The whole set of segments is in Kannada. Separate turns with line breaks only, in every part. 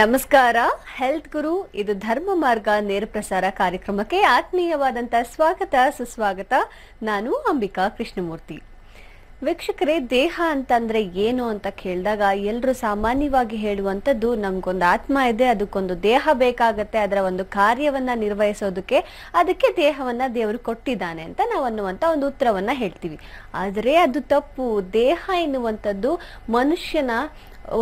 ನಮಸ್ಕಾರ ಹೆಲ್ತ್ ಗುರು ಇದು ಧರ್ಮ ಮಾರ್ಗ ನೇರ ಪ್ರಸಾರ ಕಾರ್ಯಕ್ರಮಕ್ಕೆ ಆತ್ಮೀಯವಾದಂತ ಸ್ವಾಗತ ಸುಸ್ವಾಗತ ನಾನು ಅಂಬಿಕಾ ಕೃಷ್ಣಮೂರ್ತಿ ವೀಕ್ಷಕರೇ ದೇಹ ಅಂತಂದ್ರೆ ಏನು ಅಂತ ಕೇಳಿದಾಗ ಎಲ್ಲರೂ ಸಾಮಾನ್ಯವಾಗಿ ಹೇಳುವಂಥದ್ದು ನಮ್ಗೊಂದು ಆತ್ಮ ಇದೆ ಅದಕ್ಕೊಂದು ದೇಹ ಬೇಕಾಗತ್ತೆ ಅದರ ಒಂದು ಕಾರ್ಯವನ್ನ ನಿರ್ವಹಿಸೋದಕ್ಕೆ ಅದಕ್ಕೆ ದೇಹವನ್ನ ದೇವರು ಕೊಟ್ಟಿದ್ದಾನೆ ಅಂತ ನಾವು ಅನ್ನುವಂಥ ಒಂದು ಉತ್ತರವನ್ನ ಹೇಳ್ತೀವಿ ಆದರೆ ಅದು ತಪ್ಪು ದೇಹ ಎನ್ನುವಂಥದ್ದು ಮನುಷ್ಯನ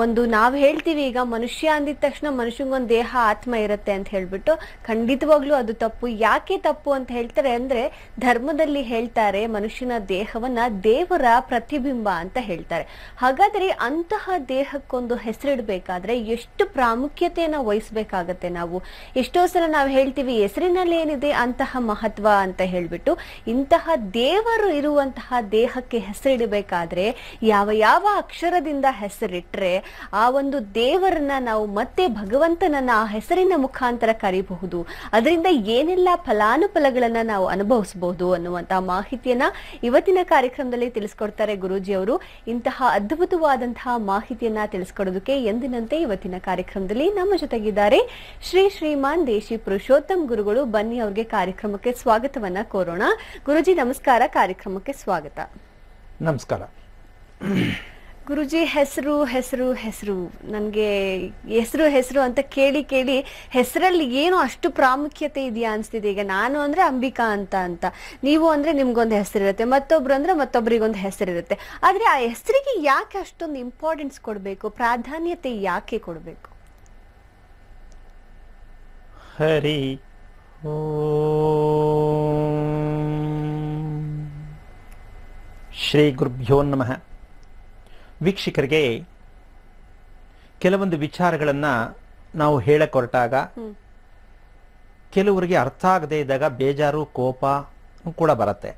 ಒಂದು ನಾವು ಹೇಳ್ತೀವಿ ಈಗ ಮನುಷ್ಯ ಅಂದಿದ ತಕ್ಷಣ ಮನುಷ್ಯಂಗೊಂದು ದೇಹ ಆತ್ಮ ಇರುತ್ತೆ ಅಂತ ಹೇಳ್ಬಿಟ್ಟು ಖಂಡಿತವಾಗ್ಲೂ ಅದು ತಪ್ಪು ಯಾಕೆ ತಪ್ಪು ಅಂತ ಹೇಳ್ತಾರೆ ಅಂದ್ರೆ ಧರ್ಮದಲ್ಲಿ ಹೇಳ್ತಾರೆ ಮನುಷ್ಯನ ದೇಹವನ್ನ ದೇವರ ಪ್ರತಿಬಿಂಬ ಅಂತ ಹೇಳ್ತಾರೆ ಹಾಗಾದ್ರೆ ಅಂತಹ ದೇಹಕ್ಕೊಂದು ಹೆಸರಿಡ್ಬೇಕಾದ್ರೆ ಎಷ್ಟು ಪ್ರಾಮುಖ್ಯತೆಯನ್ನ ವಹಿಸ್ಬೇಕಾಗತ್ತೆ ನಾವು ಎಷ್ಟೋ ಸಲ ನಾವು ಹೇಳ್ತೀವಿ ಹೆಸರಿನಲ್ಲಿ ಏನಿದೆ ಅಂತಹ ಮಹತ್ವ ಅಂತ ಹೇಳ್ಬಿಟ್ಟು ಇಂತಹ ದೇವರು ಇರುವಂತಹ ದೇಹಕ್ಕೆ ಹೆಸರಿಡಬೇಕಾದ್ರೆ ಯಾವ ಯಾವ ಅಕ್ಷರದಿಂದ ಹೆಸರಿಟ್ರೆ ಆ ಒಂದು ದೇವರನ್ನ ನಾವು ಮತ್ತೆ ಭಗವಂತನನ್ನ ಆ ಹೆಸರಿನ ಮುಖಾಂತರ ಕರೀಬಹುದು ಅದರಿಂದ ಏನೆಲ್ಲ ಫಲಾನುಫಲಗಳನ್ನ ನಾವು ಅನುಭವಿಸಬಹುದು ಅನ್ನುವಂತಹ ಮಾಹಿತಿಯನ್ನ ಇವತ್ತಿನ ಕಾರ್ಯಕ್ರಮದಲ್ಲಿ ತಿಳಿಸ್ಕೊಡ್ತಾರೆ ಗುರೂಜಿ ಅವರು ಇಂತಹ ಅದ್ಭುತವಾದಂತಹ ಮಾಹಿತಿಯನ್ನ ತಿಳಿಸ್ಕೊಡೋದಕ್ಕೆ ಎಂದಿನಂತೆ ಇವತ್ತಿನ ಕಾರ್ಯಕ್ರಮದಲ್ಲಿ ನಮ್ಮ ಜೊತೆಗಿದ್ದಾರೆ ಶ್ರೀ ಶ್ರೀಮಾನ್ ದೇಶಿ ಪುರುಷೋತ್ತಮ್ ಗುರುಗಳು ಬನ್ನಿ ಅವ್ರಿಗೆ ಕಾರ್ಯಕ್ರಮಕ್ಕೆ ಸ್ವಾಗತವನ್ನ ಕೋರೋಣ ಗುರುಜಿ ನಮಸ್ಕಾರ ಕಾರ್ಯಕ್ರಮಕ್ಕೆ ಸ್ವಾಗತ ನಮಸ್ಕಾರ ಗುರುಜಿ ಹೆಸರು ಹೆಸರು ಹೆಸರು ನನಗೆ ಹೆಸರು ಹೆಸರು ಅಂತ ಕೇಳಿ ಕೇಳಿ ಹೆಸರಲ್ಲಿ ಏನು ಅಷ್ಟು ಪ್ರಾಮುಖ್ಯತೆ ಇದೆಯಾ ಅನಿಸ್ತಿದೆ ಈಗ ನಾನು ಅಂದರೆ ಅಂಬಿಕಾ ಅಂತ ಅಂತ ನೀವು ಅಂದರೆ ನಿಮ್ಗೊಂದು ಹೆಸರಿರುತ್ತೆ ಮತ್ತೊಬ್ರು ಅಂದರೆ ಮತ್ತೊಬ್ಬರಿಗೊಂದು ಹೆಸರಿರುತ್ತೆ ಆದರೆ ಆ ಹೆಸರಿಗೆ ಯಾಕೆ ಅಷ್ಟೊಂದು ಇಂಪಾರ್ಟೆನ್ಸ್ ಕೊಡಬೇಕು ಪ್ರಾಧಾನ್ಯತೆ ಯಾಕೆ ಕೊಡಬೇಕು
ಹರಿ ಶ್ರೀ ಗುರುಭ್ಯೋ ನಮಃ ವೀಕ್ಷಕರಿಗೆ ಕೆಲವೊಂದು ವಿಚಾರಗಳನ್ನ ನಾವು ಹೊರಟಾಗ ಕೆಲವರಿಗೆ ಅರ್ಥ ಆಗದೇ ಇದ್ದಾಗ ಬೇಜಾರು ಕೋಪ ಕೂಡ ಬರತ್ತೆ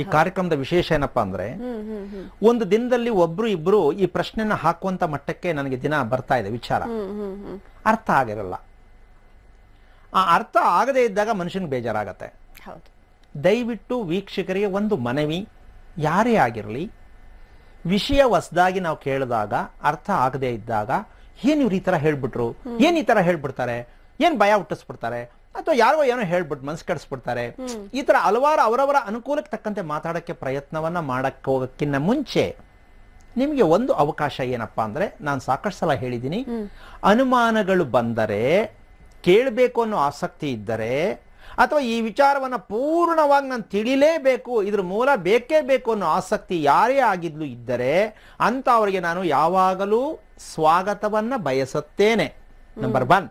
ಈ ಕಾರ್ಯಕ್ರಮದ ವಿಶೇಷ ಏನಪ್ಪಾ ಅಂದ್ರೆ ಒಂದು ದಿನದಲ್ಲಿ ಒಬ್ರು ಇಬ್ರು ಈ ಪ್ರಶ್ನೆನ ಹಾಕುವಂತ ಮಟ್ಟಕ್ಕೆ ನನಗೆ ದಿನ ಬರ್ತಾ ಇದೆ ವಿಚಾರ ಅರ್ಥ ಆಗಿರಲ್ಲ ಆ ಅರ್ಥ ಆಗದೇ ಇದ್ದಾಗ ಮನುಷ್ಯನಿಗೆ ಬೇಜಾರಾಗತ್ತೆ ದಯವಿಟ್ಟು ವೀಕ್ಷಕರಿಗೆ ಒಂದು ಮನವಿ ಯಾರೇ ಆಗಿರಲಿ ವಿಷಯ ಹೊಸದಾಗಿ ನಾವು ಕೇಳಿದಾಗ ಅರ್ಥ ಆಗದೆ ಇದ್ದಾಗ ಏನ್ ಇವ್ರು ಈ ತರ ಹೇಳ್ಬಿಟ್ರು ಏನ್ ಈ ತರ ಹೇಳ್ಬಿಡ್ತಾರೆ ಏನ್ ಭಯ ಹುಟ್ಟಿಸ್ಬಿಡ್ತಾರೆ ಅಥವಾ ಯಾರೋ ಏನೋ ಹೇಳ್ಬಿಟ್ಟು ಮನ್ಸ್ ಕಡಿಸ್ಬಿಡ್ತಾರೆ ಈ ತರ ಹಲವಾರು ಅವರವರ ಅನುಕೂಲಕ್ಕೆ ತಕ್ಕಂತೆ ಮಾತಾಡಕ್ಕೆ ಪ್ರಯತ್ನವನ್ನ ಮಾಡಕ್ಕೆ ಹೋಗಕ್ಕಿನ್ನ ಮುಂಚೆ ನಿಮಗೆ ಒಂದು ಅವಕಾಶ ಏನಪ್ಪಾ ಅಂದ್ರೆ ನಾನು ಸಾಕಷ್ಟು ಸಲ ಹೇಳಿದ್ದೀನಿ ಅನುಮಾನಗಳು ಬಂದರೆ ಕೇಳಬೇಕು ಅನ್ನೋ ಆಸಕ್ತಿ ಇದ್ದರೆ ಅಥವಾ ಈ ವಿಚಾರವನ್ನು ಪೂರ್ಣವಾಗಿ ನಾನು ತಿಳಿಲೇಬೇಕು ಇದ್ರ ಮೂಲ ಬೇಕೇ ಬೇಕು ಅನ್ನೋ ಆಸಕ್ತಿ ಯಾರೇ ಆಗಿದ್ಲು ಇದ್ದರೆ ಅಂತ ಅವರಿಗೆ ನಾನು ಯಾವಾಗಲೂ ಸ್ವಾಗತವನ್ನ ಬಯಸುತ್ತೇನೆ ನಂಬರ್ ಒನ್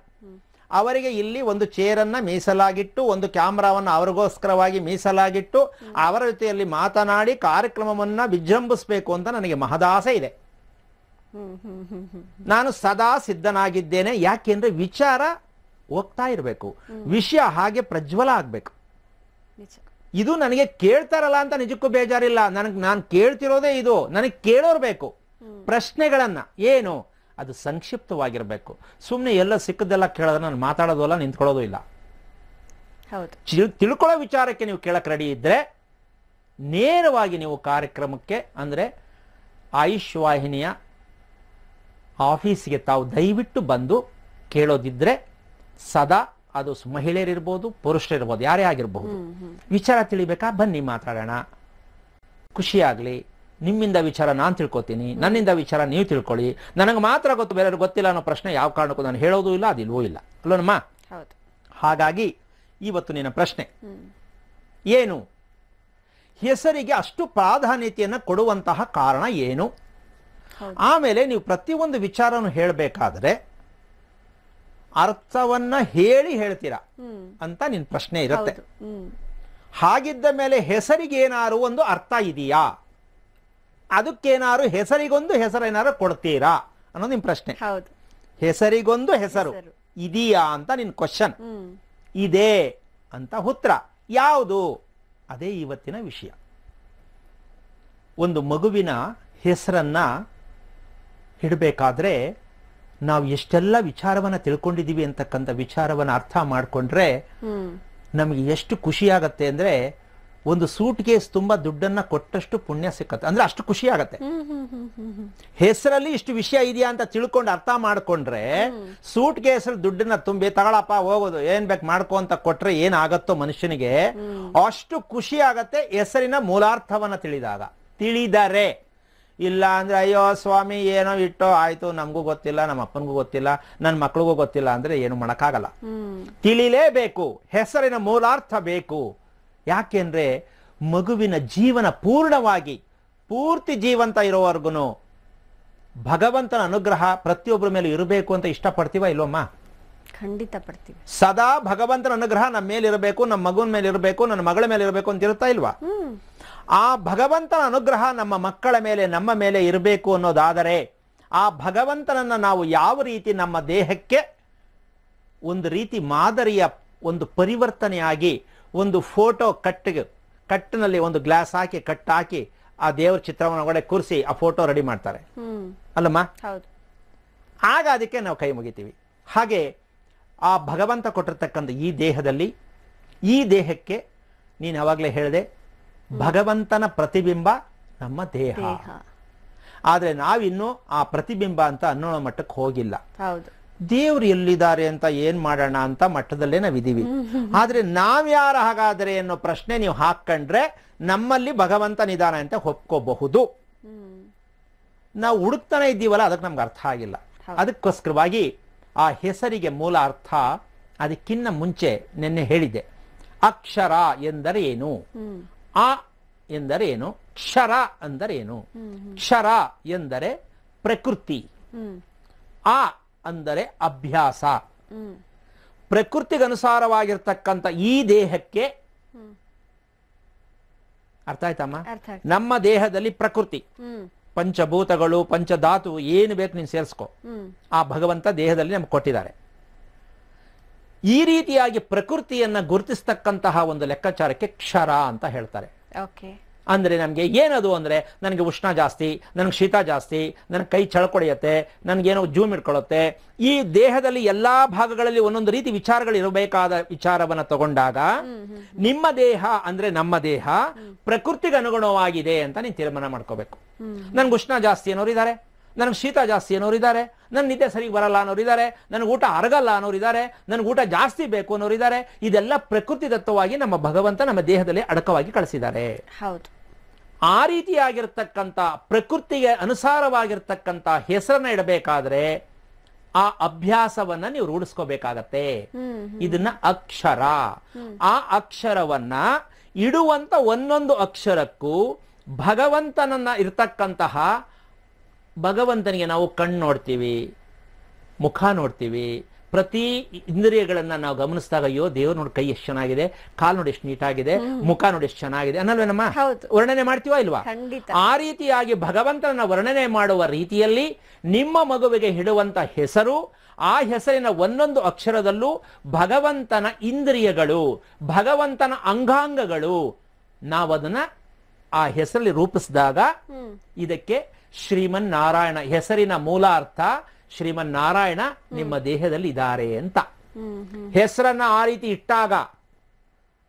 ಅವರಿಗೆ ಇಲ್ಲಿ ಒಂದು ಚೇರನ್ನ ಮೀಸಲಾಗಿಟ್ಟು ಒಂದು ಕ್ಯಾಮ್ರಾವನ್ನು ಅವರಿಗೋಸ್ಕರವಾಗಿ ಮೀಸಲಾಗಿಟ್ಟು ಅವರ ಜೊತೆಯಲ್ಲಿ ಮಾತನಾಡಿ ಕಾರ್ಯಕ್ರಮವನ್ನ ವಿಜೃಂಭಿಸಬೇಕು ಅಂತ ನನಗೆ ಮಹದಾಸೆ ಇದೆ ನಾನು ಸದಾ ಸಿದ್ಧನಾಗಿದ್ದೇನೆ ಯಾಕೆಂದ್ರೆ ವಿಚಾರ ಹೋಗ್ತಾ ಇರಬೇಕು ವಿಷಯ ಹಾಗೆ ಪ್ರಜ್ವಲ ಆಗ್ಬೇಕು ಇದು ನನಗೆ ಕೇಳ್ತಾರಲ್ಲ ಅಂತ ನಿಜಕ್ಕೂ ಬೇಜಾರಿಲ್ಲ ನನಗೆ ನಾನು ಕೇಳ್ತಿರೋದೇ ಇದು ನನಗೆ ಕೇಳೋರ್ ಬೇಕು ಪ್ರಶ್ನೆಗಳನ್ನ ಏನು ಅದು ಸಂಕ್ಷಿಪ್ತವಾಗಿರಬೇಕು ಸುಮ್ಮನೆ ಎಲ್ಲ ಸಿಕ್ಕದೆಲ್ಲ ಕೇಳೋದ್ರೆ ನಾನು ಮಾತಾಡೋದು ಅಲ್ಲ ನಿಂತ್ಕೊಳ್ಳೋದು ಇಲ್ಲ ತಿಳ್ಕೊಳ್ಳೋ ವಿಚಾರಕ್ಕೆ ನೀವು ಕೇಳಕ್ಕೆ ರೆಡಿ ಇದ್ರೆ ನೇರವಾಗಿ ನೀವು ಕಾರ್ಯಕ್ರಮಕ್ಕೆ ಅಂದರೆ ಆಯುಷ್ ವಾಹಿನಿಯ ಆಫೀಸ್ಗೆ ತಾವು ದಯವಿಟ್ಟು ಬಂದು ಕೇಳೋದಿದ್ರೆ ಸದಾ ಅದು ಮಹಿಳೆಯರಿರ್ಬೋದು ಪುರುಷರಿರ್ಬೋದು ಯಾರೇ ಆಗಿರಬಹುದು ವಿಚಾರ ತಿಳಿಬೇಕಾ ಬನ್ನಿ ಮಾತಾಡೋಣ ಖುಷಿಯಾಗ್ಲಿ ನಿಮ್ಮಿಂದ ವಿಚಾರ ನಾನು ತಿಳ್ಕೊತೀನಿ ನನ್ನಿಂದ ವಿಚಾರ ನೀವು ತಿಳ್ಕೊಳ್ಳಿ ನನಗೆ ಮಾತ್ರ ಗೊತ್ತು ಬೇರೆಯವ್ರಿಗೆ ಗೊತ್ತಿಲ್ಲ ಅನ್ನೋ ಪ್ರಶ್ನೆ ಯಾವ ಕಾರಣಕ್ಕೂ ನಾನು ಹೇಳೋದು ಇಲ್ಲ ಅದಿಲ್ವೂ ಇಲ್ಲ ಅಲ್ಲೋನಮ್ಮ ಹಾಗಾಗಿ ಇವತ್ತು ನಿನ್ನ ಪ್ರಶ್ನೆ ಏನು ಹೆಸರಿಗೆ ಅಷ್ಟು ಪ್ರಾಧಾನ್ಯತೆಯನ್ನು ಕೊಡುವಂತಹ ಕಾರಣ ಏನು ಆಮೇಲೆ ನೀವು ಪ್ರತಿಯೊಂದು ವಿಚಾರವನ್ನು ಹೇಳಬೇಕಾದ್ರೆ ಅರ್ಥವನ್ನ ಹೇಳಿ ಹೇಳ್ತೀರಾ ಅಂತ ನಿನ್ ಪ್ರಶ್ನೆ ಇರುತ್ತೆ ಹಾಗಿದ್ದ ಮೇಲೆ ಹೆಸರಿಗೇನಾರು ಒಂದು ಅರ್ಥ ಇದೆಯಾ ಅದಕ್ಕೇನಾರು ಹೆಸರಿಗೊಂದು ಹೆಸರೇನಾರು ಕೊಡ್ತೀರಾ ಅನ್ನೋದು ನಿಮ್ ಪ್ರಶ್ನೆ ಹೆಸರಿಗೊಂದು ಹೆಸರು ಇದೆಯಾ ಅಂತ ನಿನ್ ಕ್ವಶನ್ ಇದೆ ಅಂತ ಉತ್ತರ ಯಾವುದು ಅದೇ ಇವತ್ತಿನ ವಿಷಯ ಒಂದು ಮಗುವಿನ ಹೆಸರನ್ನ ಇಡಬೇಕಾದ್ರೆ ನಾವು ಎಷ್ಟೆಲ್ಲ ವಿಚಾರವನ್ನ ತಿಳ್ಕೊಂಡಿದೀವಿ ಅಂತಕ್ಕಂಥ ವಿಚಾರವನ್ನ ಅರ್ಥ ಮಾಡಿಕೊಂಡ್ರೆ ನಮಗೆ ಎಷ್ಟು ಖುಷಿ ಆಗತ್ತೆ ಅಂದ್ರೆ ಒಂದು ಸೂಟ್ ಕೇಸ್ ತುಂಬಾ ದುಡ್ಡನ್ನ ಕೊಟ್ಟಷ್ಟು ಪುಣ್ಯ ಸಿಕ್ಕತ್ತೆ ಅಂದ್ರೆ ಅಷ್ಟು ಖುಷಿ ಆಗತ್ತೆ ಹೆಸರಲ್ಲಿ ಇಷ್ಟು ವಿಷಯ ಇದೆಯಾ ಅಂತ ತಿಳ್ಕೊಂಡು ಅರ್ಥ ಮಾಡ್ಕೊಂಡ್ರೆ ಸೂಟ್ ಕೇಸ್ ದುಡ್ಡನ್ನ ತುಂಬಿ ತಗೊಳಪ್ಪ ಹೋಗೋದು ಏನ್ ಬೇಕು ಮಾಡ್ಕೋ ಅಂತ ಕೊಟ್ರೆ ಆಗತ್ತೋ ಮನುಷ್ಯನಿಗೆ ಅಷ್ಟು ಖುಷಿ ಆಗತ್ತೆ ಹೆಸರಿನ ಮೂಲಾರ್ಥವನ್ನ ತಿಳಿದಾಗ ತಿಳಿದರೆ ಇಲ್ಲ ಅಂದ್ರೆ ಅಯ್ಯೋ ಸ್ವಾಮಿ ಏನೋ ಇಟ್ಟೋ ಆಯ್ತು ನಮಗೂ ಗೊತ್ತಿಲ್ಲ ನಮ್ಮ ಅಪ್ಪನಿಗೂ ಗೊತ್ತಿಲ್ಲ ನನ್ನ ಮಕ್ಳಿಗೂ ಗೊತ್ತಿಲ್ಲ ಅಂದ್ರೆ ಏನು ಮಾಡೋಕ್ಕಾಗಲ್ಲ ತಿಳಿಲೇಬೇಕು ಹೆಸರಿನ ಮೂಲಾರ್ಥ ಬೇಕು ಯಾಕೆಂದ್ರೆ ಮಗುವಿನ ಜೀವನ ಪೂರ್ಣವಾಗಿ ಪೂರ್ತಿ ಜೀವಂತ ಇರೋವರೆಗೂ ಭಗವಂತನ ಅನುಗ್ರಹ ಪ್ರತಿಯೊಬ್ಬರ ಮೇಲೆ ಇರಬೇಕು ಅಂತ ಇಷ್ಟಪಡ್ತೀವ ಇಲ್ವಮ್ಮ
ಖಂಡಿತ ಪಡ್ತೀವಿ
ಸದಾ ಭಗವಂತನ ಅನುಗ್ರಹ ನಮ್ಮ ಮೇಲೆ ಇರಬೇಕು ನಮ್ಮ ಮಗುವಿನ ಮೇಲೆ ಇರಬೇಕು ನನ್ನ ಮಗಳ ಮೇಲೆ ಇರಬೇಕು ಅಂತ ಇರುತ್ತಾ ಇಲ್ವಾ ಆ ಭಗವಂತನ ಅನುಗ್ರಹ ನಮ್ಮ ಮಕ್ಕಳ ಮೇಲೆ ನಮ್ಮ ಮೇಲೆ ಇರಬೇಕು ಅನ್ನೋದಾದರೆ ಆ ಭಗವಂತನನ್ನು ನಾವು ಯಾವ ರೀತಿ ನಮ್ಮ ದೇಹಕ್ಕೆ ಒಂದು ರೀತಿ ಮಾದರಿಯ ಒಂದು ಪರಿವರ್ತನೆಯಾಗಿ ಒಂದು ಫೋಟೋ ಕಟ್ಟಿಗೆ ಕಟ್ಟಿನಲ್ಲಿ ಒಂದು ಗ್ಲಾಸ್ ಹಾಕಿ ಹಾಕಿ ಆ ದೇವರ ಚಿತ್ರವನ್ನು ಒಳಗಡೆ ಕೂರಿಸಿ ಆ ಫೋಟೋ ರೆಡಿ ಮಾಡ್ತಾರೆ ಅಲ್ಲಮ್ಮ ಆಗ ಅದಕ್ಕೆ ನಾವು ಕೈ ಮುಗಿತೀವಿ ಹಾಗೆ ಆ ಭಗವಂತ ಕೊಟ್ಟಿರ್ತಕ್ಕಂಥ ಈ ದೇಹದಲ್ಲಿ ಈ ದೇಹಕ್ಕೆ ನೀನು ಅವಾಗಲೇ ಹೇಳಿದೆ ಭಗವಂತನ ಪ್ರತಿಬಿಂಬ ನಮ್ಮ ದೇಹ ಆದರೆ ನಾವಿನ್ನು ಆ ಪ್ರತಿಬಿಂಬ ಅಂತ ಅನ್ನೋ ಮಟ್ಟಕ್ಕೆ ಹೋಗಿಲ್ಲ ದೇವ್ರು ಎಲ್ಲಿದ್ದಾರೆ ಅಂತ ಏನ್ ಮಾಡೋಣ ಅಂತ ಮಟ್ಟದಲ್ಲೇ ನಾವಿದ್ದೀವಿ ಆದ್ರೆ ನಾವ್ಯಾರ ಹಾಗಾದ್ರೆ ಅನ್ನೋ ಪ್ರಶ್ನೆ ನೀವು ಹಾಕೊಂಡ್ರೆ ನಮ್ಮಲ್ಲಿ ಭಗವಂತ ನಿಧಾನ ಅಂತ ಒಪ್ಕೋಬಹುದು ನಾವು ಹುಡುಕ್ತಾನೆ ಇದ್ದೀವಲ್ಲ ಅದಕ್ಕೆ ನಮ್ಗೆ ಅರ್ಥ ಆಗಿಲ್ಲ ಅದಕ್ಕೋಸ್ಕರವಾಗಿ ಆ ಹೆಸರಿಗೆ ಮೂಲ ಅರ್ಥ ಅದಕ್ಕಿನ್ನ ಮುಂಚೆ ನಿನ್ನೆ ಹೇಳಿದೆ ಅಕ್ಷರ ಎಂದರೆ ಏನು ಆ ಎಂದರೇನು ಕ್ಷರ ಅಂದರೇನು ಕ್ಷರ ಎಂದರೆ ಪ್ರಕೃತಿ ಆ ಅಂದರೆ ಅಭ್ಯಾಸ ಪ್ರಕೃತಿಗನುಸಾರವಾಗಿರ್ತಕ್ಕಂಥ ಈ ದೇಹಕ್ಕೆ ಅರ್ಥ ಆಯ್ತಮ್ಮ ನಮ್ಮ ದೇಹದಲ್ಲಿ ಪ್ರಕೃತಿ ಪಂಚಭೂತಗಳು ಪಂಚಧಾತು ಏನು ಬೇಕು ನೀನು ಸೇರಿಸ್ಕೊ ಆ ಭಗವಂತ ದೇಹದಲ್ಲಿ ನಮ್ಗೆ ಕೊಟ್ಟಿದ್ದಾರೆ ಈ ರೀತಿಯಾಗಿ ಪ್ರಕೃತಿಯನ್ನ ಗುರುತಿಸ್ತಕ್ಕಂತಹ ಒಂದು ಲೆಕ್ಕಾಚಾರಕ್ಕೆ ಕ್ಷರ ಅಂತ ಹೇಳ್ತಾರೆ ಅಂದ್ರೆ ನಮ್ಗೆ ಏನದು ಅಂದ್ರೆ ನನಗೆ ಉಷ್ಣ ಜಾಸ್ತಿ ನನಗೆ ಶೀತ ಜಾಸ್ತಿ ನನಗೆ ಕೈ ನನ್ಗೆ ಏನೋ ಜೂಮ್ ಇಟ್ಕೊಳ್ಳುತ್ತೆ ಈ ದೇಹದಲ್ಲಿ ಎಲ್ಲಾ ಭಾಗಗಳಲ್ಲಿ ಒಂದೊಂದು ರೀತಿ ವಿಚಾರಗಳು ಇರಬೇಕಾದ ವಿಚಾರವನ್ನ ತಗೊಂಡಾಗ ನಿಮ್ಮ ದೇಹ ಅಂದ್ರೆ ನಮ್ಮ ದೇಹ ಪ್ರಕೃತಿಗೆ ಅನುಗುಣವಾಗಿದೆ ಅಂತ ನೀನು ತೀರ್ಮಾನ ಮಾಡ್ಕೋಬೇಕು ನನ್ಗೆ ಉಷ್ಣ ಜಾಸ್ತಿ ಅನ್ನೋರು ಇದ್ದಾರೆ ನನಗೆ ಶೀತ ಜಾಸ್ತಿ ಅನ್ನೋರು ಇದ್ದಾರೆ ನನ್ನ ನಿದ್ದೆ ಸರಿಗೆ ಬರಲ್ಲ ಅನ್ನೋರು ಇದ್ದಾರೆ ನನಗೆ ಊಟ ಅರಗಲ್ಲ ಅನ್ನೋರು ಇದ್ದಾರೆ ನನಗೆ ಊಟ ಜಾಸ್ತಿ ಬೇಕು ಅನ್ನೋರು ಇದ್ದಾರೆ ಇದೆಲ್ಲ ಪ್ರಕೃತಿ ದತ್ತವಾಗಿ ನಮ್ಮ ಭಗವಂತ ನಮ್ಮ ದೇಹದಲ್ಲಿ ಅಡಕವಾಗಿ ಕಳಿಸಿದ್ದಾರೆ ಹೌದು ಆ ರೀತಿಯಾಗಿರ್ತಕ್ಕಂಥ ಪ್ರಕೃತಿಗೆ ಅನುಸಾರವಾಗಿರ್ತಕ್ಕಂಥ ಹೆಸರನ್ನ ಇಡಬೇಕಾದ್ರೆ ಆ ಅಭ್ಯಾಸವನ್ನ ನೀವು ರೂಢಿಸ್ಕೋಬೇಕಾಗತ್ತೆ ಇದನ್ನ ಅಕ್ಷರ ಆ ಅಕ್ಷರವನ್ನ ಇಡುವಂತ ಒಂದೊಂದು ಅಕ್ಷರಕ್ಕೂ ಭಗವಂತನನ್ನ ಇರ್ತಕ್ಕಂತಹ ಭಗವಂತನಿಗೆ ನಾವು ಕಣ್ಣು ನೋಡ್ತೀವಿ ಮುಖ ನೋಡ್ತೀವಿ ಪ್ರತಿ ಇಂದ್ರಿಯಗಳನ್ನ ನಾವು ಗಮನಿಸಿದಾಗ ಅಯ್ಯೋ ದೇವ್ರ ನೋಡಿ ಕೈ ಎಷ್ಟು ಚೆನ್ನಾಗಿದೆ ಕಾಲ್ ನೋಡಿ ಎಷ್ಟು ನೀಟಾಗಿದೆ ಮುಖ ನೋಡಿ ಎಷ್ಟು ಚೆನ್ನಾಗಿದೆ ನಮ್ಮ ವರ್ಣನೆ ಮಾಡ್ತೀವೋ ಇಲ್ವಾ ಆ ರೀತಿಯಾಗಿ ಭಗವಂತನ ವರ್ಣನೆ ಮಾಡುವ ರೀತಿಯಲ್ಲಿ ನಿಮ್ಮ ಮಗುವಿಗೆ ಹಿಡುವಂತ ಹೆಸರು ಆ ಹೆಸರಿನ ಒಂದೊಂದು ಅಕ್ಷರದಲ್ಲೂ ಭಗವಂತನ ಇಂದ್ರಿಯಗಳು ಭಗವಂತನ ಅಂಗಾಂಗಗಳು ನಾವದನ್ನ ಆ ಹೆಸರಲ್ಲಿ ರೂಪಿಸಿದಾಗ ಇದಕ್ಕೆ ಶ್ರೀಮನ್ ನಾರಾಯಣ ಹೆಸರಿನ ಮೂಲ ಅರ್ಥ ಶ್ರೀಮನ್ನಾರಾಯಣ ನಿಮ್ಮ ದೇಹದಲ್ಲಿ ಇದ್ದಾರೆ ಅಂತ ಹೆಸರನ್ನ ಆ ರೀತಿ ಇಟ್ಟಾಗ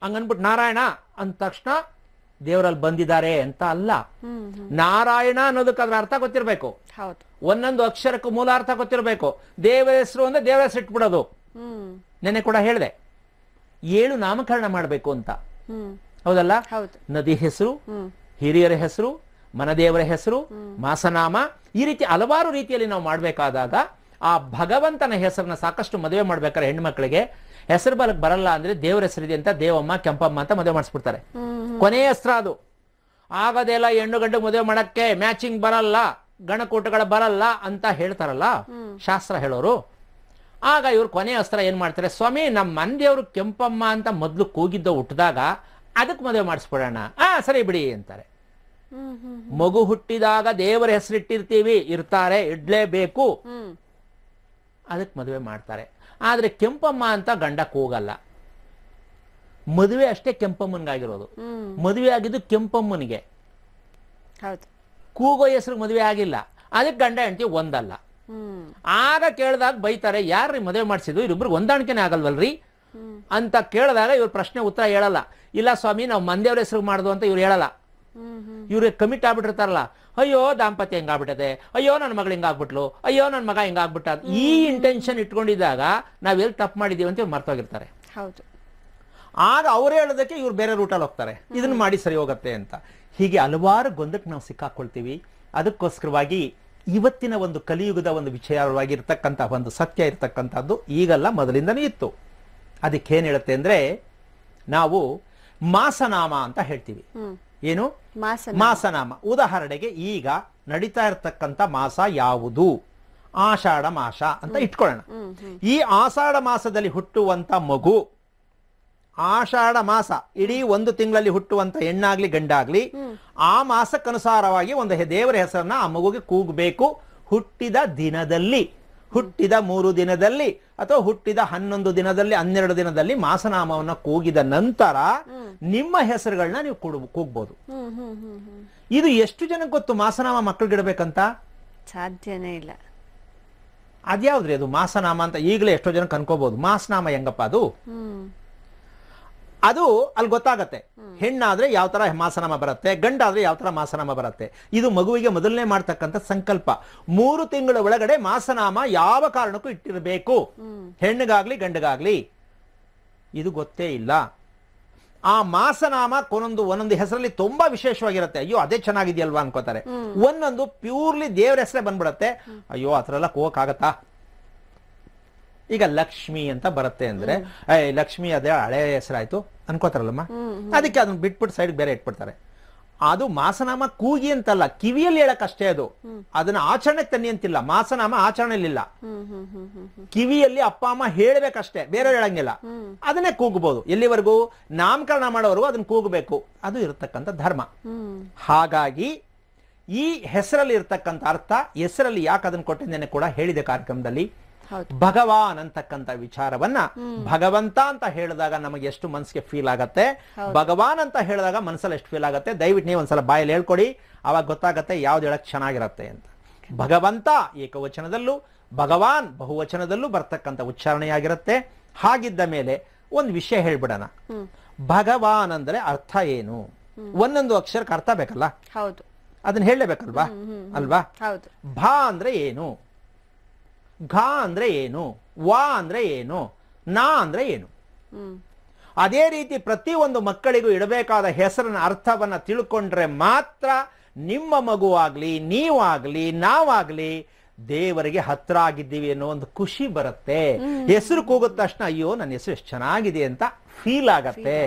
ಹಂಗನ್ಬಿಟ್ಟು ನಾರಾಯಣ ಅಂದ ತಕ್ಷಣ ದೇವರಲ್ಲಿ ಬಂದಿದ್ದಾರೆ ಅಂತ ಅಲ್ಲ ನಾರಾಯಣ ಅನ್ನೋದಕ್ಕೆ ಅದ್ರ ಅರ್ಥ ಗೊತ್ತಿರಬೇಕು ಒಂದೊಂದು ಅಕ್ಷರಕ್ಕೂ ಮೂಲ ಅರ್ಥ ಗೊತ್ತಿರಬೇಕು ದೇವರ ಹೆಸರು ಅಂದ್ರೆ ದೇವರ ಹೆಸರು ಇಟ್ಬಿಡೋದು ನೆನೆ ಕೂಡ ಹೇಳಿದೆ ಏಳು ನಾಮಕರಣ ಮಾಡಬೇಕು ಅಂತ ಹೌದಲ್ಲ ನದಿ ಹೆಸರು ಹಿರಿಯರ ಹೆಸರು ಮನದೇವರ ಹೆಸರು ಮಾಸನಾಮ ಈ ರೀತಿ ಹಲವಾರು ರೀತಿಯಲ್ಲಿ ನಾವು ಮಾಡಬೇಕಾದಾಗ ಆ ಭಗವಂತನ ಹೆಸರನ್ನ ಸಾಕಷ್ಟು ಮದುವೆ ಮಾಡ್ಬೇಕಾದ್ರೆ ಹೆಣ್ಮಕ್ಳಿಗೆ ಹೆಸರು ಬಲಕ್ ಬರಲ್ಲ ಅಂದ್ರೆ ದೇವ್ರ ಹೆಸರಿದೆ ಅಂತ ದೇವಮ್ಮ ಕೆಂಪಮ್ಮ ಅಂತ ಮದುವೆ ಮಾಡಿಸ್ಬಿಡ್ತಾರೆ ಕೊನೆಯ ಹೆಸರ ಅದು ಆಗದೆಲ್ಲ ಹೆಣ್ಣು ಗಂಡು ಮದುವೆ ಮಾಡಕ್ಕೆ ಮ್ಯಾಚಿಂಗ್ ಬರಲ್ಲ ಗಣಕೂಟಗಳ ಬರಲ್ಲ ಅಂತ ಹೇಳ್ತಾರಲ್ಲ ಶಾಸ್ತ್ರ ಹೇಳೋರು ಆಗ ಇವ್ರು ಕೊನೆಯ ಅಸ್ತ್ರ ಏನ್ ಮಾಡ್ತಾರೆ ಸ್ವಾಮಿ ನಮ್ಮ ಮನೆಯವರು ಕೆಂಪಮ್ಮ ಅಂತ ಮೊದ್ಲು ಕೂಗಿದ್ದ ಹುಟ್ಟಿದಾಗ ಅದಕ್ಕೆ ಮದುವೆ ಮಾಡಿಸ್ಬಿಡೋಣ ಆ ಸರಿ ಬಿಡಿ ಅಂತಾರೆ ಮಗು ಹುಟ್ಟಿದಾಗ ದೇವರ ಹೆಸರಿಟ್ಟಿರ್ತೀವಿ ಇರ್ತಾರೆ ಇಡ್ಲೇಬೇಕು ಅದಕ್ಕೆ ಮದುವೆ ಮಾಡ್ತಾರೆ ಆದ್ರೆ ಕೆಂಪಮ್ಮ ಅಂತ ಗಂಡ ಕೂಗಲ್ಲ ಮದುವೆ ಅಷ್ಟೇ ಕೆಂಪಮ್ಮನ್ಗಾಗಿರೋದು ಮದುವೆ ಆಗಿದ್ದು ಕೆಂಪಮ್ಮನಿಗೆ ಕೂಗೋ ಹೆಸರು ಮದುವೆ ಆಗಿಲ್ಲ ಅದಕ್ಕೆ ಗಂಡ ಹೆಂಡತಿ ಒಂದಲ್ಲ ಆಗ ಕೇಳಿದಾಗ ಬೈತಾರೆ ಯಾರ್ರಿ ಮದುವೆ ಮಾಡಿಸಿದ್ರು ಇವ್ರಿಬ್ರು ಹೊಂದಾಣಿಕೆನೇ ಆಗಲ್ವಲ್ರಿ ಅಂತ ಕೇಳಿದಾಗ ಇವ್ರ ಪ್ರಶ್ನೆ ಉತ್ತರ ಹೇಳಲ್ಲ ಇಲ್ಲ ಸ್ವಾಮಿ ನಾವು ಮಂದೇವ್ರ ಹೆಸರು ಮಾಡುದು ಅಂತ ಇವ್ರು ಹೇಳಲ್ಲ ಇವ್ರಿಗೆ ಕಮಿಟ್ ಆಗ್ಬಿಟ್ಟಿರ್ತಾರಲ್ಲ ಅಯ್ಯೋ ದಾಂಪತ್ಯ ಹೆಂಗಾಗ್ಬಿಟ್ಟದೆ ಅಯ್ಯೋ ನನ್ನ ಮಗಳು ಹೆಂಗಾಗ್ಬಿಟ್ಲು ಅಯ್ಯೋ ನನ್ನ ಮಗ ಹಿಂಗಾಗ್ಬಿಟ್ಟ ಈ ಇಂಟೆನ್ಷನ್ ಇಟ್ಕೊಂಡಿದ್ದಾಗ ಎಲ್ಲಿ ತಪ್ಪು ಮಾಡಿದೀವಿ ಅಂತ ಇವ್ರು ಮರ್ತೋಗಿರ್ತಾರೆ ಹೌದು ಆಗ ಅವರೇ ಹೇಳೋದಕ್ಕೆ ಇವ್ರು ಬೇರೆ ರೂಟಲ್ಲಿ ಹೋಗ್ತಾರೆ ಇದನ್ನ ಮಾಡಿ ಸರಿ ಹೋಗತ್ತೆ ಅಂತ ಹೀಗೆ ಹಲವಾರು ಗೊಂದಕ್ಕೆ ನಾವು ಸಿಕ್ಕಾಕೊಳ್ತೀವಿ ಅದಕ್ಕೋಸ್ಕರವಾಗಿ ಇವತ್ತಿನ ಒಂದು ಕಲಿಯುಗದ ಒಂದು ವಿಚಾರವಾಗಿರ್ತಕ್ಕಂಥ ಒಂದು ಸತ್ಯ ಇರತಕ್ಕಂಥದ್ದು ಈಗಲ್ಲ ಮೊದಲಿಂದನೇ ಇತ್ತು ಅದಕ್ಕೇನು ಹೇಳುತ್ತೆ ಅಂದ್ರೆ ನಾವು ಮಾಸನಾಮ ಅಂತ ಹೇಳ್ತೀವಿ ಏನು ಮಾಸನಾಮ ಉದಾಹರಣೆಗೆ ಈಗ ನಡೀತಾ ಇರತಕ್ಕಂತ ಮಾಸ ಯಾವುದು ಆಷಾಢ ಮಾಸ ಅಂತ ಇಟ್ಕೊಳ್ಳೋಣ ಈ ಆಷಾಢ ಮಾಸದಲ್ಲಿ ಹುಟ್ಟುವಂತ ಮಗು ಆಷಾಢ ಮಾಸ ಇಡೀ ಒಂದು ತಿಂಗಳಲ್ಲಿ ಹುಟ್ಟುವಂತ ಹೆಣ್ಣಾಗ್ಲಿ ಗಂಡಾಗ್ಲಿ ಆ ಮಾಸಕ್ಕನುಸಾರವಾಗಿ ಒಂದು ದೇವರ ಹೆಸರನ್ನ ಆ ಮಗುಗೆ ಕೂಗಬೇಕು ಹುಟ್ಟಿದ ದಿನದಲ್ಲಿ ಹುಟ್ಟಿದ ಮೂರು ದಿನದಲ್ಲಿ ಅಥವಾ ಹುಟ್ಟಿದ ಹನ್ನೊಂದು ದಿನದಲ್ಲಿ ಹನ್ನೆರಡು ದಿನದಲ್ಲಿ ಮಾಸನಾಮವನ್ನ ಕೂಗಿದ ನಂತರ ನಿಮ್ಮ ಹೆಸರುಗಳನ್ನ ನೀವು ಕೂಗ್ಬಹುದು ಕೂಗ್ಬೋದು ಇದು ಎಷ್ಟು ಜನಕ್ಕೆ ಗೊತ್ತು ಮಾಸನಾಮ ಮಕ್ಕಳಿಗಿಡಬೇಕಂತ
ಸಾಧ್ಯನೇ ಇಲ್ಲ
ಅದ್ಯಾವ್ದ್ರಿ ಅದು ಮಾಸನಾಮ ಅಂತ ಈಗಲೇ ಎಷ್ಟೋ ಜನ ಕನ್ಕೋಬಹುದು ಮಾಸನಾಮ ಹೆಂಗಪ್ಪ ಅದು ಅದು ಅಲ್ಲಿ ಗೊತ್ತಾಗತ್ತೆ ಹೆಣ್ಣಾದ್ರೆ ಯಾವ ತರ ಮಾಸನಾಮ ಬರುತ್ತೆ ಗಂಡಾದ್ರೆ ಯಾವ ತರ ಮಾಸನಾಮ ಬರುತ್ತೆ ಇದು ಮಗುವಿಗೆ ಮೊದಲನೇ ಮಾಡ್ತಕ್ಕಂಥ ಸಂಕಲ್ಪ ಮೂರು ತಿಂಗಳ ಒಳಗಡೆ ಮಾಸನಾಮ ಯಾವ ಕಾರಣಕ್ಕೂ ಇಟ್ಟಿರಬೇಕು ಹೆಣ್ಣಿಗಾಗ್ಲಿ ಗಂಡಗಾಗ್ಲಿ ಇದು ಗೊತ್ತೇ ಇಲ್ಲ ಆ ಮಾಸನಾಮ ಕೊನೊಂದು ಒಂದೊಂದು ಹೆಸರಲ್ಲಿ ತುಂಬಾ ವಿಶೇಷವಾಗಿರುತ್ತೆ ಅಯ್ಯೋ ಅದೇ ಚೆನ್ನಾಗಿದೆಯಲ್ವಾ ಅನ್ಕೋತಾರೆ ಒಂದೊಂದು ಪ್ಯೂರ್ಲಿ ದೇವರ ಹೆಸರೇ ಬಂದ್ಬಿಡತ್ತೆ ಅಯ್ಯೋ ಆ ಕೋಕ್ ಎಲ್ಲ ಈಗ ಲಕ್ಷ್ಮಿ ಅಂತ ಬರುತ್ತೆ ಅಂದ್ರೆ ಲಕ್ಷ್ಮಿ ಅದೇ ಹಳೆ ಹೆಸರಾಯ್ತು ಅನ್ಕೋತಾರಲ್ಲಮ್ಮ ಅದಕ್ಕೆ ಅದನ್ನ ಬಿಟ್ಬಿಟ್ಟು ಸೈಡ್ ಬೇರೆ ಇಟ್ಬಿಡ್ತಾರೆ ಅದು ಮಾಸನಾಮ ಕೂಗಿ ಅಂತಲ್ಲ ಕಿವಿಯಲ್ಲಿ ಅಷ್ಟೇ ಅದು ಅದನ್ನ ಆಚರಣೆ ತನ್ನಿ ಅಂತಿಲ್ಲ ಮಾಸನಾಮ ಇಲ್ಲ ಕಿವಿಯಲ್ಲಿ ಅಪ್ಪ ಅಮ್ಮ ಹೇಳ್ಬೇಕಷ್ಟೇ ಬೇರೆ ಹೇಳಂಗಿಲ್ಲ ಅದನ್ನೇ ಕೂಗಬಹುದು ಎಲ್ಲಿವರೆಗೂ ನಾಮಕರಣ ಮಾಡೋವರೆಗೂ ಅದನ್ನ ಕೂಗಬೇಕು ಅದು ಇರತಕ್ಕಂತ ಧರ್ಮ ಹಾಗಾಗಿ ಈ ಹೆಸರಲ್ಲಿ ಇರ್ತಕ್ಕಂತ ಅರ್ಥ ಹೆಸರಲ್ಲಿ ಯಾಕೆ ಅದನ್ನ ಕೊಟ್ಟಿದ್ದೇನೆ ಕೂಡ ಹೇಳಿದೆ ಕಾರ್ಯಕ್ರಮದಲ್ಲಿ ಭಗವಾನ್ ಅಂತಕ್ಕಂಥ ವಿಚಾರವನ್ನ ಭಗವಂತ ಅಂತ ಹೇಳಿದಾಗ ನಮಗೆ ಎಷ್ಟು ಮನ್ಸಿಗೆ ಫೀಲ್ ಆಗತ್ತೆ ಭಗವಾನ್ ಅಂತ ಹೇಳಿದಾಗ ಮನ್ಸಲ್ಲಿ ಎಷ್ಟು ಫೀಲ್ ಆಗತ್ತೆ ದಯವಿಟ್ಟು ನೀವು ಒಂದ್ಸಲ ಬಾಯಲ್ಲಿ ಹೇಳ್ಕೊಡಿ ಅವಾಗ ಗೊತ್ತಾಗತ್ತೆ ಯಾವ್ದು ಹೇಳಕ್ ಚೆನ್ನಾಗಿರತ್ತೆ ಅಂತ ಭಗವಂತ ಏಕವಚನದಲ್ಲೂ ಭಗವಾನ್ ಬಹುವಚನದಲ್ಲೂ ಬರ್ತಕ್ಕಂಥ ಉಚ್ಚಾರಣೆಯಾಗಿರುತ್ತೆ ಹಾಗಿದ್ದ ಮೇಲೆ ಒಂದು ವಿಷಯ ಹೇಳ್ಬಿಡೋಣ ಭಗವಾನ್ ಅಂದ್ರೆ ಅರ್ಥ ಏನು ಒಂದೊಂದು ಅಕ್ಷರಕ್ಕೆ ಅರ್ಥ ಬೇಕಲ್ಲ ಹೌದು ಅದನ್ನ ಹೇಳಲೇಬೇಕಲ್ವಾ ಅಲ್ವಾ ಭಾ ಅಂದ್ರೆ ಏನು ಘ ಅಂದ್ರೆ ಏನು ವಾ ಅಂದ್ರೆ ಏನು ನಾ ಅಂದ್ರೆ ಏನು ಅದೇ ರೀತಿ ಪ್ರತಿ ಒಂದು ಮಕ್ಕಳಿಗೂ ಇಡಬೇಕಾದ ಹೆಸರಿನ ಅರ್ಥವನ್ನ ತಿಳ್ಕೊಂಡ್ರೆ ಮಾತ್ರ ನಿಮ್ಮ ಮಗುವಾಗ್ಲಿ ನೀವಾಗ್ಲಿ ನಾವಾಗ್ಲಿ ದೇವರಿಗೆ ಹತ್ರ ಆಗಿದ್ದೀವಿ ಅನ್ನೋ ಒಂದು ಖುಷಿ ಬರುತ್ತೆ ಹೆಸರು ಕೂಗಿದ ತಕ್ಷಣ ಅಯ್ಯೋ ನನ್ನ ಹೆಸರು ಎಷ್ಟು ಚೆನ್ನಾಗಿದೆ ಅಂತ ಫೀಲ್ ಆಗತ್ತೆ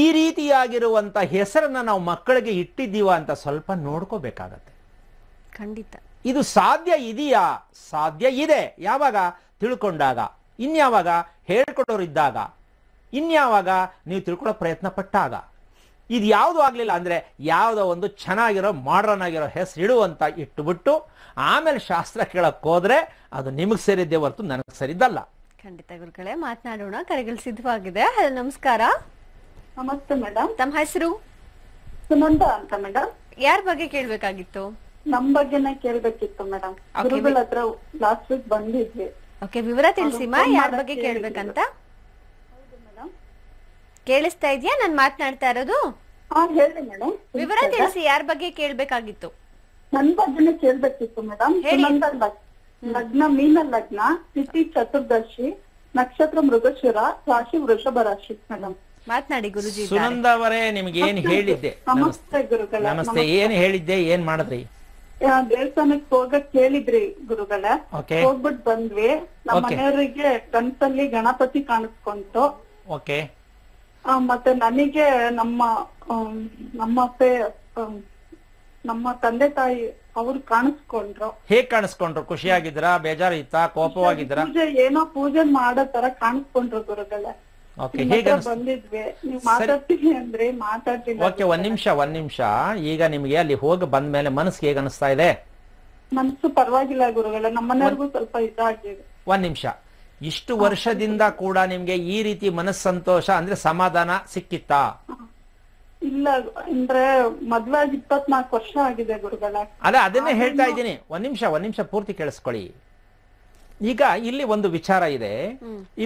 ಈ ರೀತಿಯಾಗಿರುವಂತ ಹೆಸರನ್ನ ನಾವು ಮಕ್ಕಳಿಗೆ ಇಟ್ಟಿದ್ದೀವ ಅಂತ ಸ್ವಲ್ಪ ನೋಡ್ಕೋಬೇಕಾಗತ್ತೆ ಖಂಡಿತ ಇದು ಸಾಧ್ಯ ಇದೆಯಾ ಸಾಧ್ಯ ಇದೆ ಯಾವಾಗ ತಿಳ್ಕೊಂಡಾಗ ಇನ್ಯಾವಾಗ ಹೇಳ್ಕೊಡೋರಿದ್ದಾಗ ಇನ್ಯಾವಾಗ ನೀವು ತಿಳ್ಕೊಳ್ಳೋ ಪ್ರಯತ್ನ ಪಟ್ಟಾಗ ಇದು ಯಾವುದು ಆಗಲಿಲ್ಲ ಅಂದರೆ ಯಾವುದೋ ಒಂದು ಚೆನ್ನಾಗಿರೋ ಮಾಡ್ರನ್ ಆಗಿರೋ ಹೆಸರು ಇಡುವಂತ ಇಟ್ಟುಬಿಟ್ಟು ಆಮೇಲೆ ಶಾಸ್ತ್ರ ಕೇಳಕ್ಕೆ ಹೋದ್ರೆ ಅದು ನಿಮಗೆ ಸೇರಿದ್ದೆ ಹೊರತು ನನಗೆ ಸರಿದ್ದಲ್ಲ
ಖಂಡಿತ ಗುರುಗಳೇ ಮಾತನಾಡೋಣ ಕರೆಗಳು ಸಿದ್ಧವಾಗಿದೆ ಹಲೋ ನಮಸ್ಕಾರ ನಮಸ್ತೆ ಮೇಡಮ್ ತಮ್ಮ ಹೆಸರು ಸುಮಂತ ಅಂತ ಮೇಡಮ್ ಯಾರ ಬಗ್ಗೆ ಕೇಳಬೇಕಾಗಿತ್ತು ನಮ್ ಬಗ್ಗೆನೇ ಕೇಳ್ಬೇಕಿತ್ತು ಮೇಡಮ್ ಗುರುಗಳ ಹತ್ರ ಲಾಸ್ಟ್ ವೀಕ್ ಬಂದಿದ್ವಿ ಓಕೆ ವಿವರ ಮಾ ಯಾರ ಬಗ್ಗೆ ಕೇಳ್ಬೇಕಂತ ಕೇಳಿಸ್ತಾ ಇದೆಯಾ ನಾನು ಮಾತನಾಡ್ತಾ ಇರೋದು ಹಾ ಹೇಳಿ ಮೇಡಮ್ ವಿವರ ತಿಳಿಸಿ ಯಾರ ಬಗ್ಗೆ ಕೇಳ್ಬೇಕಾಗಿತ್ತು ನನ್
ಬಗ್ಗೆನೇ ಕೇಳ್ಬೇಕಿತ್ತು ಮೇಡಮ್ ಲಗ್ನ ಮೀನ ಲಗ್ನ ತಿಥಿ ಚತುರ್ದಶಿ ನಕ್ಷತ್ರ ಮೃಗಶಿರ ರಾಶಿ ವೃಷಭ ರಾಶಿ ಮೇಡಮ್
ಮಾತನಾಡಿ
ಗುರುಜಿ ಸುನಂದ ಅವರೇ ನಿಮ್ಗೆ ಏನ್ ಹೇಳಿದ್ದೆ ನಮಸ್ತೆ
ಗುರುಗಳ ನಮಸ್ತೆ ಏನ್
ಹೇಳಿದ್ದೆ ಏನ್ ಮಾಡಿದ್ರಿ
ದೇವಸ್ಥಾನಕ್ ಹೋಗಕ್ ಕೇಳಿದ್ರಿ ಗುರುಗಳ ಹೋಗ್ಬಿಟ್ಟು ಬಂದ್ವಿ ನಮ್ಮ ಮನೆಯವರಿಗೆ ಕನ್ಸಲ್ಲಿ ಗಣಪತಿ ಕಾಣಿಸ್ಕೊಂತು ಆ, ಮತ್ತೆ ನನಗೆ ನಮ್ಮ ನಮ್ಮ ನಮ್ಮ ತಂದೆ ತಾಯಿ ಅವ್ರು ಕಾಣಿಸ್ಕೊಂಡ್ರು
ಹೇಗ್ ಕಾಣಿಸ್ಕೊಂಡ್ರು ಖುಷಿಯಾಗಿದ್ರಾ ಬೇಜಾರಿತ್ತಾ ಕೋಪವಾಗಿದ್ರಾ ಪೂಜೆ
ಏನೋ ಪೂಜೆ ಮಾಡೋ ತರ ಕಾಣಿಸ್ಕೊಂಡ್ರು ಗುರುಗಳೇ
ಓಕೆ ಒಂದ್ ನಿಮಿಷ ಒಂದ್ ನಿಮಿಷ ಈಗ ನಿಮ್ಗೆ ಅಲ್ಲಿ ಹೋಗಿ ಬಂದ ಮೇಲೆ ಮನಸ್ಸಿಗೆ ಹೇಗ ಅನಿಸ್ತಾ ಇದೆ
ಮನಸ್ಸು ಪರವಾಗಿಲ್ಲ ಗುರುಗಳ ನಮ್ಮನೆಗೂ ಸ್ವಲ್ಪ ಇದಾಗಿದೆ
ಒಂದ್ ನಿಮಿಷ ಇಷ್ಟು ವರ್ಷದಿಂದ ಕೂಡ ನಿಮ್ಗೆ ಈ ರೀತಿ ಸಂತೋಷ ಅಂದ್ರೆ ಸಮಾಧಾನ ಸಿಕ್ಕಿತ್ತಾ
ಇಲ್ಲ ಅಂದ್ರೆ ಮದ್ವೆ ಇಪ್ಪತ್ನಾಲ್ಕು ವರ್ಷ ಆಗಿದೆ ಗುರುಗಳ
ಅದೇ ಅದನ್ನೇ ಹೇಳ್ತಾ ಇದ್ದೀನಿ ಒಂದ್ ನಿಮಿಷ ಒಂದ್ ನಿಮಿಷ ಪೂರ್ತಿ ಕೇಳಿಸ್ಕೊಳ್ಳಿ ಈಗ ಇಲ್ಲಿ ಒಂದು ವಿಚಾರ ಇದೆ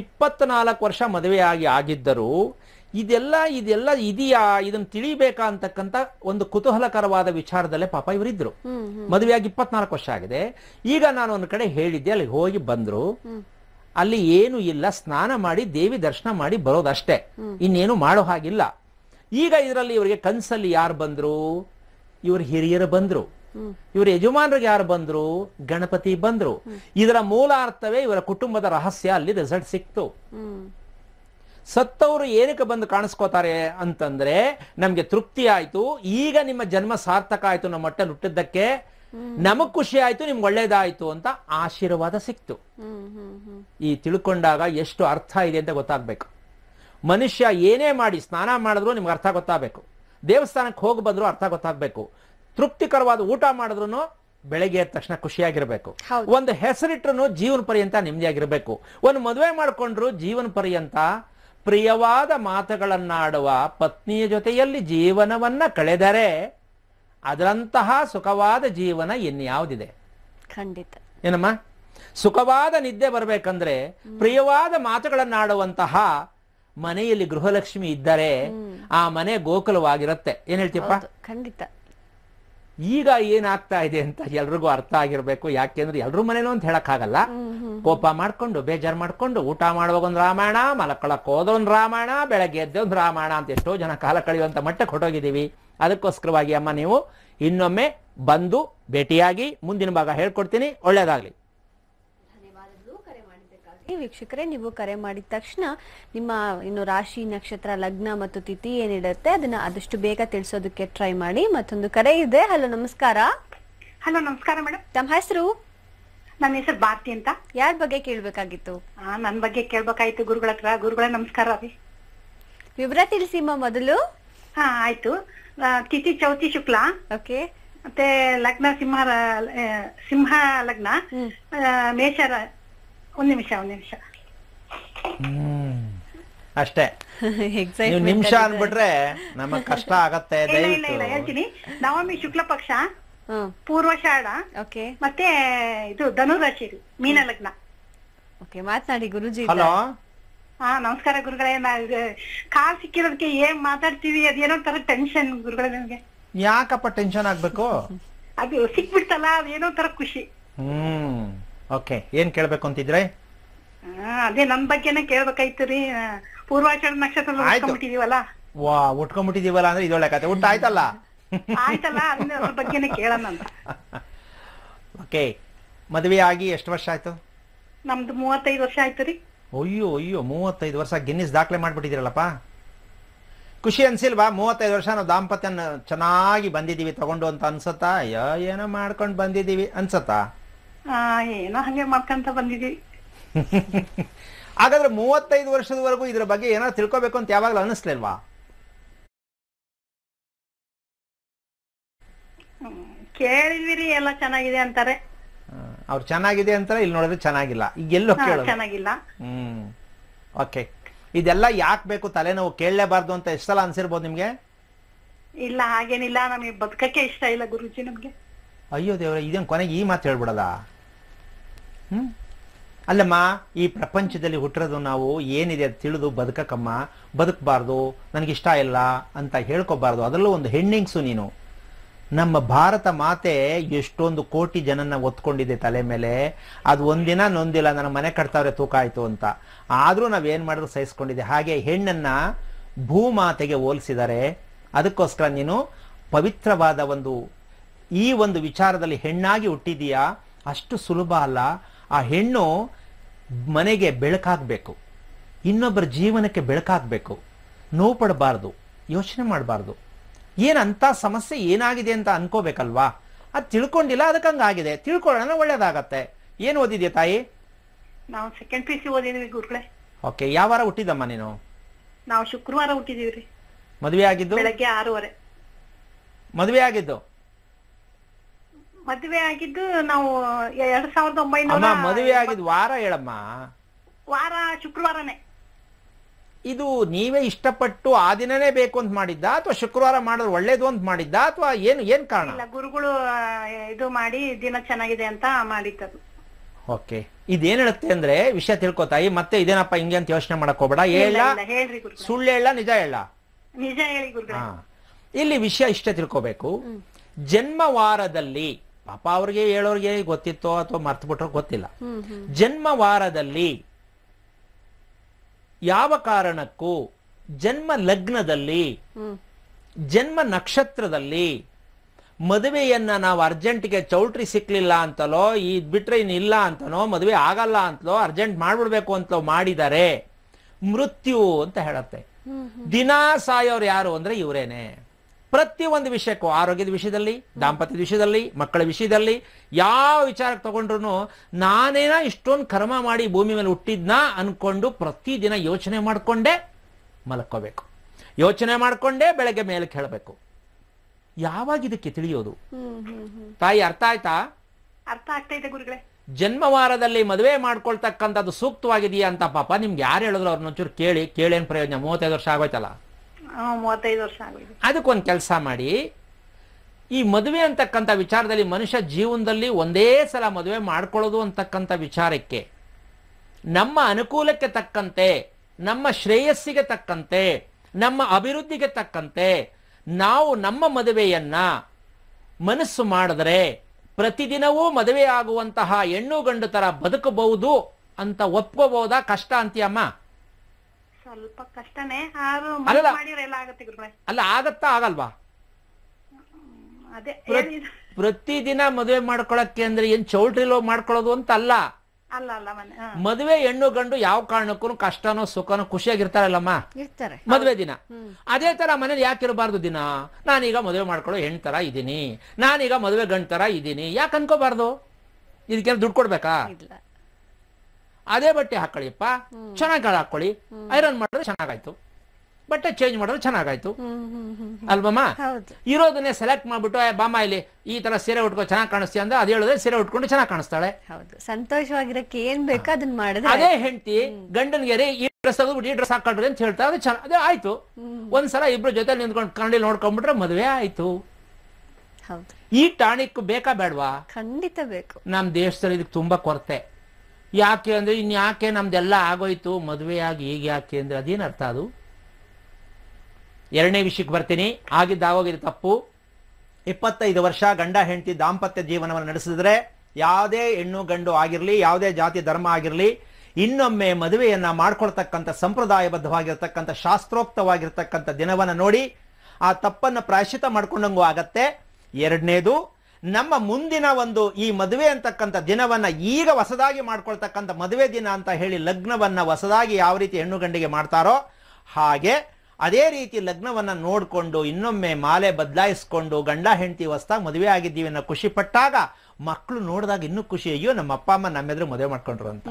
ಇಪ್ಪತ್ನಾಲ್ಕು ವರ್ಷ ಮದುವೆಯಾಗಿ ಆಗಿದ್ದರೂ ಇದೆಲ್ಲ ಇದೆಲ್ಲ ಇದೆಯಾ ಇದನ್ನ ತಿಳಿಬೇಕಾ ಅಂತಕ್ಕಂತ ಒಂದು ಕುತೂಹಲಕರವಾದ ವಿಚಾರದಲ್ಲೇ ಪಾಪ ಇವರಿದ್ರು ಮದುವೆಯಾಗಿ ಇಪ್ಪತ್ನಾಲ್ಕು ವರ್ಷ ಆಗಿದೆ ಈಗ ನಾನು ಒಂದು ಕಡೆ ಹೇಳಿದ್ದೆ ಅಲ್ಲಿ ಹೋಗಿ ಬಂದ್ರು ಅಲ್ಲಿ ಏನು ಇಲ್ಲ ಸ್ನಾನ ಮಾಡಿ ದೇವಿ ದರ್ಶನ ಮಾಡಿ ಬರೋದಷ್ಟೇ ಇನ್ನೇನು ಮಾಡೋ ಹಾಗಿಲ್ಲ ಈಗ ಇದರಲ್ಲಿ ಇವರಿಗೆ ಕನ್ಸಲ್ಲಿ ಯಾರು ಬಂದ್ರು ಇವರು ಹಿರಿಯರು ಬಂದ್ರು ಇವರು ಯಜಮಾನರಿಗೆ ಯಾರು ಬಂದ್ರು ಗಣಪತಿ ಬಂದ್ರು ಇದರ ಮೂಲ ಅರ್ಥವೇ ಇವರ ಕುಟುಂಬದ ರಹಸ್ಯ ಅಲ್ಲಿ ರಿಸಲ್ಟ್ ಸಿಕ್ತು ಸತ್ತವರು ಏನಕ್ಕೆ ಬಂದು ಕಾಣಿಸ್ಕೋತಾರೆ ಅಂತಂದ್ರೆ ನಮ್ಗೆ ತೃಪ್ತಿ ಆಯ್ತು ಈಗ ನಿಮ್ಮ ಜನ್ಮ ಸಾರ್ಥಕ ಆಯ್ತು ನಮ್ಮ ಮಟ್ಟ ಹುಟ್ಟಿದ್ದಕ್ಕೆ ನಮಗ್ ಖುಷಿ ಆಯ್ತು ನಿಮ್ಗೆ ಒಳ್ಳೇದಾಯ್ತು ಅಂತ ಆಶೀರ್ವಾದ ಸಿಕ್ತು ಈ ತಿಳ್ಕೊಂಡಾಗ ಎಷ್ಟು ಅರ್ಥ ಇದೆ ಅಂತ ಗೊತ್ತಾಗ್ಬೇಕು ಮನುಷ್ಯ ಏನೇ ಮಾಡಿ ಸ್ನಾನ ಮಾಡಿದ್ರು ನಿಮ್ಗೆ ಅರ್ಥ ಗೊತ್ತಾಗಬೇಕು ದೇವಸ್ಥಾನಕ್ಕೆ ಹೋಗಿ ಬಂದ್ರು ಅರ್ಥ ಗೊತ್ತಾಗ್ಬೇಕು ತೃಪ್ತಿಕರವಾದ ಊಟ ಮಾಡಿದ್ರು ಬೆಳಗ್ಗೆ ಎದ್ದ ತಕ್ಷಣ ಖುಷಿಯಾಗಿರ್ಬೇಕು ಒಂದು ಹೆಸರಿಟ್ಟರು ಜೀವನ ಪರ್ಯಂತ ನೆಮ್ಮದಿಯಾಗಿರ್ಬೇಕು ಒಂದು ಮದುವೆ ಮಾಡಿಕೊಂಡ್ರು ಜೀವನ ಪರ್ಯಂತ ಪ್ರಿಯವಾದ ಮಾತುಗಳನ್ನಾಡುವ ಪತ್ನಿಯ ಜೊತೆಯಲ್ಲಿ ಜೀವನವನ್ನ ಕಳೆದರೆ ಅದರಂತಹ ಸುಖವಾದ ಜೀವನ ಇನ್ಯಾವುದಿದೆ ಖಂಡಿತ ಏನಮ್ಮ ಸುಖವಾದ ನಿದ್ದೆ ಬರಬೇಕಂದ್ರೆ ಪ್ರಿಯವಾದ ಮಾತುಗಳನ್ನಾಡುವಂತಹ ಮನೆಯಲ್ಲಿ ಗೃಹಲಕ್ಷ್ಮಿ ಇದ್ದರೆ ಆ ಮನೆ ಗೋಕುಲವಾಗಿರುತ್ತೆ ಏನ್ ಹೇಳ್ತೀಪ್ಪ ಖಂಡಿತ ಈಗ ಏನಾಗ್ತಾ ಇದೆ ಅಂತ ಎಲ್ರಿಗೂ ಅರ್ಥ ಆಗಿರ್ಬೇಕು ಯಾಕೆಂದ್ರೆ ಎಲ್ರೂ ಮನೇಲೂ ಅಂತ ಹೇಳಕ್ಕಾಗಲ್ಲ ಕೋಪ ಮಾಡ್ಕೊಂಡು ಬೇಜಾರ್ ಮಾಡ್ಕೊಂಡು ಊಟ ಮಾಡುವಾಗ ಒಂದ್ ರಾಮಾಯಣ ಮಲಕೊಳಕ್ ಹೋದೊಂದು ರಾಮಾಯಣ ಬೆಳಗ್ಗೆ ಎದ್ದೆ ಒಂದು ರಾಮಾಯಣ ಅಂತ ಎಷ್ಟೋ ಜನ ಕಾಲ ಕಳೆಯುವಂತ ಮಟ್ಟಕ್ಕೆ ಹೊಟ್ಟೋಗಿದ್ದೀವಿ ಅದಕ್ಕೋಸ್ಕರವಾಗಿ ಅಮ್ಮ ನೀವು ಇನ್ನೊಮ್ಮೆ ಬಂದು ಭೇಟಿಯಾಗಿ ಮುಂದಿನ ಭಾಗ ಹೇಳ್ಕೊಡ್ತೀನಿ ಒಳ್ಳೇದಾಗ್ಲಿ
ವೀಕ್ಷಕರೇ ನೀವು ಕರೆ ಮಾಡಿದ ತಕ್ಷಣ ನಿಮ್ಮ ಇನ್ನು ರಾಶಿ ನಕ್ಷತ್ರ ಲಗ್ನ ಮತ್ತು ತಿಥಿ ಏನಿಡುತ್ತೆ ಅದನ್ನ ಆದಷ್ಟು ಬೇಗ ತಿಳಿಸೋದಕ್ಕೆ ಟ್ರೈ ಮಾಡಿ ಮತ್ತೊಂದು ಕರೆ ಇದೆ ಹಲೋ ನಮಸ್ಕಾರ ಹಲೋ ನಮಸ್ಕಾರ ಮೇಡಮ್ ತಮ್ಮ ಹೆಸರು ನನ್ನ ಹೆಸರು ಭಾರತಿ ಅಂತ ಯಾರ ಬಗ್ಗೆ ಕೇಳ್ಬೇಕಾಗಿತ್ತು ಆ,
ನನ್ ಬಗ್ಗೆ ಕೇಳ್ಬೇಕಾಯ್ತು ಗುರುಗಳ ಹತ್ರ ಗುರುಗಳ ನಮಸ್ಕಾರ ರೀ ವಿವರ ತಿಳಿಸಿಮ್ಮ ಮೊದಲು ಹಾ ಆಯ್ತು ತಿಥಿ ಚೌತಿ ಶುಕ್ಲ ಓಕೆ ಮತ್ತೆ ಲಗ್ನ ಸಿಂಹ ಸಿಂಹ ಲಗ್ನ ಮೇಷ ಒಂದ್ ನಿಮಿಷ ಒಂದ್ ನಿಮಿಷ
ಅಷ್ಟೇ ನೀವು ನಿಮಿಷ ಅಂದ್ಬಿಟ್ರೆ
ನಮಗ್ ಕಷ್ಟ ಆಗತ್ತೆ
ಇಲ್ಲ ಇಲ್ಲ ಹೇಳ್ತೀನಿ
ನವಮಿ ಶುಕ್ಲ ಪಕ್ಷ ಪೂರ್ವಷಾಢ ಓಕೆ ಮತ್ತೆ ಇದು ಧನುರಾಶಿ ಮೀನ ಲಗ್ನ ಓಕೆ ಮಾತನಾಡಿ ಗುರುಜಿ ಹಲೋ ಹಾ ನಮಸ್ಕಾರ ಗುರುಗಳೇ ಕಾಲ್ ಸಿಕ್ಕಿರೋದಕ್ಕೆ ಏನ್ ಮಾತಾಡ್ತೀವಿ ಅದೇನೋ ತರ ಟೆನ್ಷನ್ ಗುರುಗಳೇ ನಿಮಗೆ ಯಾಕಪ್ಪ ಟೆನ್ಷನ್ ಆಗ್ಬೇಕು ಅದು ಸಿಕ್ಬಿಡ್ತಲ್ಲ ಅದೇನೋ ತರ ಖುಷಿ
ಹ್ಮ್ ಓಕೆ ಏನ್ ಕೇಳ್ಬೇಕು ಅಂತಿದ್ರೆ
ಅದೇ ನಮ್ ಬಗ್ಗೆನೆ ಕೇಳ್ಬೇಕಾಯ್ತು ರೀ ಪೂರ್ವಾಚರ ನಕ್ಷತ್ರ ಉಟ್ಕೊಂಡ್ಬಿಟ್ಟಿದೀವಲ್ಲ
ವಾ ಉಟ್ಕೊಂಡ್ಬಿಟ್ಟಿದೀವಲ್ಲ ಅಂದ್ರೆ ಇದೊಳ್ಳೆ ಕತೆ ಊಟ ಆಯ್ತಲ್ಲ
ಅದ್ರ ಅಂತ
ಓಕೆ ಮದುವೆ ಆಗಿ ಎಷ್ಟು ವರ್ಷ ಆಯ್ತು ನಮ್ದು ಮೂವತ್ತೈದು ವರ್ಷ ಆಯ್ತು ರೀ ಅಯ್ಯೋ ಅಯ್ಯೋ ಮೂವತ್ತೈದು ವರ್ಷ ಗಿನ್ನಿಸ್ ದಾಖಲೆ ಮಾಡ್ಬಿಟ್ಟಿದಿರಲ್ಲಪ್ಪ ಖುಷಿ ಅನ್ಸಿಲ್ವಾ ಮೂವತ್ತೈದು ವರ್ಷ ನಾವು ದಾಂಪತ್ಯನ ಚೆನ್ನಾಗಿ ಬಂದಿದ್ದೀವಿ ತಗೊಂಡು ಅಂತ ಅನ್ಸತ್ತಾ ಏನೋ ಮಾಡ್ಕೊಂಡು ಬಂದಿದ್ದೀವಿ ಅನ್ಸತ್ತಾ
ಏನೋ ಹಂಗೆ ಮಾಡ್ಕೊಂತ ಬಂದಿದ್ದೀವಿ
ಹಾಗಾದ್ರೆ ಮೂವತ್ತೈದು ವರ್ಷದವರೆಗೂ ಇದ್ರ ಬಗ್ಗೆ ಏನಾದ್ರು ತಿಳ್ಕೊಬೇಕು ಅಂತ ಯಾವಾಗಲೂ ಅನಿಸ್ಲಿಲ್ವಾ
ಕೇಳಿದ್ವಿ ಎಲ್ಲ
ಚೆನ್ನಾಗಿದೆ ಅಂತಾರೆ
ಅವ್ರು ಚೆನ್ನಾಗಿದೆ ಅಂತಾರೆ ಇಲ್ಲಿ ನೋಡಿದ್ರೆ ಚೆನ್ನಾಗಿಲ್ಲ ಈಗ ಎಲ್ಲೋ ಕೇಳೋ ಚೆನ್ನಾಗಿಲ್ಲ ಹ್ಮ್ ಓಕೆ ಇದೆಲ್ಲ ಯಾಕೆ ಬೇಕು ತಲೆನೋವು ಕೇಳಲೇಬಾರ್ದು ಅಂತ ಸಲ ಅನ್ಸಿರ್ಬೋದು ನಿಮ್ಗೆ
ಇಲ್ಲ ಹಾಗೇನಿಲ್ಲ ನಮಗೆ ಬದುಕಕ್ಕೆ ಇಷ್ಟ ಇಲ್ಲ ಗುರುಜಿ ನಮ್ಗೆ
ಅಯ್ಯೋ ದೇವ್ರ ಇದೇನ್ ಕೊನೆಗೆ ಈ ಮಾತು ಹೇಳ್ಬಿಡಲ್ಲ ಅಲ್ಲಮ್ಮ ಈ ಪ್ರಪಂಚದಲ್ಲಿ ಹುಟ್ಟಿರೋದು ನಾವು ಏನಿದೆ ಅದು ತಿಳಿದು ಬದುಕಕ್ಕಮ್ಮ ಬದುಕಬಾರ್ದು ಇಷ್ಟ ಇಲ್ಲ ಅಂತ ಹೇಳ್ಕೋಬಾರ್ದು ಅದರಲ್ಲೂ ಒಂದು ಹೆಣ್ಣಿಂಗ್ಸು ನೀನು ನಮ್ಮ ಭಾರತ ಮಾತೆ ಎಷ್ಟೊಂದು ಕೋಟಿ ಜನನ ಒತ್ಕೊಂಡಿದೆ ತಲೆ ಮೇಲೆ ಅದು ಒಂದಿನ ನೊಂದಿಲ್ಲ ನನ್ನ ಮನೆ ಕಟ್ತಾವ್ರೆ ತೂಕ ಆಯಿತು ಅಂತ ಆದರೂ ನಾವೇನು ಮಾಡಿದ್ರು ಸಹಿಸ್ಕೊಂಡಿದ್ದೆ ಹಾಗೆ ಹೆಣ್ಣನ್ನು ಭೂಮಾತೆಗೆ ಹೋಲಿಸಿದರೆ ಅದಕ್ಕೋಸ್ಕರ ನೀನು ಪವಿತ್ರವಾದ ಒಂದು ಈ ಒಂದು ವಿಚಾರದಲ್ಲಿ ಹೆಣ್ಣಾಗಿ ಹುಟ್ಟಿದೀಯಾ ಅಷ್ಟು ಸುಲಭ ಅಲ್ಲ ಆ ಹೆಣ್ಣು ಮನೆಗೆ ಬೆಳಕಾಗಬೇಕು ಇನ್ನೊಬ್ಬರ ಜೀವನಕ್ಕೆ ಬೆಳಕಾಗಬೇಕು ನೋವು ಪಡಬಾರ್ದು ಯೋಚನೆ ಮಾಡಬಾರ್ದು ಏನಂತ ಸಮಸ್ಯೆ ಏನಾಗಿದೆ ಅಂತ ಅನ್ಕೋಬೇಕಲ್ವಾ ಅದು ತಿಳ್ಕೊಂಡಿಲ್ಲ ಅದಕ್ಕೆ ಹಂಗಾಗಿದೆ ತಿಳ್ಕೊಳ್ಳೋಣ ಒಳ್ಳೇದಾಗತ್ತೆ ಏನು ಓದಿದ್ಯಾ ತಾಯಿ
ನಾವು ಸೆಕೆಂಡ್ ಪಿ ಸಿ ಓದಿದ್ವಿ ಗುರುಗಳೇ
ಓಕೆ ಯಾವ ವಾರ ಹುಟ್ಟಿದಮ್ಮ ನೀನು
ನಾವು ಶುಕ್ರವಾರ ಹುಟ್ಟಿದೀವಿ ರೀ
ಮದುವೆ ಆಗಿದ್ದು ಬೆಳಗ್ಗೆ ಆರೂವರೆ ಮದುವೆ ಆಗಿದ್ದು
ಮದ್ವೆ ಆಗಿದ್ದು ನಾವು ಎರಡ್ ಸಾವಿರದ ಒಂಬೈನೂರ ಮದುವೆ
ಆಗಿದ್ ವಾರ ಹೇಳಮ್ಮ
ವಾರ ಶುಕ್ರವಾರನೇ
ಇದು ನೀವೇ ಇಷ್ಟಪಟ್ಟು ಆ ದಿನನೇ ಬೇಕು ಅಂತ ಮಾಡಿದ್ದ ಅಥವಾ ಶುಕ್ರವಾರ ಮಾಡಿದ್ರೆ ಒಳ್ಳೇದು ಅಂತ ಮಾಡಿದ್ದ ಅಥವಾ ಏನು ಏನ್ ಕಾರಣ
ಗುರುಗಳು ಇದು ಮಾಡಿ ದಿನ ಚೆನ್ನಾಗಿದೆ ಅಂತ ಮಾಡಿದ್ದು
ಓಕೆ ಇದೇನ್ ಹೇಳುತ್ತೆ ಅಂದ್ರೆ ವಿಷಯ ತಿಳ್ಕೊತಾಯಿ ಮತ್ತೆ ಇದೇನಪ್ಪ ಹಿಂಗೆ ಅಂತ ಯೋಚನೆ ಮಾಡಕ್ ಹೋಗ್ಬೇಡ ಹೇಳ ಹೇಳ್ರಿ ಸುಳ್ಳು ಹೇಳ ನಿಜ ಹೇಳ ನಿಜ ಹೇಳಿ ಇಲ್ಲಿ ವಿಷಯ ಇಷ್ಟೇ ತಿಳ್ಕೋಬೇಕು ಜನ್ಮವಾರದಲ್ಲಿ ಪಾಪ ಅವ್ರಿಗೆ ಹೇಳೋರಿಗೆ ಗೊತ್ತಿತ್ತೋ ಅಥವಾ ಮರ್ತು ಬಿಟ್ರೋ ಗೊತ್ತಿಲ್ಲ ಜನ್ಮ ವಾರದಲ್ಲಿ ಯಾವ ಕಾರಣಕ್ಕೂ ಜನ್ಮ ಲಗ್ನದಲ್ಲಿ ಜನ್ಮ ನಕ್ಷತ್ರದಲ್ಲಿ ಮದುವೆಯನ್ನ ನಾವು ಅರ್ಜೆಂಟ್ಗೆ ಚೌಟ್ರಿ ಸಿಕ್ಲಿಲ್ಲ ಅಂತಲೋ ಈ ಬಿಟ್ರೆ ಇನ್ ಇಲ್ಲ ಅಂತನೋ ಮದುವೆ ಆಗಲ್ಲ ಅಂತಲೋ ಅರ್ಜೆಂಟ್ ಮಾಡ್ಬಿಡ್ಬೇಕು ಅಂತಲೋ ಮಾಡಿದರೆ ಮೃತ್ಯು ಅಂತ ಹೇಳತ್ತೆ ದಿನಾ ಸಾಯೋರು ಯಾರು ಅಂದ್ರೆ ಇವರೇನೆ ಪ್ರತಿಯೊಂದು ವಿಷಯಕ್ಕೂ ಆರೋಗ್ಯದ ವಿಷಯದಲ್ಲಿ ದಾಂಪತ್ಯದ ವಿಷಯದಲ್ಲಿ ಮಕ್ಕಳ ವಿಷಯದಲ್ಲಿ ಯಾವ ವಿಚಾರಕ್ಕೆ ತಗೊಂಡ್ರು ನಾನೇನ ಇಷ್ಟೊಂದು ಕರ್ಮ ಮಾಡಿ ಭೂಮಿ ಮೇಲೆ ಹುಟ್ಟಿದ್ನಾ ಅನ್ಕೊಂಡು ಪ್ರತಿದಿನ ಯೋಚನೆ ಮಾಡ್ಕೊಂಡೆ ಮಲ್ಕೋಬೇಕು ಯೋಚನೆ ಮಾಡಿಕೊಂಡೇ ಬೆಳಗ್ಗೆ ಮೇಲೆ ಕೇಳಬೇಕು ಯಾವಾಗ ಇದಕ್ಕೆ ತಿಳಿಯೋದು ತಾಯಿ ಅರ್ಥ ಆಯ್ತಾ
ಅರ್ಥ ಆಗ್ತಾ ಇದೆ ಗುರುಗಳೇ
ಜನ್ಮವಾರದಲ್ಲಿ ಮದುವೆ ಮಾಡ್ಕೊಳ್ತಕ್ಕಂಥದ್ದು ಸೂಕ್ತವಾಗಿದೆಯಾ ಅಂತ ಪಾಪ ನಿಮ್ಗೆ ಯಾರು ಹೇಳಿದ್ರು ಅವ್ರನ್ನೊಂಚೂರು ಕೇಳಿ ಕೇಳೇನು ಪ್ರಯೋಜನ ಮೂವತ್ತೈದು ವರ್ಷ ಆಗೋಯ್ತಲ್ಲ ಮೂವತ್ತೈದು ವರ್ಷ ಆಗಿದೆ ಅದಕ್ಕೊಂದು ಕೆಲಸ ಮಾಡಿ ಈ ಮದುವೆ ಅಂತಕ್ಕಂಥ ವಿಚಾರದಲ್ಲಿ ಮನುಷ್ಯ ಜೀವನದಲ್ಲಿ ಒಂದೇ ಸಲ ಮದುವೆ ಮಾಡ್ಕೊಳ್ಳೋದು ಅಂತಕ್ಕಂಥ ವಿಚಾರಕ್ಕೆ ನಮ್ಮ ಅನುಕೂಲಕ್ಕೆ ತಕ್ಕಂತೆ ನಮ್ಮ ಶ್ರೇಯಸ್ಸಿಗೆ ತಕ್ಕಂತೆ ನಮ್ಮ ಅಭಿವೃದ್ಧಿಗೆ ತಕ್ಕಂತೆ ನಾವು ನಮ್ಮ ಮದುವೆಯನ್ನ ಮನಸ್ಸು ಮಾಡಿದ್ರೆ ಪ್ರತಿದಿನವೂ ಮದುವೆ ಆಗುವಂತಹ ಹೆಣ್ಣು ಗಂಡು ತರ ಬದುಕಬಹುದು ಅಂತ ಒಪ್ಕೋಬಹುದಾ ಕಷ್ಟ ಅಂತೀಯಮ್ಮ
ಸ್ವಲ್ಪ ಕಷ್ಟನೇ
ಅಲ್ಲ ಆಗತ್ತಾ ಆಗಲ್ವಾ ಪ್ರತಿದಿನ ಮದುವೆ ಮಾಡ್ಕೊಳಕ್ಕೆ ಅಂದ್ರೆ ಏನ್ ಚೌಲ್ಟ್ರಿಲೋ ಮಾಡ್ಕೊಳ್ಳೋದು ಅಂತ ಅಲ್ಲ ಅಲ್ಲ ಮದುವೆ ಹೆಣ್ಣು ಗಂಡು ಯಾವ ಕಾರಣಕ್ಕೂ ಕಷ್ಟನೋ ಸುಖನೋ ಖುಷಿಯಾಗಿರ್ತಾರಲ್ಲಮ್ಮ ಇರ್ತಾರೆ ಮದುವೆ ದಿನ ಅದೇ ತರ ಮನೇಲಿ ಯಾಕೆ ಇರಬಾರ್ದು ದಿನ ನಾನೀಗ ಮದುವೆ ಮಾಡ್ಕೊಳ್ಳೋ ಹೆಣ್ ತರ ಇದ್ದೀನಿ ನಾನೀಗ ಮದುವೆ ಗಂಡ್ ತರ ಇದ್ದೀನಿ ಯಾಕೆ ಅನ್ಕೋಬಾರ್ದು ಇದಕ್ಕೆ ದುಡ್ಡು ಕೊಡ್ಬೇಕಾ ಅದೇ ಬಟ್ಟೆ ಹಾಕೊಳ್ಳಿಪ್ಪ ಚೆನ್ನಾಗಿ ಹಾಕೊಳ್ಳಿ ಐರನ್ ಮಾಡಿದ್ರೆ ಚೆನ್ನಾಗಾಯ್ತು ಬಟ್ಟೆ ಚೇಂಜ್ ಮಾಡಿದ್ರೆ ಚೆನ್ನಾಗಾಯ್ತು ಅಲ್ಬಮ್ಮ ಇರೋದನ್ನೇ ಸೆಲೆಕ್ಟ್ ಮಾಡ್ಬಿಟ್ಟು ಬಾಮ ಇಲ್ಲಿ ಈ ತರ ಸೀರೆ ಉಟ್ಕೊ ಚೆನ್ನಾಗಿ ಕಾಣಿಸ್ತೀಯ ಅಂದ್ರೆ ಅದ್ ಹೇಳಿದ್ರೆ ಸೀರೆ ಉಟ್ಕೊಂಡು ಚೆನ್ನಾಗಿ ಕಾಣಿಸ್ತಾಳೆ
ಸಂತೋಷವಾಗಿರಕ್ಕೆ ಏನ್ ಬೇಕು ಅದನ್ನ ಮಾಡಿದ್ರೆ
ಅದೇ ಹೆಂಡತಿ ಗೆರೆ ಈ ಡ್ರೆಸ್ ಈ ಡ್ರೆಸ್ ಹಾಕೊಂಡ್ರಿ ಅಂತ ಹೇಳ್ತಾ ಅದು ಅದೇ ಆಯ್ತು ಒಂದ್ಸಲ ಇಬ್ರು ಜೊತೆ ನಿಂತ್ಕೊಂಡು ಕನ್ನಡಿ ನೋಡ್ಕೊಂಡ್ಬಿಟ್ರೆ ಮದುವೆ ಆಯ್ತು ಈ ಟಾಣಿಕ್ ಬೇಕಾ ಬೇಡವಾ ಖಂಡಿತ ಬೇಕು ನಮ್ ದೇಶದಲ್ಲಿ ಇದಕ್ಕೆ ತುಂಬಾ ಕೊರತೆ ಯಾಕೆ ಅಂದರೆ ಇನ್ಯಾಕೆ ನಮ್ದೆಲ್ಲ ಆಗೋಯ್ತು ಮದುವೆಯಾಗಿ ಈಗ ಯಾಕೆ ಅಂದ್ರೆ ಅದೇನು ಅರ್ಥ ಅದು ಎರಡನೇ ವಿಷಯಕ್ಕೆ ಬರ್ತೀನಿ ಆಗಿದ್ದ ತಪ್ಪು ಇಪ್ಪತ್ತೈದು ವರ್ಷ ಗಂಡ ಹೆಂಡತಿ ದಾಂಪತ್ಯ ಜೀವನವನ್ನು ನಡೆಸಿದ್ರೆ ಯಾವುದೇ ಹೆಣ್ಣು ಗಂಡು ಆಗಿರಲಿ ಯಾವುದೇ ಜಾತಿ ಧರ್ಮ ಆಗಿರಲಿ ಇನ್ನೊಮ್ಮೆ ಮದುವೆಯನ್ನ ಮಾಡ್ಕೊಳ್ತಕ್ಕಂಥ ಸಂಪ್ರದಾಯಬದ್ಧವಾಗಿರ್ತಕ್ಕಂಥ ಶಾಸ್ತ್ರೋಕ್ತವಾಗಿರ್ತಕ್ಕಂಥ ದಿನವನ್ನು ನೋಡಿ ಆ ತಪ್ಪನ್ನು ಪ್ರಾಯಶ್ಚಿತ ಮಾಡ್ಕೊಂಡಂಗೂ ಆಗತ್ತೆ ಎರಡನೇದು ನಮ್ಮ ಮುಂದಿನ ಒಂದು ಈ ಮದುವೆ ಅಂತಕ್ಕಂಥ ದಿನವನ್ನ ಈಗ ಹೊಸದಾಗಿ ಮಾಡ್ಕೊಳ್ತಕ್ಕಂಥ ಮದುವೆ ದಿನ ಅಂತ ಹೇಳಿ ಲಗ್ನವನ್ನ ಹೊಸದಾಗಿ ಯಾವ ರೀತಿ ಹೆಣ್ಣು ಗಂಡಿಗೆ ಮಾಡ್ತಾರೋ ಹಾಗೆ ಅದೇ ರೀತಿ ಲಗ್ನವನ್ನ ನೋಡಿಕೊಂಡು ಇನ್ನೊಮ್ಮೆ ಮಾಲೆ ಬದಲಾಯಿಸ್ಕೊಂಡು ಗಂಡ ಹೆಂಡತಿ ಹೊಸ್ದಾಗ ಮದುವೆ ಆಗಿದ್ದೀವಿ ಅನ್ನೋ ಖುಷಿ ಪಟ್ಟಾಗ ಮಕ್ಕಳು ನೋಡಿದಾಗ ಇನ್ನೂ ಖುಷಿ ಅಯ್ಯೋ ನಮ್ಮ ಅಪ್ಪ ಅಮ್ಮ ನಮ್ಮೆದ್ರು ಮದುವೆ ಮಾಡ್ಕೊಂಡ್ರು ಅಂತ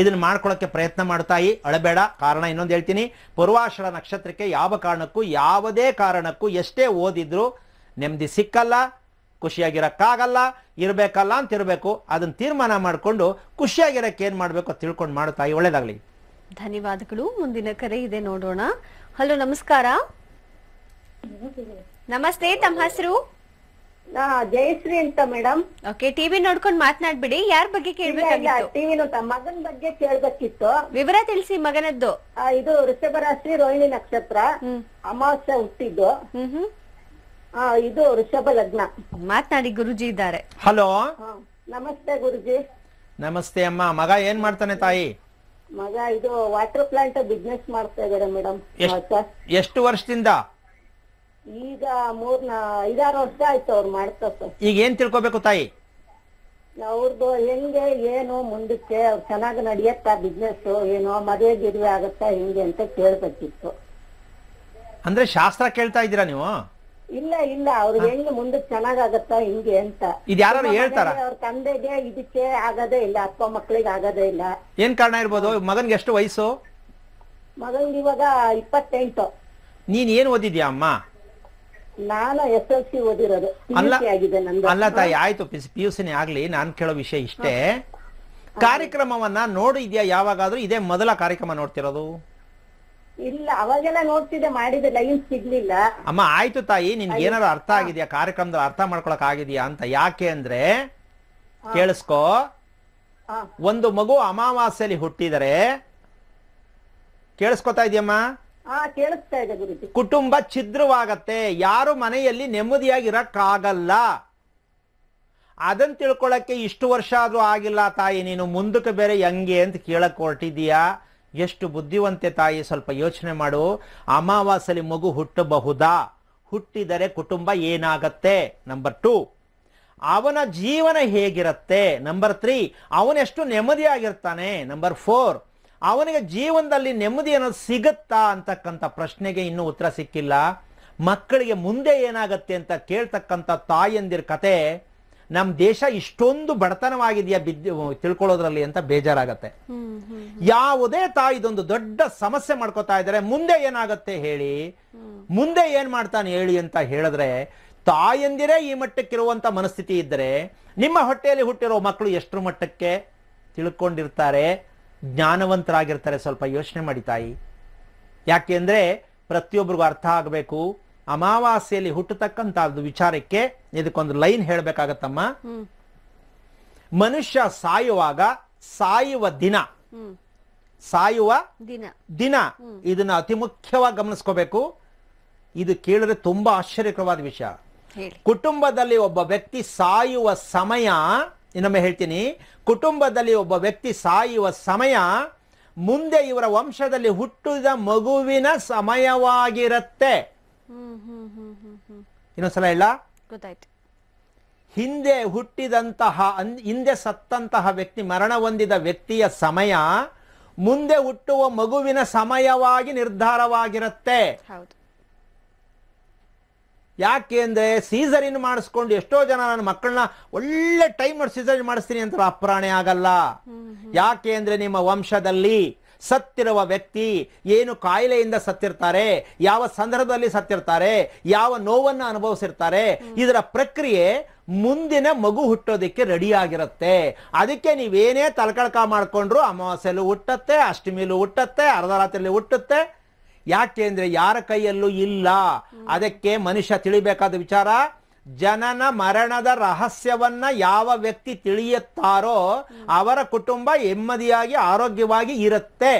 ಇದನ್ನ ಮಾಡ್ಕೊಳ್ಳೋಕ್ಕೆ ಪ್ರಯತ್ನ ಮಾಡ್ತಾಯಿ ಅಳಬೇಡ ಕಾರಣ ಇನ್ನೊಂದು ಹೇಳ್ತೀನಿ ಪೂರ್ವಾಶ್ರ ನಕ್ಷತ್ರಕ್ಕೆ ಯಾವ ಕಾರಣಕ್ಕೂ ಯಾವುದೇ ಕಾರಣಕ್ಕೂ ಎಷ್ಟೇ ಓದಿದ್ರು ನೆಮ್ಮದಿ ಸಿಕ್ಕಲ್ಲ ಖುಷಿಯಾಗಿರೋಕ್ಕಾಗಲ್ಲ ಇರಬೇಕಲ್ಲ ಅಂತ ಇರಬೇಕು ಅದನ್ನ ತೀರ್ಮಾನ ಮಾಡಿಕೊಂಡು ಖುಷಿಯಾಗಿರಕ್ಕೆ ಏನ್ ಮಾಡಬೇಕು ತಿಳ್ಕೊಂಡು ಮಾಡು ತಾಯಿ ಒಳ್ಳೇದಾಗಲಿ
ಧನ್ಯವಾದಗಳು ಮುಂದಿನ ಕರೆ ಇದೆ ನೋಡೋಣ ಹಲೋ ನಮಸ್ಕಾರ ನಮಸ್ತೆ ತಮ್ಮ ಹೆಸರು ಜಯಶ್ರೀ ಅಂತ ಮೇಡಮ್ ಓಕೆ ಟಿವಿ ನೋಡ್ಕೊಂಡು ಮಾತನಾಡ್ಬಿಡಿ ಯಾರ ಬಗ್ಗೆ ಕೇಳಬೇಕು ಮಗನ್ ಮಗನ ಬಗ್ಗೆ ಕೇಳ್ಬೇಕಿತ್ತು
ವಿವರ ತಿಳಿಸಿ ಮಗನದ್ದು ಇದು ವೃಷಭ ರಾಶಿ ರೋಹಿಣಿ ನಕ್ಷತ್ರ ಅಮಾವಾಸ್ಯ ಹುಟ್ಟಿದ್ದು ಆ, ಇದು ಋಷಭ ಲಗ್ನ ಮಾತನಾಡಿ ಗುರುಜಿ ಇದ್ದಾರೆ ಹಲೋ ನಮಸ್ತೆ ಗುರುಜಿ
ನಮಸ್ತೆ ಅಮ್ಮ ಮಗ ಏನ್ ಮಾಡ್ತಾನೆ ತಾಯಿ
ಮಗ ಇದು ವಾಟರ್ ಪ್ಲಾಂಟ್ ಬಿಸ್ನೆಸ್ ಮಾಡ್ತಾ ಇದ್ದಾರೆ ಮೇಡಮ್
ಎಷ್ಟು ವರ್ಷದಿಂದ
ಈಗ ಮೂರ್ನ ಐದಾರು ವರ್ಷ ಆಯ್ತು ಅವ್ರು ಮಾಡ್ತಾ
ಈಗ ಏನ್ ತಿಳ್ಕೊಬೇಕು ತಾಯಿ
ಅವ್ರದ್ದು ಹೆಂಗೆ ಏನು ಮುಂದಕ್ಕೆ ಅವ್ರು ಚೆನ್ನಾಗಿ ನಡೆಯತ್ತಾ ಬಿಸ್ನೆಸ್ ಏನು ಮದುವೆ ಗಿದುವೆ ಆಗತ್ತಾ ಹೆಂಗೆ ಅಂತ ಕೇಳ್ಬೇಕಿತ್ತು
ಅಂದ್ರೆ ಶಾಸ್ತ್ರ ಕೇಳ್ತಾ ಇದ್ದೀರಾ ನೀವು
ಇಲ್ಲ ಇಲ್ಲ ಅವ್ರ ಹೆಂಗ್ ಮುಂದೆ ಚೆನ್ನಾಗಾಗತ್ತಾ ಹಿಂಗೆ ಅಂತ ಇದ್ ಯಾರು ಹೇಳ್ತಾರ ಅವ್ರ ತಂದೆಗೆ ಇದಕ್ಕೆ ಆಗದೇ ಇಲ್ಲ ಅಪ್ಪ ಮಕ್ಳಿಗೆ ಆಗದೇ ಇಲ್ಲ
ಏನ್ ಕಾರಣ ಇರ್ಬೋದು ಮಗನ್ಗೆ ಎಷ್ಟು ವಯಸ್ಸು
ಮಗನ್ಗೆ ಇವಾಗ ಇಪ್ಪತ್ತೆಂಟು
ನೀನ್ ಏನ್ ಓದಿದ್ಯಾ ಅಮ್ಮ ನಾನು ಎಸ್ ಎಲ್ ಸಿ ಓದಿರೋದು ಅಲ್ಲ ಆಗಿದೆ ಅಲ್ಲ ತಾಯಿ ಆಯ್ತು ಪಿ ಯು ಆಗ್ಲಿ ನಾನ್ ಕೇಳೋ ವಿಷಯ ಇಷ್ಟೇ ಕಾರ್ಯಕ್ರಮವನ್ನ ನೋಡಿದ್ಯಾ ಯಾವಾಗಾದ್ರೂ ಇದೇ ಮೊದಲ ಕಾರ್ಯಕ್ರಮ ನೋಡ್ತಿರೋದು
ಇಲ್ಲ ಅವಾಗೆಲ್ಲ ನೋಡ್ತಿದ್ದೆ ಮಾಡಿದ್ದೆ ಲೈನ್ ಸಿಗ್ಲಿಲ್ಲ
ಅಮ್ಮ ಆಯ್ತು ತಾಯಿ ನಿನ್ಗೆ ಏನಾದ್ರು ಅರ್ಥ ಆಗಿದೆಯಾ ಕಾರ್ಯಕ್ರಮದ ಅರ್ಥ ಮಾಡ್ಕೊಳಕ್ ಆಗಿದೆಯಾ ಅಂತ ಯಾಕೆ ಅಂದ್ರೆ ಕೇಳಿಸ್ಕೋ ಒಂದು ಮಗು ಅಮಾವಾಸ್ಯೆಯಲ್ಲಿ ಹುಟ್ಟಿದರೆ ಕೇಳಿಸ್ಕೊತಾ ಇದೆಯಮ್ಮ ಕುಟುಂಬ ಛಿದ್ರವಾಗತ್ತೆ ಯಾರು ಮನೆಯಲ್ಲಿ ನೆಮ್ಮದಿಯಾಗಿ ಇರಕ್ಕಾಗಲ್ಲ ಅದನ್ನ ತಿಳ್ಕೊಳಕ್ಕೆ ಇಷ್ಟು ವರ್ಷ ಆದ್ರೂ ಆಗಿಲ್ಲ ತಾಯಿ ನೀನು ಮುಂದಕ್ಕೆ ಬೇರೆ ಹೆಂಗೆ ಅಂತ ಕೇಳಕ್ ಹೊರಟಿದೀಯಾ ಎಷ್ಟು ಬುದ್ಧಿವಂತೆ ತಾಯಿ ಸ್ವಲ್ಪ ಯೋಚನೆ ಮಾಡು ಅಮಾವಾಸ್ಯೆಯಲ್ಲಿ ಮಗು ಹುಟ್ಟಬಹುದಾ ಹುಟ್ಟಿದರೆ ಕುಟುಂಬ ಏನಾಗತ್ತೆ ನಂಬರ್ ಟು ಅವನ ಜೀವನ ಹೇಗಿರುತ್ತೆ ನಂಬರ್ ತ್ರೀ ಅವನೆಷ್ಟು ನೆಮ್ಮದಿಯಾಗಿರ್ತಾನೆ ನಂಬರ್ ಫೋರ್ ಅವನಿಗೆ ಜೀವನದಲ್ಲಿ ನೆಮ್ಮದಿ ಅನ್ನೋದು ಸಿಗುತ್ತಾ ಅಂತಕ್ಕಂಥ ಪ್ರಶ್ನೆಗೆ ಇನ್ನೂ ಉತ್ತರ ಸಿಕ್ಕಿಲ್ಲ ಮಕ್ಕಳಿಗೆ ಮುಂದೆ ಏನಾಗತ್ತೆ ಅಂತ ಕೇಳ್ತಕ್ಕಂಥ ತಾಯಂದಿರ ಕತೆ ನಮ್ಮ ದೇಶ ಇಷ್ಟೊಂದು ಬಡತನವಾಗಿದೆಯಾ ಬಿದ್ದು ತಿಳ್ಕೊಳ್ಳೋದ್ರಲ್ಲಿ ಅಂತ ಬೇಜಾರಾಗತ್ತೆ ಯಾವುದೇ ತಾಯಿ ಇದೊಂದು ದೊಡ್ಡ ಸಮಸ್ಯೆ ಮಾಡ್ಕೋತಾ ಇದ್ದಾರೆ ಮುಂದೆ ಏನಾಗತ್ತೆ ಹೇಳಿ ಮುಂದೆ ಏನ್ ಮಾಡ್ತಾನೆ ಹೇಳಿ ಅಂತ ಹೇಳಿದ್ರೆ ತಾಯಂದಿರೇ ಈ ಮಟ್ಟಕ್ಕಿರುವಂತ ಮನಸ್ಥಿತಿ ಇದ್ದರೆ ನಿಮ್ಮ ಹೊಟ್ಟೆಯಲ್ಲಿ ಹುಟ್ಟಿರೋ ಮಕ್ಕಳು ಎಷ್ಟು ಮಟ್ಟಕ್ಕೆ ತಿಳ್ಕೊಂಡಿರ್ತಾರೆ ಜ್ಞಾನವಂತರಾಗಿರ್ತಾರೆ ಸ್ವಲ್ಪ ಯೋಚನೆ ಮಾಡಿ ತಾಯಿ ಯಾಕೆಂದ್ರೆ ಪ್ರತಿಯೊಬ್ಬರಿಗೂ ಅರ್ಥ ಆಗಬೇಕು ಅಮಾವಾಸ್ಯೆಯಲ್ಲಿ ಹುಟ್ಟತಕ್ಕಂತ ವಿಚಾರಕ್ಕೆ ಇದಕ್ಕೊಂದು ಲೈನ್ ಹೇಳಬೇಕಾಗತ್ತಮ್ಮ ಮನುಷ್ಯ ಸಾಯುವಾಗ ಸಾಯುವ ದಿನ ಸಾಯುವ
ದಿನ ದಿನ
ಇದನ್ನ ಅತಿ ಮುಖ್ಯವಾಗಿ ಗಮನಿಸ್ಕೋಬೇಕು ಇದು ಕೇಳಿದ್ರೆ ತುಂಬಾ ಆಶ್ಚರ್ಯಕರವಾದ ವಿಷಯ ಕುಟುಂಬದಲ್ಲಿ ಒಬ್ಬ ವ್ಯಕ್ತಿ ಸಾಯುವ ಸಮಯ ಇನ್ನೊಮ್ಮೆ ಹೇಳ್ತೀನಿ ಕುಟುಂಬದಲ್ಲಿ ಒಬ್ಬ ವ್ಯಕ್ತಿ ಸಾಯುವ ಸಮಯ ಮುಂದೆ ಇವರ ವಂಶದಲ್ಲಿ ಹುಟ್ಟಿದ ಮಗುವಿನ ಸಮಯವಾಗಿರುತ್ತೆ ಇನ್ನೊಂದ್ಸಲ ಹೇಳ ಗೊತ್ತಾಯ್ತು ಹಿಂದೆ ಹುಟ್ಟಿದಂತಹ ಹಿಂದೆ ಸತ್ತಂತಹ ವ್ಯಕ್ತಿ ಮರಣ ಹೊಂದಿದ ವ್ಯಕ್ತಿಯ ಸಮಯ ಮುಂದೆ ಹುಟ್ಟುವ ಮಗುವಿನ ಸಮಯವಾಗಿ ನಿರ್ಧಾರವಾಗಿರುತ್ತೆ ಯಾಕೆ ಅಂದ್ರೆ ಸೀಸರಿನ್ ಮಾಡಿಸ್ಕೊಂಡು ಎಷ್ಟೋ ಜನ ನನ್ನ ಮಕ್ಕಳನ್ನ ಒಳ್ಳೆ ಟೈಮ್ ಸೀಸರಿನ್ ಮಾಡಿಸ್ತೀನಿ ಅಂತ ಅಪ್ರಾಣೆ ಆಗಲ್ಲ ಯಾಕೆ ಅಂದ್ರೆ ನಿಮ್ಮ ವಂಶದಲ್ಲಿ ಸತ್ತಿರುವ ವ್ಯಕ್ತಿ ಏನು ಕಾಯಿಲೆಯಿಂದ ಸತ್ತಿರ್ತಾರೆ ಯಾವ ಸಂದರ್ಭದಲ್ಲಿ ಸತ್ತಿರ್ತಾರೆ ಯಾವ ನೋವನ್ನು ಅನುಭವಿಸಿರ್ತಾರೆ ಇದರ ಪ್ರಕ್ರಿಯೆ ಮುಂದಿನ ಮಗು ಹುಟ್ಟೋದಿಕ್ಕೆ ರೆಡಿಯಾಗಿರುತ್ತೆ ಅದಕ್ಕೆ ನೀವೇನೇ ತಲಕಳಕ ಮಾಡಿಕೊಂಡ್ರು ಅಮಾವಾಸ್ಯಲು ಹುಟ್ಟತ್ತೆ ಅಷ್ಟಮಿಲು ಹುಟ್ಟತ್ತೆ ಅರ್ಧ ರಾತ್ರಿಯಲ್ಲಿ ಹುಟ್ಟುತ್ತೆ ಯಾಕೆ ಅಂದ್ರೆ ಯಾರ ಕೈಯಲ್ಲೂ ಇಲ್ಲ ಅದಕ್ಕೆ ಮನುಷ್ಯ ತಿಳಿಬೇಕಾದ ವಿಚಾರ ಜನನ ಮರಣದ ರಹಸ್ಯವನ್ನ ಯಾವ ವ್ಯಕ್ತಿ ತಿಳಿಯುತ್ತಾರೋ ಅವರ ಕುಟುಂಬ ನೆಮ್ಮದಿಯಾಗಿ ಆರೋಗ್ಯವಾಗಿ ಇರುತ್ತೆ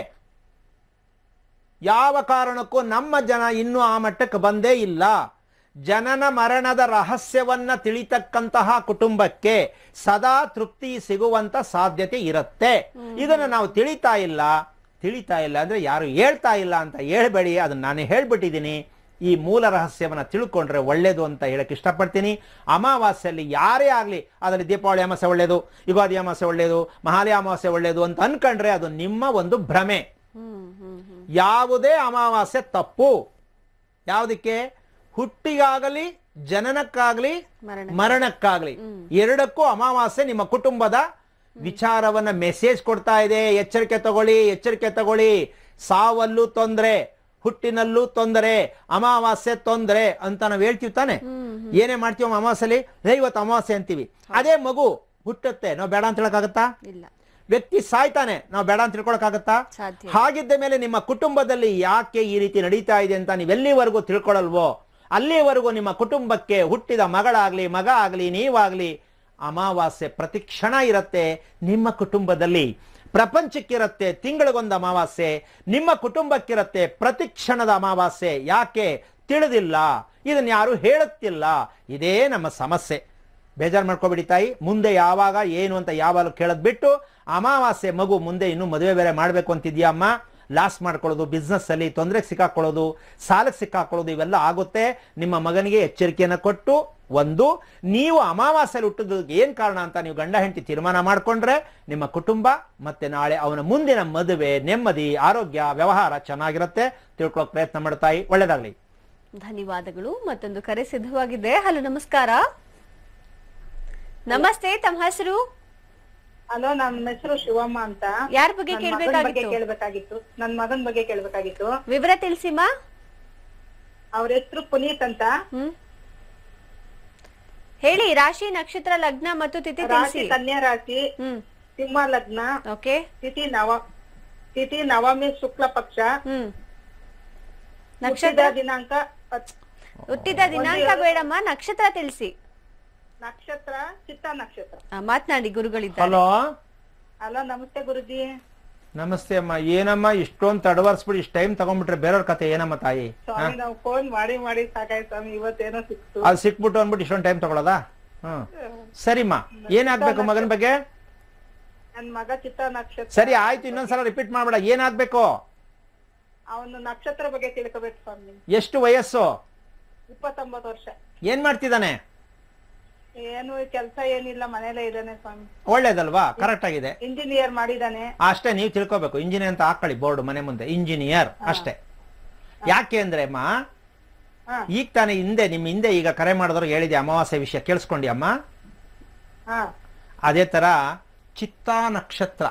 ಯಾವ ಕಾರಣಕ್ಕೂ ನಮ್ಮ ಜನ ಇನ್ನೂ ಆ ಮಟ್ಟಕ್ಕೆ ಬಂದೇ ಇಲ್ಲ ಜನನ ಮರಣದ ರಹಸ್ಯವನ್ನ ತಿಳಿತಕ್ಕಂತಹ ಕುಟುಂಬಕ್ಕೆ ಸದಾ ತೃಪ್ತಿ ಸಿಗುವಂತ ಸಾಧ್ಯತೆ ಇರುತ್ತೆ ಇದನ್ನು ನಾವು ತಿಳಿತಾ ಇಲ್ಲ ತಿಳಿತಾ ಇಲ್ಲ ಅಂದ್ರೆ ಯಾರು ಹೇಳ್ತಾ ಇಲ್ಲ ಅಂತ ಹೇಳ್ಬೇಡಿ ಅದನ್ನ ನಾನು ಹೇಳ್ಬಿಟ್ಟಿದ್ದೀನಿ ಈ ಮೂಲ ರಹಸ್ಯವನ್ನು ತಿಳ್ಕೊಂಡ್ರೆ ಒಳ್ಳೇದು ಅಂತ ಹೇಳಕ್ ಇಷ್ಟಪಡ್ತೀನಿ ಅಮಾವಾಸ್ಯೆಯಲ್ಲಿ ಯಾರೇ ಆಗಲಿ ಅದರಲ್ಲಿ ದೀಪಾವಳಿ ಅಮಾವಾಸ್ಯ ಒಳ್ಳೇದು ಯುಗಾದಿ ಅಮಾಸ್ಯ ಒಳ್ಳೇದು ಮಹಾಲಿ ಅಮಾವಾಸ್ಯ ಒಳ್ಳೆಯದು ಅಂತ ಅನ್ಕೊಂಡ್ರೆ ಅದು ನಿಮ್ಮ ಒಂದು ಭ್ರಮೆ ಯಾವುದೇ ಅಮಾವಾಸ್ಯೆ ತಪ್ಪು ಯಾವುದಕ್ಕೆ ಹುಟ್ಟಿಗಾಗಲಿ ಜನನಕ್ಕಾಗ್ಲಿ ಮರಣಕ್ಕಾಗ್ಲಿ ಎರಡಕ್ಕೂ ಅಮಾವಾಸ್ಯೆ ನಿಮ್ಮ ಕುಟುಂಬದ ವಿಚಾರವನ್ನ ಮೆಸೇಜ್ ಕೊಡ್ತಾ ಇದೆ ಎಚ್ಚರಿಕೆ ತಗೊಳ್ಳಿ ಎಚ್ಚರಿಕೆ ತಗೊಳ್ಳಿ ಸಾವಲ್ಲೂ ತೊಂದರೆ ಹುಟ್ಟಿನಲ್ಲೂ ತೊಂದರೆ ಅಮಾವಾಸ್ಯೆ ತೊಂದರೆ ಅಂತ ನಾವ್ ಹೇಳ್ತೀವಿ ತಾನೆ ಏನೇ ಮಾಡ್ತೀವಿ ಅಮಾವಾಸ್ಯಲಿ ಇವತ್ತು ಅಮಾವಾಸ್ಯೆ ಅಂತೀವಿ ಅದೇ ಮಗು ಹುಟ್ಟುತ್ತೆ ನಾವು ಬೇಡ ಅಂತ ಹೇಳಕ್ಕಾಗತ್ತಾ ವ್ಯಕ್ತಿ ಸಾಯ್ತಾನೆ ನಾವು ಬೇಡ ಅಂತ ತಿಳ್ಕೊಳಕ್ಕಾಗತ್ತಾ ಹಾಗಿದ್ದ ಮೇಲೆ ನಿಮ್ಮ ಕುಟುಂಬದಲ್ಲಿ ಯಾಕೆ ಈ ರೀತಿ ನಡೀತಾ ಇದೆ ಅಂತ ನೀವೆಲ್ಲಿವರೆಗೂ ತಿಳ್ಕೊಳಲ್ವೋ ಅಲ್ಲಿವರೆಗೂ ನಿಮ್ಮ ಕುಟುಂಬಕ್ಕೆ ಹುಟ್ಟಿದ ಮಗಳಾಗ್ಲಿ ಮಗ ಆಗ್ಲಿ ನೀವಾಗ್ಲಿ ಅಮಾವಾಸ್ಯೆ ಪ್ರತಿಕ್ಷಣ ಇರುತ್ತೆ ನಿಮ್ಮ ಕುಟುಂಬದಲ್ಲಿ ಪ್ರಪಂಚಕ್ಕಿರತ್ತೆ ತಿಂಗಳಿಗೊಂದು ಅಮಾವಾಸ್ಯೆ ನಿಮ್ಮ ಕುಟುಂಬಕ್ಕಿರತ್ತೆ ಪ್ರತಿ ಕ್ಷಣದ ಅಮಾವಾಸ್ಯೆ ಯಾಕೆ ತಿಳಿದಿಲ್ಲ ಇದನ್ನು ಯಾರು ಹೇಳುತ್ತಿಲ್ಲ ಇದೇ ನಮ್ಮ ಸಮಸ್ಯೆ ಬೇಜಾರು ಮಾಡ್ಕೋಬಿಡಿ ತಾಯಿ ಮುಂದೆ ಯಾವಾಗ ಏನು ಅಂತ ಯಾವಾಗ ಕೇಳದ್ ಬಿಟ್ಟು ಅಮಾವಾಸ್ಯೆ ಮಗು ಮುಂದೆ ಇನ್ನು ಮದುವೆ ಬೇರೆ ಮಾಡಬೇಕು ಅಂತಿದ್ಯಾ ಅಮ್ಮ ಲಾಸ್ ಮಾಡ್ಕೊಳ್ಳೋದು ಬಿಸ್ನೆಸ್ಸಲ್ಲಿ ತೊಂದರೆಗೆ ಸಿಕ್ಕಾಕೊಳ್ಳೋದು ಸಾಲಕ್ಕೆ ಸಿಕ್ಕಾಕೊಳ್ಳೋದು ಇವೆಲ್ಲ ಆಗುತ್ತೆ ನಿಮ್ಮ ಮಗನಿಗೆ ಎಚ್ಚರಿಕೆಯನ್ನು ಕೊಟ್ಟು ಒಂದು ನೀವು ಅಮಾವಾಸ್ಯಲ್ಲಿ ಹುಟ್ಟಿದಕ್ಕೆ ಏನು ಕಾರಣ ಅಂತ ನೀವು ಗಂಡ ಹೆಂಡತಿ ತೀರ್ಮಾನ ಮಾಡ್ಕೊಂಡ್ರೆ ನಿಮ್ಮ ಕುಟುಂಬ ಮತ್ತೆ ನಾಳೆ ಅವನ ಮುಂದಿನ ಮದುವೆ ನೆಮ್ಮದಿ ಆರೋಗ್ಯ ವ್ಯವಹಾರ ಚೆನ್ನಾಗಿರುತ್ತೆ ತಿಳ್ಕೊಳ್ಳೋಕೆ ಪ್ರಯತ್ನ ಮಾಡ್ತಾಯಿ ಒಳ್ಳೇದಾಗ್ಲಿ
ಧನ್ಯವಾದಗಳು ಮತ್ತೊಂದು ಕರೆ ಸಿದ್ಧವಾಗಿದೆ ಹಲೋ ನಮಸ್ಕಾರ ನಮಸ್ತೆ ತಮ್ಮ ಹೆಸರು ಹಲೋ ನನ್ನ ಹೆಸರು ಶಿವಮ್ಮ ಅಂತ ಯಾರ ಬಗ್ಗೆ ನನ್ ಮಗನ್ ಬಗ್ಗೆ
ಕೇಳ್ಬೇಕಾಗಿತ್ತು ನನ್ ಮಗನ್ ಬಗ್ಗೆ ಕೇಳ್ಬೇಕಾಗಿತ್ತು ವಿವರ ತಿಳಿಸಿಮ್ಮ ಅವ್ರ ಹೆಸರು ಪುನೀತ್ ಅಂತ ಹೇಳಿ ರಾಶಿ ನಕ್ಷತ್ರ ಲಗ್ನ ಮತ್ತು ತಿಥಿ ರಾಶಿ ತಿಳಿಸಿ ಕನ್ಯಾ ರಾಶಿ ಹ್ಮ್ ಸಿಂಹ ಲಗ್ನ ಓಕೆ ತಿಥಿ ನವ ತಿಥಿ ನವಮಿ ಶುಕ್ಲ ಪಕ್ಷ ಹ್ಮ್ ನಕ್ಷತ್ರ ದಿನಾಂಕ ಹುಟ್ಟಿದ ದಿನಾಂಕ ಬೇಡಮ್ಮ ನಕ್ಷತ್ರ ತಿಳಿಸಿ ನಕ್ಷತ್ರ ಚಿತ್ತ ನಕ್ಷತ್ರ
ಆ, ಮಾತ್ನಾಡಿ ಗುರುಗಳಿದ್ದಾರೆ ಹಲೋ
ಹಲೋ ನಮಸ್ತೆ ಗುರುಜಿ
ನಮಸ್ತೆ ಅಮ್ಮ ಏನಮ್ಮ ಇಷ್ಟೊಂದ್ ತಡವರ್ಸ್ಬಿಟ್ಟು ಇಷ್ಟ ಟೈಮ್ ತಗೊಂಡ್ಬಿಟ್ರೆ ಬೇರೆಯವ್ರ ಕತೆ ಏನಮ್ಮ ತಾಯಿ ಸ್ವಾಮಿ
ನಾವು ಫೋನ್ ಮಾಡಿ ಮಾಡಿ ಸಾಕಾಯ್ತು ಸ್ವಾಮಿ ಇವತ್ತೇನೋ ಸಿಕ್ತು ಅದು
ಸಿಕ್ಬಿಟ್ಟು ಅಂದ್ಬಿಟ್ಟು ಇಷ್ಟೊಂದ್ ಟೈಮ್ ತಗೊಳ್ಳೋದಾ ಹ್ಮ್
ಸರಿಮ್ಮ ಏನಾಗ್ಬೇಕು ಮಗನ ಬಗ್ಗೆ ನನ್ ಮಗ ಚಿತ್ತ ನಕ್ಷತ್ರ ಸರಿ
ಆಯ್ತು ಇನ್ನೊಂದ್ಸಲ ರಿಪೀಟ್ ಮಾಡ್ಬೇಡ ಏನಾಗ್ಬೇಕು
ಅವನು ನಕ್ಷತ್ರ ಬಗ್ಗೆ ತಿಳ್ಕೊಬೇಕು ಸ್ವಾಮಿ
ಎಷ್ಟು ವಯಸ್ಸು
ಇಪ್ಪತ್ತೊಂಬತ್ತು ವರ್ಷ
ಏನ್ ಮಾಡ್ತಿದ್ದಾನೆ
ಏನು ಕೆಲಸ ಏನಿಲ್ಲ ಮನೆಯಲ್ಲೇ ಇದ್ದಾನೆ ಸ್ವಾಮಿ
ಒಳ್ಳೇದಲ್ವಾ ಕರೆಕ್ಟ್ ಆಗಿದೆ
ಇಂಜಿನಿಯರ್ ಮಾಡಿದಾನೆ
ಅಷ್ಟೇ ನೀವು ತಿಳ್ಕೋಬೇಕು ಇಂಜಿನಿಯರ್ ಅಂತ ಹಾಕೊಳ್ಳಿ ಬೋರ್ಡ್ ಮನೆ ಮುಂದೆ ಇಂಜಿನಿಯರ್ ಅಷ್ಟೇ ಯಾಕೆ ಅಂದ್ರೆ ಅಮ್ಮ ಈಗ ತಾನೇ ಹಿಂದೆ ನಿಮ್ ಹಿಂದೆ ಈಗ ಕರೆ ಮಾಡಿದ್ರು ಹೇಳಿದೆ ಅಮಾವಾಸ್ಯ ವಿಷಯ ಕೇಳಿಸ್ಕೊಂಡಿ ಅಮ್ಮ ಅದೇ ತರ ಚಿತ್ತ ನಕ್ಷತ್ರ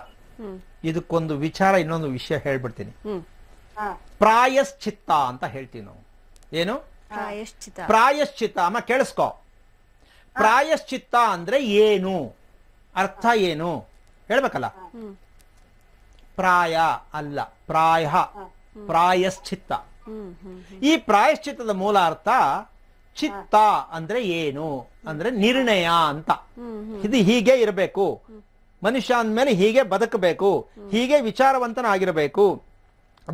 ಇದಕ್ಕೊಂದು ವಿಚಾರ ಇನ್ನೊಂದು ವಿಷಯ ಹೇಳ್ಬಿಡ್ತೀನಿ ಪ್ರಾಯಶ್ಚಿತ್ತ ಅಂತ ಹೇಳ್ತೀವಿ ನಾವು ಏನು ಪ್ರಾಯಶ್ಚಿತ್ತ ಅಮ್ಮ ಕೇಳಿಸ್ಕೊ ಪ್ರಾಯಶ್ಚಿತ್ತ ಅಂದ್ರೆ ಏನು ಅರ್ಥ ಏನು ಹೇಳ್ಬೇಕಲ್ಲ ಪ್ರಾಯ ಅಲ್ಲ ಪ್ರಾಯ ಪ್ರಾಯಶ್ಚಿತ್ತ ಈ ಪ್ರಾಯಶ್ಚಿತ್ತದ ಮೂಲ ಅರ್ಥ ಚಿತ್ತ ಅಂದ್ರೆ ಏನು ಅಂದ್ರೆ ನಿರ್ಣಯ ಅಂತ ಇದು ಹೀಗೆ ಇರಬೇಕು ಮನುಷ್ಯ ಅಂದ್ಮೇಲೆ ಹೀಗೆ ಬದುಕಬೇಕು ಹೀಗೆ ವಿಚಾರವಂತನಾಗಿರಬೇಕು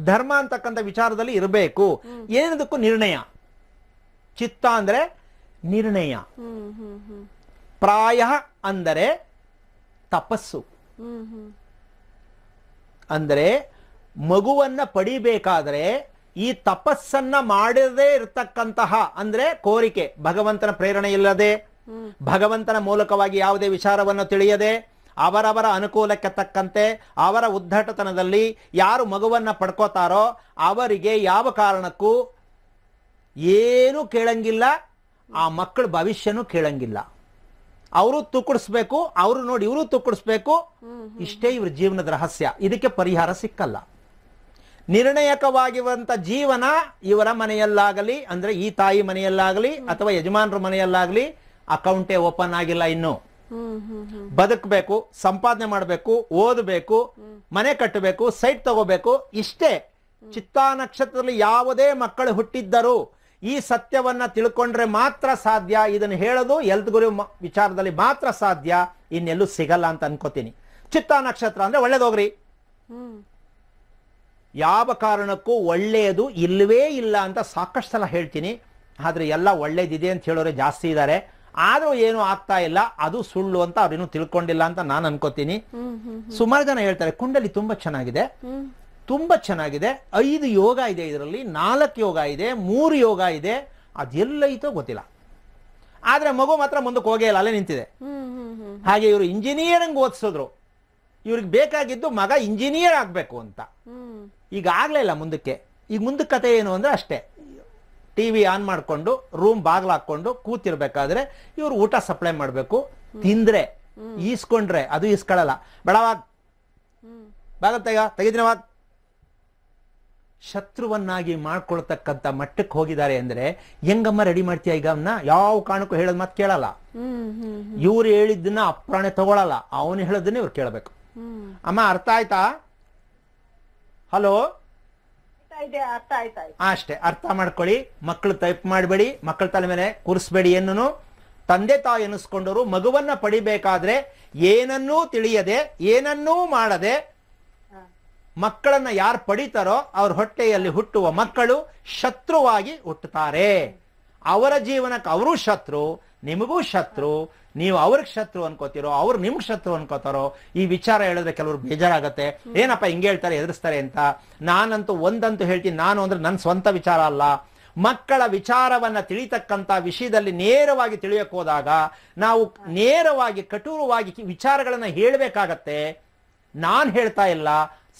ಧರ್ಮ ಅಂತಕ್ಕಂಥ ವಿಚಾರದಲ್ಲಿ ಇರಬೇಕು ಏನದಕ್ಕೂ ನಿರ್ಣಯ ಚಿತ್ತ ಅಂದ್ರೆ ನಿರ್ಣಯ ಪ್ರಾಯ ಅಂದರೆ ತಪಸ್ಸು ಅಂದರೆ ಮಗುವನ್ನ ಪಡಿಬೇಕಾದ್ರೆ ಈ ತಪಸ್ಸನ್ನ ಮಾಡದೇ ಇರತಕ್ಕಂತಹ ಅಂದ್ರೆ ಕೋರಿಕೆ ಭಗವಂತನ ಪ್ರೇರಣೆ ಇಲ್ಲದೆ ಭಗವಂತನ ಮೂಲಕವಾಗಿ ಯಾವುದೇ ವಿಚಾರವನ್ನು ತಿಳಿಯದೆ ಅವರವರ ಅನುಕೂಲಕ್ಕೆ ತಕ್ಕಂತೆ ಅವರ ಉದ್ದಟತನದಲ್ಲಿ ಯಾರು ಮಗುವನ್ನ ಪಡ್ಕೋತಾರೋ ಅವರಿಗೆ ಯಾವ ಕಾರಣಕ್ಕೂ ಏನೂ ಕೇಳಂಗಿಲ್ಲ ಆ ಮಕ್ಕಳ ಭವಿಷ್ಯನೂ ಕೇಳಂಗಿಲ್ಲ ಅವರು ತುಕ್ಕಡಿಸ್ಬೇಕು ಅವರು ನೋಡಿ ಇವರು ತುಕ್ಕಡಿಸ್ಬೇಕು ಇಷ್ಟೇ ಇವ್ರ ಜೀವನದ ರಹಸ್ಯ ಇದಕ್ಕೆ ಪರಿಹಾರ ಸಿಕ್ಕಲ್ಲ ನಿರ್ಣಾಯಕವಾಗಿರುವಂತ ಜೀವನ ಇವರ ಮನೆಯಲ್ಲಾಗಲಿ ಅಂದ್ರೆ ಈ ತಾಯಿ ಮನೆಯಲ್ಲಾಗಲಿ ಅಥವಾ ಯಜಮಾನರ ಮನೆಯಲ್ಲಾಗಲಿ ಅಕೌಂಟೇ ಓಪನ್ ಆಗಿಲ್ಲ ಇನ್ನು ಬದುಕಬೇಕು ಸಂಪಾದನೆ ಮಾಡಬೇಕು ಓದಬೇಕು ಮನೆ ಕಟ್ಟಬೇಕು ಸೈಟ್ ತಗೋಬೇಕು ಇಷ್ಟೇ ಚಿತ್ತಾ ನಕ್ಷತ್ರದಲ್ಲಿ ಯಾವುದೇ ಮಕ್ಕಳು ಹುಟ್ಟಿದ್ದರೂ ಈ ಸತ್ಯವನ್ನ ತಿಳ್ಕೊಂಡ್ರೆ ಮಾತ್ರ ಸಾಧ್ಯ ಇದನ್ನು ಹೇಳೋದು ಎಲ್ತ್ಗುರಿ ವಿಚಾರದಲ್ಲಿ ಮಾತ್ರ ಸಾಧ್ಯ ಇನ್ನೆಲ್ಲೂ ಸಿಗಲ್ಲ ಅಂತ ಅನ್ಕೋತೀನಿ ಚಿತ್ತ ನಕ್ಷತ್ರ ಅಂದ್ರೆ ಒಳ್ಳೇದೋಗ್ರಿ ಯಾವ ಕಾರಣಕ್ಕೂ ಒಳ್ಳೆಯದು ಇಲ್ಲವೇ ಇಲ್ಲ ಅಂತ ಸಾಕಷ್ಟು ಸಲ ಹೇಳ್ತೀನಿ ಆದ್ರೆ ಎಲ್ಲ ಒಳ್ಳೇದಿದೆ ಅಂತ ಹೇಳೋರೆ ಜಾಸ್ತಿ ಇದ್ದಾರೆ ಆದ್ರೂ ಏನು ಆಗ್ತಾ ಇಲ್ಲ ಅದು ಸುಳ್ಳು ಅಂತ ಅವ್ರೇನು ತಿಳ್ಕೊಂಡಿಲ್ಲ ಅಂತ ನಾನು ಅನ್ಕೋತೀನಿ ಸುಮಾರು ಜನ ಹೇಳ್ತಾರೆ ಕುಂಡಲಿ ತುಂಬಾ ಚೆನ್ನಾಗಿದೆ ತುಂಬ ಚೆನ್ನಾಗಿದೆ ಐದು ಯೋಗ ಇದೆ ಇದರಲ್ಲಿ ನಾಲ್ಕು ಯೋಗ ಇದೆ ಮೂರು ಯೋಗ ಇದೆ ಅದೆಲ್ಲೈತೋ ಗೊತ್ತಿಲ್ಲ ಆದರೆ ಮಗು ಮಾತ್ರ ಮುಂದಕ್ಕೆ ಹೋಗೇ ಇಲ್ಲ ಅಲ್ಲೇ ನಿಂತಿದೆ ಹಾಗೆ ಇವರು ಇಂಜಿನಿಯರಿಂಗ್ ಓದಿಸಿದ್ರು ಇವ್ರಿಗೆ ಬೇಕಾಗಿದ್ದು ಮಗ ಇಂಜಿನಿಯರ್ ಆಗಬೇಕು ಅಂತ ಈಗ ಆಗಲೇ ಇಲ್ಲ ಮುಂದಕ್ಕೆ ಈಗ ಮುಂದಕ್ಕೆ ಕತೆ ಏನು ಅಂದರೆ ಅಷ್ಟೇ ಟಿ ವಿ ಆನ್ ಮಾಡಿಕೊಂಡು ರೂಮ್ ಬಾಗ್ಲ ಹಾಕ್ಕೊಂಡು ಕೂತಿರ್ಬೇಕಾದ್ರೆ ಇವರು ಊಟ ಸಪ್ಲೈ ಮಾಡಬೇಕು ತಿಂದರೆ ಈಸ್ಕೊಂಡ್ರೆ ಅದು ಈಸ್ಕೊಳ್ಳಲ್ಲ ಬೇಡವಾಗ್ ಬಾಗ ತೆಗ ಶತ್ರುವನ್ನಾಗಿ ಮಾಡ್ಕೊಳ್ತಕ್ಕಂತ ಮಟ್ಟಕ್ಕೆ ಹೋಗಿದ್ದಾರೆ ಅಂದ್ರೆ ಹೆಂಗಮ್ಮ ರೆಡಿ ಮಾಡ್ತೀಯ ಈಗ ಅವ್ನ ಯಾವ ಕಾರಣಕ್ಕೂ ಹೇಳೋದ್ ಮಾತು ಕೇಳಲ್ಲ ಇವ್ರು ಹೇಳಿದ್ದನ್ನ ಅಪ್ರಾಣೆ ತಗೊಳಲ್ಲ ಅವನು ಹೇಳೋದನ್ನ ಇವ್ರು ಕೇಳಬೇಕು ಅಮ್ಮ ಅರ್ಥ ಆಯ್ತಾ ಹಲೋ ಅಷ್ಟೇ ಅರ್ಥ ಮಾಡ್ಕೊಳ್ಳಿ ಮಕ್ಕಳು ಟೈಪ್ ಮಾಡಬೇಡಿ ಮಕ್ಕಳ ತಲೆ ಮೇಲೆ ಕೂರಿಸ್ಬೇಡಿ ಎನ್ನು ತಂದೆ ತಾಯಿ ಎನಿಸ್ಕೊಂಡವರು ಮಗುವನ್ನ ಪಡಿಬೇಕಾದ್ರೆ ಏನನ್ನೂ ತಿಳಿಯದೆ ಏನನ್ನೂ ಮಾಡದೆ ಮಕ್ಕಳನ್ನ ಯಾರು ಪಡಿತಾರೋ ಅವ್ರ ಹೊಟ್ಟೆಯಲ್ಲಿ ಹುಟ್ಟುವ ಮಕ್ಕಳು ಶತ್ರುವಾಗಿ ಹುಟ್ಟುತ್ತಾರೆ ಅವರ ಜೀವನಕ್ಕೆ ಅವರು ಶತ್ರು ನಿಮಗೂ ಶತ್ರು ನೀವು ಅವ್ರಿಗೆ ಶತ್ರು ಅನ್ಕೋತಿರೋ ಅವ್ರು ನಿಮ್ಗೆ ಶತ್ರು ಅನ್ಕೋತಾರೋ ಈ ವಿಚಾರ ಹೇಳಿದ್ರೆ ಕೆಲವರು ಬೇಜಾರಾಗತ್ತೆ ಏನಪ್ಪ ಹಿಂಗೆ ಹೇಳ್ತಾರೆ ಎದುರಿಸ್ತಾರೆ ಅಂತ ನಾನಂತೂ ಒಂದಂತೂ ಹೇಳ್ತೀನಿ ನಾನು ಅಂದ್ರೆ ನನ್ನ ಸ್ವಂತ ವಿಚಾರ ಅಲ್ಲ ಮಕ್ಕಳ ವಿಚಾರವನ್ನ ತಿಳಿತಕ್ಕಂಥ ವಿಷಯದಲ್ಲಿ ನೇರವಾಗಿ ತಿಳಿಯಕ್ಕೆ ಹೋದಾಗ ನಾವು ನೇರವಾಗಿ ಕಠೂರವಾಗಿ ವಿಚಾರಗಳನ್ನ ಹೇಳಬೇಕಾಗತ್ತೆ ನಾನು ಹೇಳ್ತಾ ಇಲ್ಲ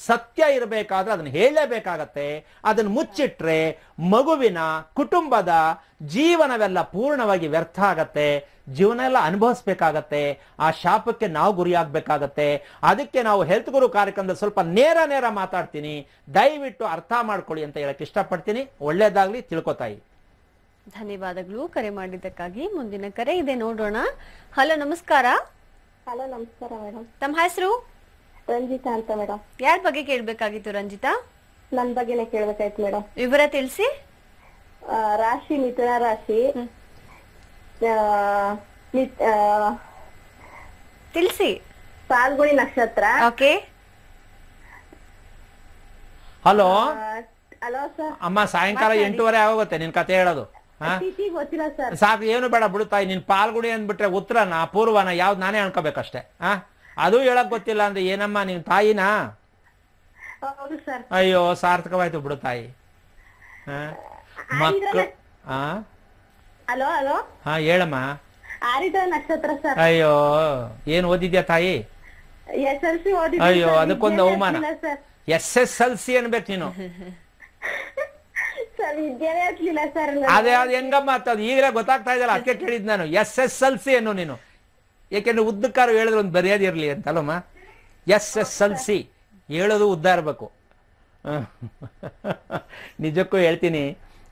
ಸತ್ಯ ಇರಬೇಕಾದ್ರೆ ಅದನ್ನ ಹೇಳಲೇಬೇಕಾಗತ್ತೆ ಅದನ್ನ ಮುಚ್ಚಿಟ್ರೆ ಮಗುವಿನ ಕುಟುಂಬದ ಜೀವನವೆಲ್ಲ ಪೂರ್ಣವಾಗಿ ವ್ಯರ್ಥ ಆಗತ್ತೆ ಜೀವನ ಎಲ್ಲ ಅನುಭವಿಸ್ಬೇಕಾಗತ್ತೆ ಆ ಶಾಪಕ್ಕೆ ನಾವು ಗುರಿಯಾಗಬೇಕಾಗತ್ತೆ ಅದಕ್ಕೆ ನಾವು ಹೆಲ್ತ್ ಗುರು ಕಾರ್ಯಕ್ರಮದಲ್ಲಿ ಸ್ವಲ್ಪ ನೇರ ನೇರ ಮಾತಾಡ್ತೀನಿ ದಯವಿಟ್ಟು ಅರ್ಥ ಮಾಡ್ಕೊಳ್ಳಿ ಅಂತ ಹೇಳಕ್ ಇಷ್ಟಪಡ್ತೀನಿ ಒಳ್ಳೇದಾಗ್ಲಿ ತಿಳ್ಕೊತಾಯಿ
ಧನ್ಯವಾದಗಳು ಕರೆ ಮಾಡಿದ್ದಕ್ಕಾಗಿ ಮುಂದಿನ ಕರೆ ಇದೆ ನೋಡೋಣ ಹಲೋ ನಮಸ್ಕಾರ
ಹಲೋ ನಮಸ್ಕಾರ ಮೇಡಮ್
ತಮ್ಮ ಹೆಸರು ರಂಜಿತಾ ಅಂತ ಮೇಡಮ್ ಯಾರ ಬಗ್ಗೆ ಕೇಳಬೇಕಾಗಿತ್ತು
ರಂಜಿತಾ ನನ್ ಬಗ್ಗೆನೇ ಕೇಳ್ಬೇಕಾಯ್ತು ಮೇಡಮ್ ವಿವರ ತಿಳಿಸಿ ಆ, ರಾಶಿ ಮಿಥುನ ರಾಶಿ ಆ, ತಿಳಿಸಿ ಪಾಲ್ಗುಣಿ ನಕ್ಷತ್ರ ಓಕೆ
ಹಲೋ ಹಲೋ ಸರ್ ಅಮ್ಮ ಸಾಯಂಕಾಲ ಎಂಟೂವರೆ ಆಗೋಗುತ್ತೆ ನಿನ್ ಕತೆ ಹೇಳೋದು ಹಾ ಸಾಕು ಏನು ಬೇಡ ಬಿಡು ನಿನ್ ಪಾಲ್ಗುಣಿ ಅಂದ್ಬಿಟ್ರೆ ಉತ್ತರನ ಪೂರ್ವನ ಯಾವ್ದು ನಾನೇ ಅನ್ಕೋಬೇಕಷ್ಟೇ ಹಾ ಅದು ಹೇಳಕ್ ಗೊತ್ತಿಲ್ಲ ಅಂದ್ರೆ ಏನಮ್ಮ ನೀನ್ ತಾಯಿನಾ ಅಯ್ಯೋ ಸಾರ್ಥಕವಾಯ್ತು ಬಿಡು ತಾಯಿ ಮಕ್ಕಳು ಹಾ ಹೇಳಮ್ಮ ನಕ್ಷತ್ರ ಅಯ್ಯೋ ಏನ್ ಓದಿದ್ಯಾ ತಾಯಿ
ಅಯ್ಯೋ ಅದಕ್ಕೊಂದು ಅವಮಾನ
ಎಸ್ ಎಸ್ ಎಲ್ ಸಿ ಅನ್ಬೇಕು ನೀನು ಅದೇ ಅದ್ ಹೆಂಗಮ್ಮ ಅದು ಈಗಲೇ ಗೊತ್ತಾಗ್ತಾ ಇದಲ್ಲ ಅದಕ್ಕೆ ಕೇಳಿದ್ ನಾನು ಎಸ್ ಎಸ್ ಎಲ್ ಸಿ ಅನ್ನು ನೀನು ಏಕೆಂದ್ರೆ ಉದ್ದಕ್ಕಾರು ಹೇಳಿದ್ರೆ ಒಂದು ಮರ್ಯಾದೆ ಇರಲಿ ಅಂತಲ್ಲಮ್ಮ ಎಸ್ ಎಸ್ ಎಲ್ ಸಿ ಹೇಳೋದು ಉದ್ದ ಇರಬೇಕು ನಿಜಕ್ಕೂ ಹೇಳ್ತೀನಿ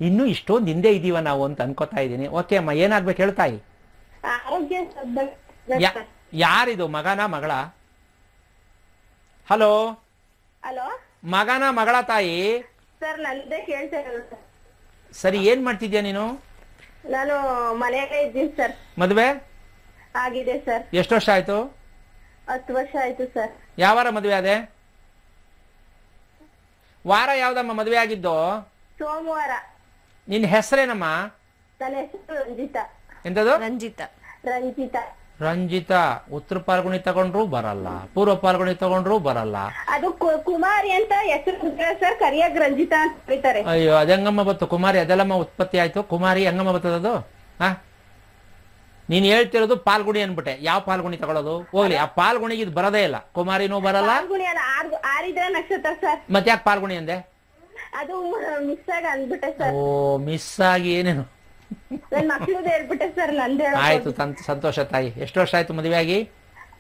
ಇನ್ನೂ ಇಷ್ಟೊಂದು ಹಿಂದೆ ಇದೀವ ನಾವು ಅಂತ ಅನ್ಕೋತಾ ಇದ್ದೀನಿ ಓಕೆ ಅಮ್ಮ ಏನಾಗ್ಬೇಕು ಹೇಳ್ತಾಯಿ ಯಾರಿದು ಮಗನ ಮಗಳ ಹಲೋ ಹಲೋ ಮಗನ ಮಗಳ ತಾಯಿ
ಸರ್
ಸರಿ ಏನ್ ಮಾಡ್ತಿದ್ಯಾ ನೀನು
ನಾನು ಮನೆಯಲ್ಲೇ ಇದ್ದೀನಿ ಸರ್ ಮದುವೆ ಆಗಿದೆ ಸರ್ ಎಷ್ಟು ವರ್ಷ ಆಯ್ತು ಹತ್ತು ವರ್ಷ ಆಯ್ತು ಸರ್
ಯಾವಾರ ಮದುವೆ ಅದೇ ವಾರ ಯಾವ್ದಮ್ಮ ಮದುವೆ ಆಗಿದ್ದು ಸೋಮವಾರ ನಿನ್ ಹೆಸರೇನಮ್ಮ
ನನ್ನ ಹೆಸರು ರಂಜಿತಾ
ಎಂತದು ರಂಜಿತಾ ರಂಜಿತಾ ರಂಜಿತಾ ಉತ್ತರ ಪಾಲ್ಗುಣಿ ತಗೊಂಡ್ರು ಬರಲ್ಲ ಪೂರ್ವ ಪಾಲ್ಗುಣಿ ತಗೊಂಡ್ರು ಬರಲ್ಲ
ಅದು ಕುಮಾರಿ ಅಂತ ಹೆಸರು ಸರ್ ಕರಿಯಾಗ್ ರಂಜಿತಾ ಅಂತ ಕರೀತಾರೆ ಅಯ್ಯೋ
ಅದಂಗಮ್ಮ ಬತ್ತು ಕುಮಾರಿ ಅದೆಲ್ಲಮ್ಮ ಉತ್ಪತ್ತಿ ಆಯ್ತು ಕುಮಾರಿ ಹೆಂಗಮ್ಮ ಬರ್ತದದು ಹಾ ನೀನ್ ಹೇಳ್ತಿರೋದು ಪಾಲ್ಗುಣಿ ಅನ್ಬಿಟ್ಟೆ ಯಾವ ಪಾಲ್ಗುಣಿ ತಗೊಳ್ಳೋದು ಹೋಗ್ಲಿ ಆ ಪಾಲ್ಗುಣಿಗೆ ಇದು ಬರದೇ ಇಲ್ಲ ಕುಮಾರಿನೂ ಬರಲ್ಲ
ನಕ್ಷತ್ರ ಸರ್
ಮತ್ತೆ ಯಾಕೆ ಪಾಲ್ಗುಣಿ ಅಂದೆ
ಅದು ಮಿಸ್ ಆಗಿ
ಸರ್ ಓ ಮಿಸ್ ಆಗಿ ಏನೇನು ಆಯ್ತು ಸಂತೋಷ ತಾಯಿ ಎಷ್ಟು ವರ್ಷ ಆಯ್ತು ಮದುವೆ ಆಗಿ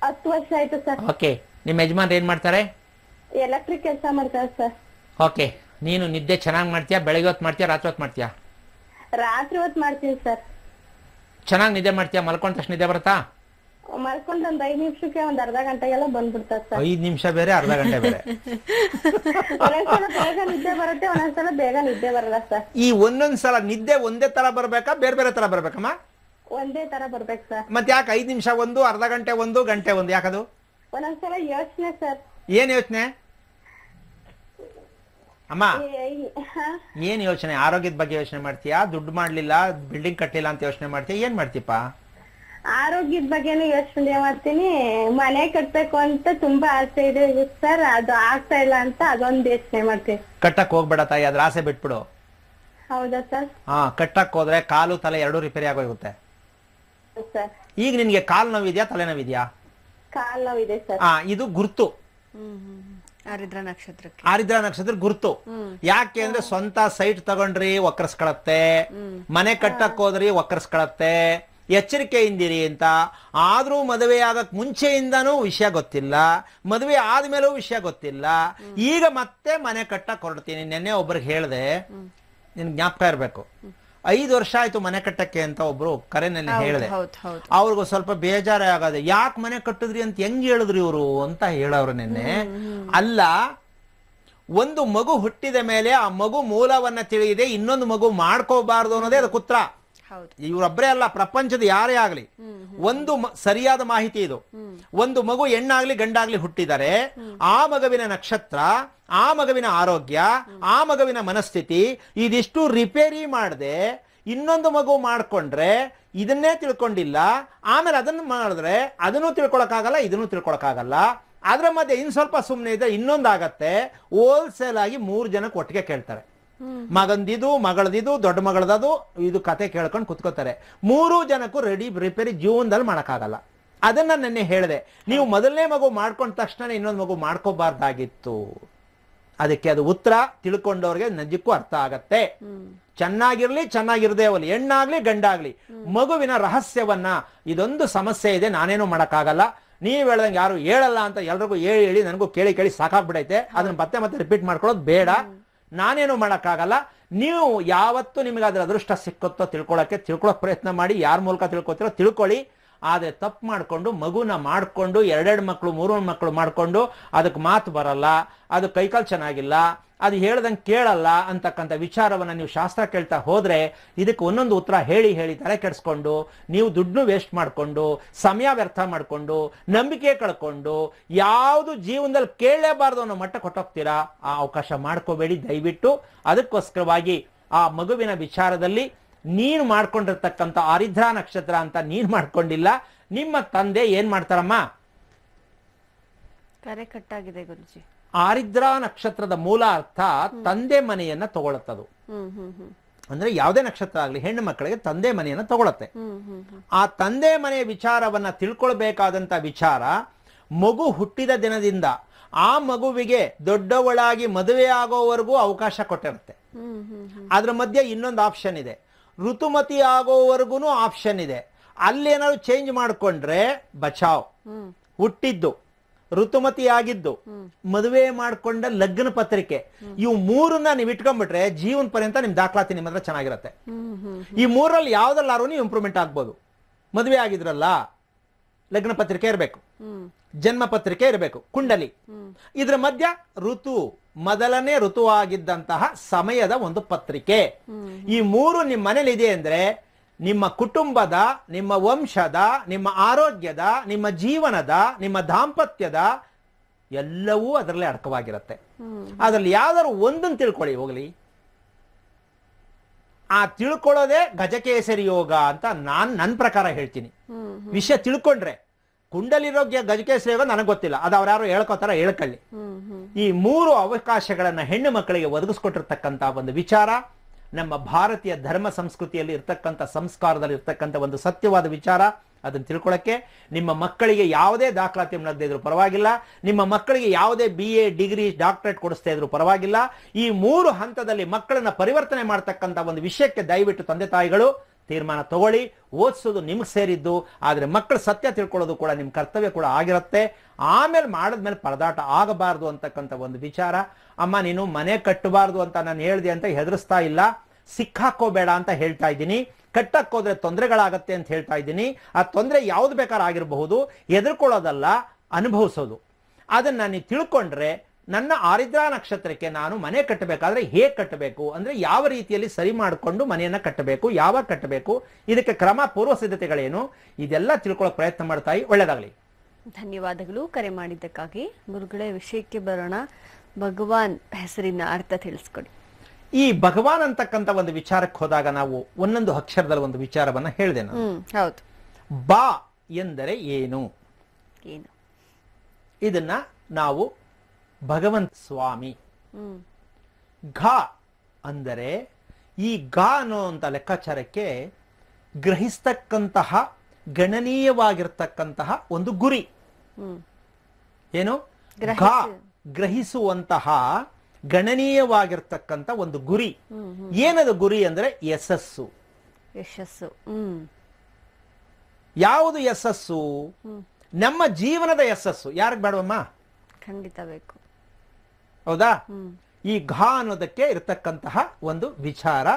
ಹತ್ತು ವರ್ಷ ಆಯ್ತು ಸರ್ ಓಕೆ ನಿಮ್ಮ ಯಜಮಾನ್ ಏನ್ ಮಾಡ್ತಾರೆ ಎಲೆಕ್ಟ್ರಿಕ್ ಕೆಲಸ ಮಾಡ್ತಾರೆ ಸರ್ ಓಕೆ ನೀನು ನಿದ್ದೆ ಚೆನ್ನಾಗಿ ಮಾಡ್ತೀಯಾ ಬೆಳಗ್ಗೆ ಹೊತ್ತು ಮಾಡ್ತೀಯಾ ರಾತ್ರಿ ಹೊತ್ತು ಮಾಡ್ತೀಯಾ
ರಾತ್ರಿ ಹೊತ್ತು ಮಾಡ್ತೀನಿ ಸರ್
ಚೆನ್ನಾಗಿ ನಿದ್ದೆ ಮಾಡ್ತೀಯಾ ಮಲ್ಕೊಂಡ ತಕ್ಷಣ ನಿದ್ದೆ ಬರುತ್ತಾ
ಮಲ್ಕೊಂಡ್ ಒಂದ್ ಐದ್ ನಿಮಿಷಕ್ಕೆ ಒಂದ್ ಅರ್ಧ ಗಂಟೆಗೆಲ್ಲ ಬಂದ್ಬಿಡ್ತದ ಸರ್ ಐದ್
ನಿಮಿಷ ಬೇರೆ ಅರ್ಧ ಗಂಟೆ ಬೇರೆ
ಸಲ ಬೇಗ
ನಿದ್ದೆ ಬರುತ್ತೆ ಒಂದೊಂದ್ಸಲ ಬೇಗ ನಿದ್ದೆ ಬರಲ್ಲ ಸರ್ ಈ ಒಂದೊಂದ್ ಸಲ ನಿದ್ದೆ ಒಂದೇ ತರ ಬರ್ಬೇಕಾ ಬೇರೆ ಬೇರೆ ತರ ಬರ್ಬೇಕಮ್ಮ
ಒಂದೇ ತರ ಬರ್ಬೇಕು ಸರ್
ಮತ್ತೆ ಯಾಕೆ ಐದ್ ನಿಮಿಷ ಒಂದು ಅರ್ಧ ಗಂಟೆ ಒಂದು ಗಂಟೆ ಒಂದು ಯಾಕದು ಒಂದೊಂದ್ಸಲ ಯೋಚನೆ ಸರ್ ಏನ್ ಯೋಚನೆ ಅಮ್ಮ ಏನ್ ಯೋಚನೆ ಆರೋಗ್ಯದ ಬಗ್ಗೆ ಯೋಚನೆ ಮಾಡ್ತೀಯಾ ದುಡ್ಡು ಮಾಡ್ಲಿಲ್ಲ ಬಿಲ್ಡಿಂಗ್ ಕಟ್ಟಿಲ್ಲ ಅಂತ ಯೋಚನೆ ಮಾಡ್ತೀಯಾ ಏನ್ ಮಾಡ್ತೀಪ
ಆರೋಗ್ಯದ ಬಗ್ಗೆನೂ ಯೋಚನೆ ಮಾಡ್ತೀನಿ ಮನೆ ಕಟ್ಟಬೇಕು ಅಂತ ತುಂಬಾ ಆಸೆ ಇದೆ ಸರ್ ಅದು ಆಗ್ತಾ ಇಲ್ಲ ಅಂತ ಅದೊಂದು ಯೋಚನೆ ಮಾಡ್ತೀನಿ
ಕಟ್ಟಕ್ ಹೋಗ್ಬೇಡ ತಾಯಿ ಅದ್ರ ಆಸೆ ಬಿಟ್ಬಿಡು ಹೌದಾ ಸರ್ ಹಾ ಕಟ್ಟಕ್ ಹೋದ್ರೆ ಕಾಲು ತಲೆ ಎರಡು ರಿಪೇರಿ ಆಗೋಗುತ್ತೆ ಈಗ ನಿನ್ಗೆ ಕಾಲು ನೋವಿದ್ಯಾ ತಲೆನೋವಿದ್ಯಾ
ಕಾಲ್ ನೋವಿದೆ ಸರ್ ಹಾ ಇದು ಗುರ್ತು ನಕ್ಷತ್ರಕ್ಕೆ
ಆರಿದ್ರ ನಕ್ಷತ್ರ ಗುರುತು ಯಾಕೆ ಅಂದ್ರೆ ಸ್ವಂತ ಸೈಟ್ ತಗೊಂಡ್ರಿ ಒಕ್ಕರ್ಸ್ಕೊಳತ್ತೆ ಮನೆ ಕಟ್ಟಕ್ ಹೋದ್ರಿ ಒಕ್ಕರ್ಸ್ಕೊಳತ್ತೆ ಇಂದಿರಿ ಅಂತ ಆದ್ರೂ ಮದುವೆ ಆಗಕ್ ಮುಂಚೆಯಿಂದನೂ ವಿಷಯ ಗೊತ್ತಿಲ್ಲ ಮದುವೆ ಆದ್ಮೇಲೂ ವಿಷಯ ಗೊತ್ತಿಲ್ಲ ಈಗ ಮತ್ತೆ ಮನೆ ಕಟ್ಟಕ್ ಹೊರಡ್ತೀನಿ ನಿನ್ನೆ ಒಬ್ರಿಗೆ ಹೇಳ್ದೆ ನಿನ್ ಜ್ಞಾಪಕ ಇರಬೇಕು ಐದು ವರ್ಷ ಆಯ್ತು ಮನೆ ಕಟ್ಟಕ್ಕೆ ಅಂತ ಒಬ್ರು ಕರೆನಲ್ಲಿ ಹೇಳಿದೆ ಅವ್ರಿಗೂ ಸ್ವಲ್ಪ ಬೇಜಾರೇ ಆಗದೆ ಯಾಕೆ ಮನೆ ಕಟ್ಟಿದ್ರಿ ಅಂತ ಹೆಂಗ್ ಹೇಳಿದ್ರಿ ಇವರು ಅಂತ ಹೇಳವ್ರು ನಿನ್ನೆ ಅಲ್ಲ ಒಂದು ಮಗು ಹುಟ್ಟಿದ ಮೇಲೆ ಆ ಮಗು ಮೂಲವನ್ನ ತಿಳಿಯದೆ ಇನ್ನೊಂದು ಮಗು ಮಾಡ್ಕೋಬಾರ್ದು ಅನ್ನೋದೇ ಅದು ಕುತ್ರ ಇವರೊಬ್ಬರೇ ಅಲ್ಲ ಪ್ರಪಂಚದ ಯಾರೇ ಆಗಲಿ ಒಂದು ಸರಿಯಾದ ಮಾಹಿತಿ ಇದು ಒಂದು ಮಗು ಹೆಣ್ಣಾಗ್ಲಿ ಗಂಡಾಗ್ಲಿ ಹುಟ್ಟಿದರೆ ಆ ಮಗುವಿನ ನಕ್ಷತ್ರ ಆ ಮಗುವಿನ ಆರೋಗ್ಯ ಆ ಮಗುವಿನ ಮನಸ್ಥಿತಿ ಇದಿಷ್ಟು ರಿಪೇರಿ ಮಾಡದೆ ಇನ್ನೊಂದು ಮಗು ಮಾಡಿಕೊಂಡ್ರೆ ಇದನ್ನೇ ತಿಳ್ಕೊಂಡಿಲ್ಲ ಆಮೇಲೆ ಅದನ್ನು ಮಾಡಿದ್ರೆ ಅದನ್ನು ತಿಳ್ಕೊಳಕ್ಕಾಗಲ್ಲ ಇದನ್ನು ತಿಳ್ಕೊಳಕ್ಕಾಗಲ್ಲ ಅದರ ಮಧ್ಯೆ ಇನ್ ಸ್ವಲ್ಪ ಸುಮ್ನೆ ಇದ್ರೆ ಇನ್ನೊಂದಾಗತ್ತೆ ಹೋಲ್ಸೇಲ್ ಆಗಿ ಮೂರು ಜನಕ್ಕೆ ಒಟ್ಟಿಗೆ ಕೇಳ್ತಾರೆ ಮಗಂದಿದು ಮಗಳದಿದು ದೊಡ್ಡ ಮಗಳದದು ಇದು ಕತೆ ಕೇಳ್ಕೊಂಡು ಕುತ್ಕೋತಾರೆ ಮೂರು ಜನಕ್ಕೂ ರೆಡಿ ರಿಪೇರಿ ಜೀವನದಲ್ಲಿ ಮಾಡಕ್ಕಾಗಲ್ಲ ಅದನ್ನ ನೆನ್ನೆ ಹೇಳಿದೆ ನೀವು ಮೊದಲನೇ ಮಗು ಮಾಡ್ಕೊಂಡ ತಕ್ಷಣ ಇನ್ನೊಂದು ಮಗು ಮಾಡ್ಕೋಬಾರ್ದಾಗಿತ್ತು ಅದಕ್ಕೆ ಅದು ಉತ್ತರ ತಿಳ್ಕೊಂಡವ್ರಿಗೆ ನಿಜಕ್ಕೂ ಅರ್ಥ ಆಗತ್ತೆ ಚೆನ್ನಾಗಿರ್ಲಿ ಚೆನ್ನಾಗಿರದೇ ಅವಲಿ ಹೆಣ್ಣಾಗ್ಲಿ ಗಂಡಾಗ್ಲಿ ಮಗುವಿನ ರಹಸ್ಯವನ್ನ ಇದೊಂದು ಸಮಸ್ಯೆ ಇದೆ ನಾನೇನು ಮಾಡೋಕ್ಕಾಗಲ್ಲ ನೀವು ಹೇಳ್ದಂಗೆ ಯಾರು ಹೇಳಲ್ಲ ಅಂತ ಎಲ್ರಿಗೂ ಹೇಳಿ ಹೇಳಿ ನನಗೂ ಕೇಳಿ ಕೇಳಿ ಸಾಕಾಗ್ಬಿಡೈತೆ ಅದನ್ನ ಮತ್ತೆ ಮತ್ತೆ ರಿಪೀಟ್ ಮಾಡ್ಕೊಳ್ಳೋದು ಬೇಡ ನಾನೇನು ಮಾಡೋಕ್ಕಾಗಲ್ಲ ನೀವು ಯಾವತ್ತೂ ನಿಮಗೆ ಅದರ ಅದೃಷ್ಟ ಸಿಕ್ಕುತ್ತೋ ತಿಳ್ಕೊಳ್ಳೋಕ್ಕೆ ತಿಳ್ಕೊಳ್ಳೋಕೆ ಪ್ರಯತ್ನ ಮಾಡಿ ಯಾರ ಮೂಲಕ ತಿಳ್ಕೊತಿರೋ ತಿಳ್ಕೊಳ್ಳಿ ಆದರೆ ತಪ್ಪು ಮಾಡಿಕೊಂಡು ಮಗುನ ಮಾಡಿಕೊಂಡು ಎರಡೆರಡು ಮಕ್ಕಳು ಮೂರು ಮಕ್ಕಳು ಮಾಡಿಕೊಂಡು ಅದಕ್ಕೆ ಮಾತು ಬರಲ್ಲ ಅದು ಕೈಕಾಲು ಚೆನ್ನಾಗಿಲ್ಲ ಅದು ಹೇಳದಂಗೆ ಕೇಳಲ್ಲ ಅಂತಕ್ಕಂಥ ವಿಚಾರವನ್ನು ನೀವು ಶಾಸ್ತ್ರ ಕೇಳ್ತಾ ಹೋದ್ರೆ ಇದಕ್ಕೆ ಒಂದೊಂದು ಉತ್ತರ ಹೇಳಿ ಹೇಳಿ ತಲೆ ಕೆಡಿಸ್ಕೊಂಡು ನೀವು ದುಡ್ಡು ವೇಸ್ಟ್ ಮಾಡಿಕೊಂಡು ಸಮಯ ವ್ಯರ್ಥ ಮಾಡಿಕೊಂಡು ನಂಬಿಕೆ ಕಳ್ಕೊಂಡು ಯಾವುದು ಜೀವನದಲ್ಲಿ ಕೇಳಲೇಬಾರ್ದು ಅನ್ನೋ ಮಟ್ಟ ಕೊಟ್ಟೋಗ್ತೀರಾ ಆ ಅವಕಾಶ ಮಾಡ್ಕೋಬೇಡಿ ದಯವಿಟ್ಟು ಅದಕ್ಕೋಸ್ಕರವಾಗಿ ಆ ಮಗುವಿನ ವಿಚಾರದಲ್ಲಿ ನೀನು ಮಾಡ್ಕೊಂಡಿರ್ತಕ್ಕಂಥ ಆರಿದ್ರಾ ನಕ್ಷತ್ರ ಅಂತ ನೀನು ಮಾಡ್ಕೊಂಡಿಲ್ಲ ನಿಮ್ಮ ತಂದೆ ಏನ್ ಮಾಡ್ತಾರಮ್ಮ
ಕರೆ ಕಟ್ಟಾಗಿದೆ ಗುರುಜಿ
ಆರಿದ್ರ ನಕ್ಷತ್ರದ ಮೂಲ ಅರ್ಥ ತಂದೆ ಮನೆಯನ್ನ ತಗೊಳತ್ತದು ಅಂದ್ರೆ ಯಾವುದೇ ನಕ್ಷತ್ರ ಆಗಲಿ ಹೆಣ್ಣು ಮಕ್ಕಳಿಗೆ ತಂದೆ ಮನೆಯನ್ನ ತಗೊಳತ್ತೆ ಆ ತಂದೆ ಮನೆಯ ವಿಚಾರವನ್ನ ತಿಳ್ಕೊಳ್ಬೇಕಾದಂತ ವಿಚಾರ ಮಗು ಹುಟ್ಟಿದ ದಿನದಿಂದ ಆ ಮಗುವಿಗೆ ದೊಡ್ಡವಳಾಗಿ ಮದುವೆ ಆಗೋವರೆಗೂ ಅವಕಾಶ ಕೊಟ್ಟಿರುತ್ತೆ ಅದ್ರ ಮಧ್ಯೆ ಇನ್ನೊಂದು ಆಪ್ಷನ್ ಇದೆ ಋತುಮತಿ ಆಗೋವರೆಗೂ ಆಪ್ಷನ್ ಇದೆ ಅಲ್ಲೇನಾದ್ರು ಚೇಂಜ್ ಮಾಡಿಕೊಂಡ್ರೆ ಬಚಾವ್ ಹುಟ್ಟಿದ್ದು ಋತುಮತಿಯಾಗಿದ್ದು ಮದುವೆ ಮಾಡ್ಕೊಂಡ ಲಗ್ನ ಪತ್ರಿಕೆ ಇವು ಮೂರನ್ನ ನೀವು ಇಟ್ಕೊಂಡ್ಬಿಟ್ರೆ ಜೀವನ ಪರ್ಯಂತ ನಿಮ್ ದಾಖಲಾತಿ ನಿಮ್ಮ ಹತ್ರ ಚೆನ್ನಾಗಿರತ್ತೆ ಈ ಮೂರಲ್ಲಿ ಯಾವ್ದಲ್ಲಾರು ನೀವು ಇಂಪ್ರೂವ್ಮೆಂಟ್ ಆಗ್ಬೋದು ಮದುವೆ ಆಗಿದ್ರಲ್ಲ ಲಗ್ನ ಪತ್ರಿಕೆ ಇರಬೇಕು ಜನ್ಮ ಪತ್ರಿಕೆ ಇರಬೇಕು ಕುಂಡಲಿ ಇದ್ರ ಮಧ್ಯ ಋತು ಮೊದಲನೇ ಋತುವಾಗಿದ್ದಂತಹ ಸಮಯದ ಒಂದು ಪತ್ರಿಕೆ ಈ ಮೂರು ನಿಮ್ಮ ಮನೇಲಿ ಇದೆ ಅಂದ್ರೆ ನಿಮ್ಮ ಕುಟುಂಬದ ನಿಮ್ಮ ವಂಶದ ನಿಮ್ಮ ಆರೋಗ್ಯದ ನಿಮ್ಮ ಜೀವನದ ನಿಮ್ಮ ದಾಂಪತ್ಯದ ಎಲ್ಲವೂ ಅದರಲ್ಲೇ ಅಡಕವಾಗಿರುತ್ತೆ ಅದರಲ್ಲಿ ಯಾವ್ದಾದ್ರು ಒಂದನ್ನು ತಿಳ್ಕೊಳ್ಳಿ ಹೋಗಲಿ ಆ ತಿಳ್ಕೊಳ್ಳೋದೇ ಗಜಕೇಸರಿ ಯೋಗ ಅಂತ ನಾನು ನನ್ನ ಪ್ರಕಾರ ಹೇಳ್ತೀನಿ ವಿಷಯ ತಿಳ್ಕೊಂಡ್ರೆ ಕುಂಡಲಿರೋಗ್ಯ ಗಜಕೇಸರಿ ಯೋಗ ನನಗೆ ಗೊತ್ತಿಲ್ಲ ಅದು ಅವ್ರ ಯಾರು ಹೇಳ್ಕೋತಾರ ಹೇಳ್ಕೊಳ್ಳಿ ಈ ಮೂರು ಅವಕಾಶಗಳನ್ನು ಹೆಣ್ಣು ಮಕ್ಕಳಿಗೆ ಒದಗಿಸ್ಕೊಟ್ಟಿರ್ತಕ್ಕಂಥ ಒಂದು ವಿಚಾರ ನಮ್ಮ ಭಾರತೀಯ ಧರ್ಮ ಸಂಸ್ಕೃತಿಯಲ್ಲಿ ಇರ್ತಕ್ಕಂಥ ಸಂಸ್ಕಾರದಲ್ಲಿ ಇರ್ತಕ್ಕಂಥ ಒಂದು ಸತ್ಯವಾದ ವಿಚಾರ ಅದನ್ನು ತಿಳ್ಕೊಳ್ಳೋಕ್ಕೆ ನಿಮ್ಮ ಮಕ್ಕಳಿಗೆ ಯಾವುದೇ ದಾಖಲಾತಿ ನಡೆದೇ ಇದ್ರು ಪರವಾಗಿಲ್ಲ ನಿಮ್ಮ ಮಕ್ಕಳಿಗೆ ಯಾವುದೇ ಬಿ ಎ ಡಿಗ್ರಿ ಡಾಕ್ಟರೇಟ್ ಕೊಡಿಸ್ತಾ ಇದ್ರು ಪರವಾಗಿಲ್ಲ ಈ ಮೂರು ಹಂತದಲ್ಲಿ ಮಕ್ಕಳನ್ನ ಪರಿವರ್ತನೆ ಮಾಡ್ತಕ್ಕಂಥ ಒಂದು ವಿಷಯಕ್ಕೆ ದಯವಿಟ್ಟು ತಂದೆ ತಾಯಿಗಳು ತೀರ್ಮಾನ ತಗೊಳ್ಳಿ ಓದಿಸೋದು ನಿಮ್ಗೆ ಸೇರಿದ್ದು ಆದರೆ ಮಕ್ಕಳು ಸತ್ಯ ತಿಳ್ಕೊಳ್ಳೋದು ಕೂಡ ನಿಮ್ಮ ಕರ್ತವ್ಯ ಕೂಡ ಆಗಿರುತ್ತೆ ಆಮೇಲೆ ಮಾಡಿದ್ಮೇಲೆ ಪರದಾಟ ಆಗಬಾರದು ಅಂತಕ್ಕಂಥ ಒಂದು ವಿಚಾರ ಅಮ್ಮ ನೀನು ಮನೆ ಕಟ್ಟಬಾರ್ದು ಅಂತ ನಾನು ಹೇಳಿದೆ ಅಂತ ಹೆದರಿಸ್ತಾ ಇಲ್ಲ ಸಿಕ್ಕಾಕೋಬೇಡ ಅಂತ ಹೇಳ್ತಾ ಇದ್ದೀನಿ ಕಟ್ಟಕ್ಕೋದ್ರೆ ತೊಂದರೆಗಳಾಗತ್ತೆ ಅಂತ ಹೇಳ್ತಾ ಇದ್ದೀನಿ ಆ ತೊಂದರೆ ಯಾವ್ದು ಬೇಕಾದ್ರೂ ಆಗಿರಬಹುದು ಎದುರ್ಕೊಳ್ಳೋದಲ್ಲ ಅನುಭವಿಸೋದು ಅದನ್ನ ನಾನು ತಿಳ್ಕೊಂಡ್ರೆ ನನ್ನ ಆರಿದ್ರ ನಕ್ಷತ್ರಕ್ಕೆ ನಾನು ಮನೆ ಕಟ್ಟಬೇಕಾದ್ರೆ ಹೇಗೆ ಕಟ್ಟಬೇಕು ಅಂದ್ರೆ ಯಾವ ರೀತಿಯಲ್ಲಿ ಸರಿ ಮಾಡಿಕೊಂಡು ಮನೆಯನ್ನ ಕಟ್ಟಬೇಕು ಯಾವಾಗ ಕಟ್ಟಬೇಕು ಇದಕ್ಕೆ ಕ್ರಮ ಪೂರ್ವ ಸಿದ್ಧತೆಗಳೇನು ಇದೆಲ್ಲ ತಿಳ್ಕೊಳ್ಳೋಕೆ ಪ್ರಯತ್ನ ಮಾಡ್ತಾ ಒಳ್ಳೆಯದಾಗಲಿ
ಧನ್ಯವಾದಗಳು ಕರೆ ಮಾಡಿದ್ದಕ್ಕಾಗಿ ಗುರುಗಳೇ ವಿಷಯಕ್ಕೆ ಬರೋಣ ಭಗವಾನ್ ಹೆಸರಿನ ಅರ್ಥ ತಿಳಿಸ್ಕೊಡಿ
ಈ ಭಗವಾನ್ ಅಂತಕ್ಕಂತ ಒಂದು ವಿಚಾರಕ್ಕೆ ಹೋದಾಗ ನಾವು ಒಂದೊಂದು ಅಕ್ಷರದಲ್ಲಿ ಒಂದು ವಿಚಾರವನ್ನ ಹೇಳಿದೆ ಹೌದು ಬಾ ಎಂದರೆ ಏನು ಏನು ಇದನ್ನ ನಾವು ಭಗವಂತ ಸ್ವಾಮಿ ಘ ಅಂದರೆ ಈ ಘ ಅನ್ನುವಂತ ಲೆಕ್ಕಾಚಾರಕ್ಕೆ ಗ್ರಹಿಸ್ತಕ್ಕಂತಹ ಗಣನೀಯವಾಗಿರ್ತಕ್ಕಂತಹ ಒಂದು ಗುರಿ ಏನು ಘ ಗ್ರಹಿಸುವಂತಹ ಗಣನೀಯವಾಗಿರ್ತಕ್ಕಂಥ ಒಂದು ಗುರಿ ಏನದು ಗುರಿ ಅಂದ್ರೆ ಯಶಸ್ಸು ಯಶಸ್ಸು ಯಾವುದು ಯಶಸ್ಸು ನಮ್ಮ ಜೀವನದ ಯಶಸ್ಸು ಯಾರಿಗೆ ಬೇಡವಮ್ಮ
ಖಂಡಿತ ಬೇಕು
ಹೌದಾ ಈ ಘ ಅನ್ನೋದಕ್ಕೆ ಇರತಕ್ಕಂತಹ ಒಂದು ವಿಚಾರ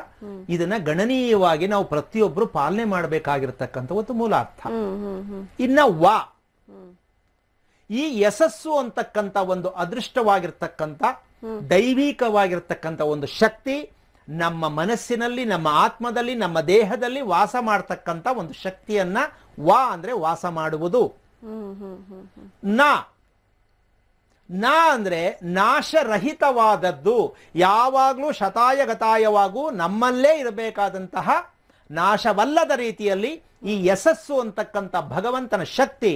ಇದನ್ನ ಗಣನೀಯವಾಗಿ ನಾವು ಪ್ರತಿಯೊಬ್ಬರು ಪಾಲನೆ ಮಾಡಬೇಕಾಗಿರ್ತಕ್ಕಂಥ ಒಂದು ಮೂಲ ಅರ್ಥ ಇನ್ನ ವಾ ಈ ಯಶಸ್ಸು ಅಂತಕ್ಕಂಥ ಒಂದು ಅದೃಷ್ಟವಾಗಿರ್ತಕ್ಕಂಥ ದೈವಿಕವಾಗಿರ್ತಕ್ಕಂಥ ಒಂದು ಶಕ್ತಿ ನಮ್ಮ ಮನಸ್ಸಿನಲ್ಲಿ ನಮ್ಮ ಆತ್ಮದಲ್ಲಿ ನಮ್ಮ ದೇಹದಲ್ಲಿ ವಾಸ ಮಾಡತಕ್ಕಂತ ಒಂದು ಶಕ್ತಿಯನ್ನ ವಾ ಅಂದ್ರೆ ವಾಸ ಮಾಡುವುದು ನಾ ನಾ ಅಂದ್ರೆ ನಾಶರಹಿತವಾದದ್ದು ಯಾವಾಗಲೂ ಶತಾಯಗತಾಯವಾಗೂ ನಮ್ಮಲ್ಲೇ ಇರಬೇಕಾದಂತಹ ನಾಶವಲ್ಲದ ರೀತಿಯಲ್ಲಿ ಈ ಯಶಸ್ಸು ಅಂತಕ್ಕಂಥ ಭಗವಂತನ ಶಕ್ತಿ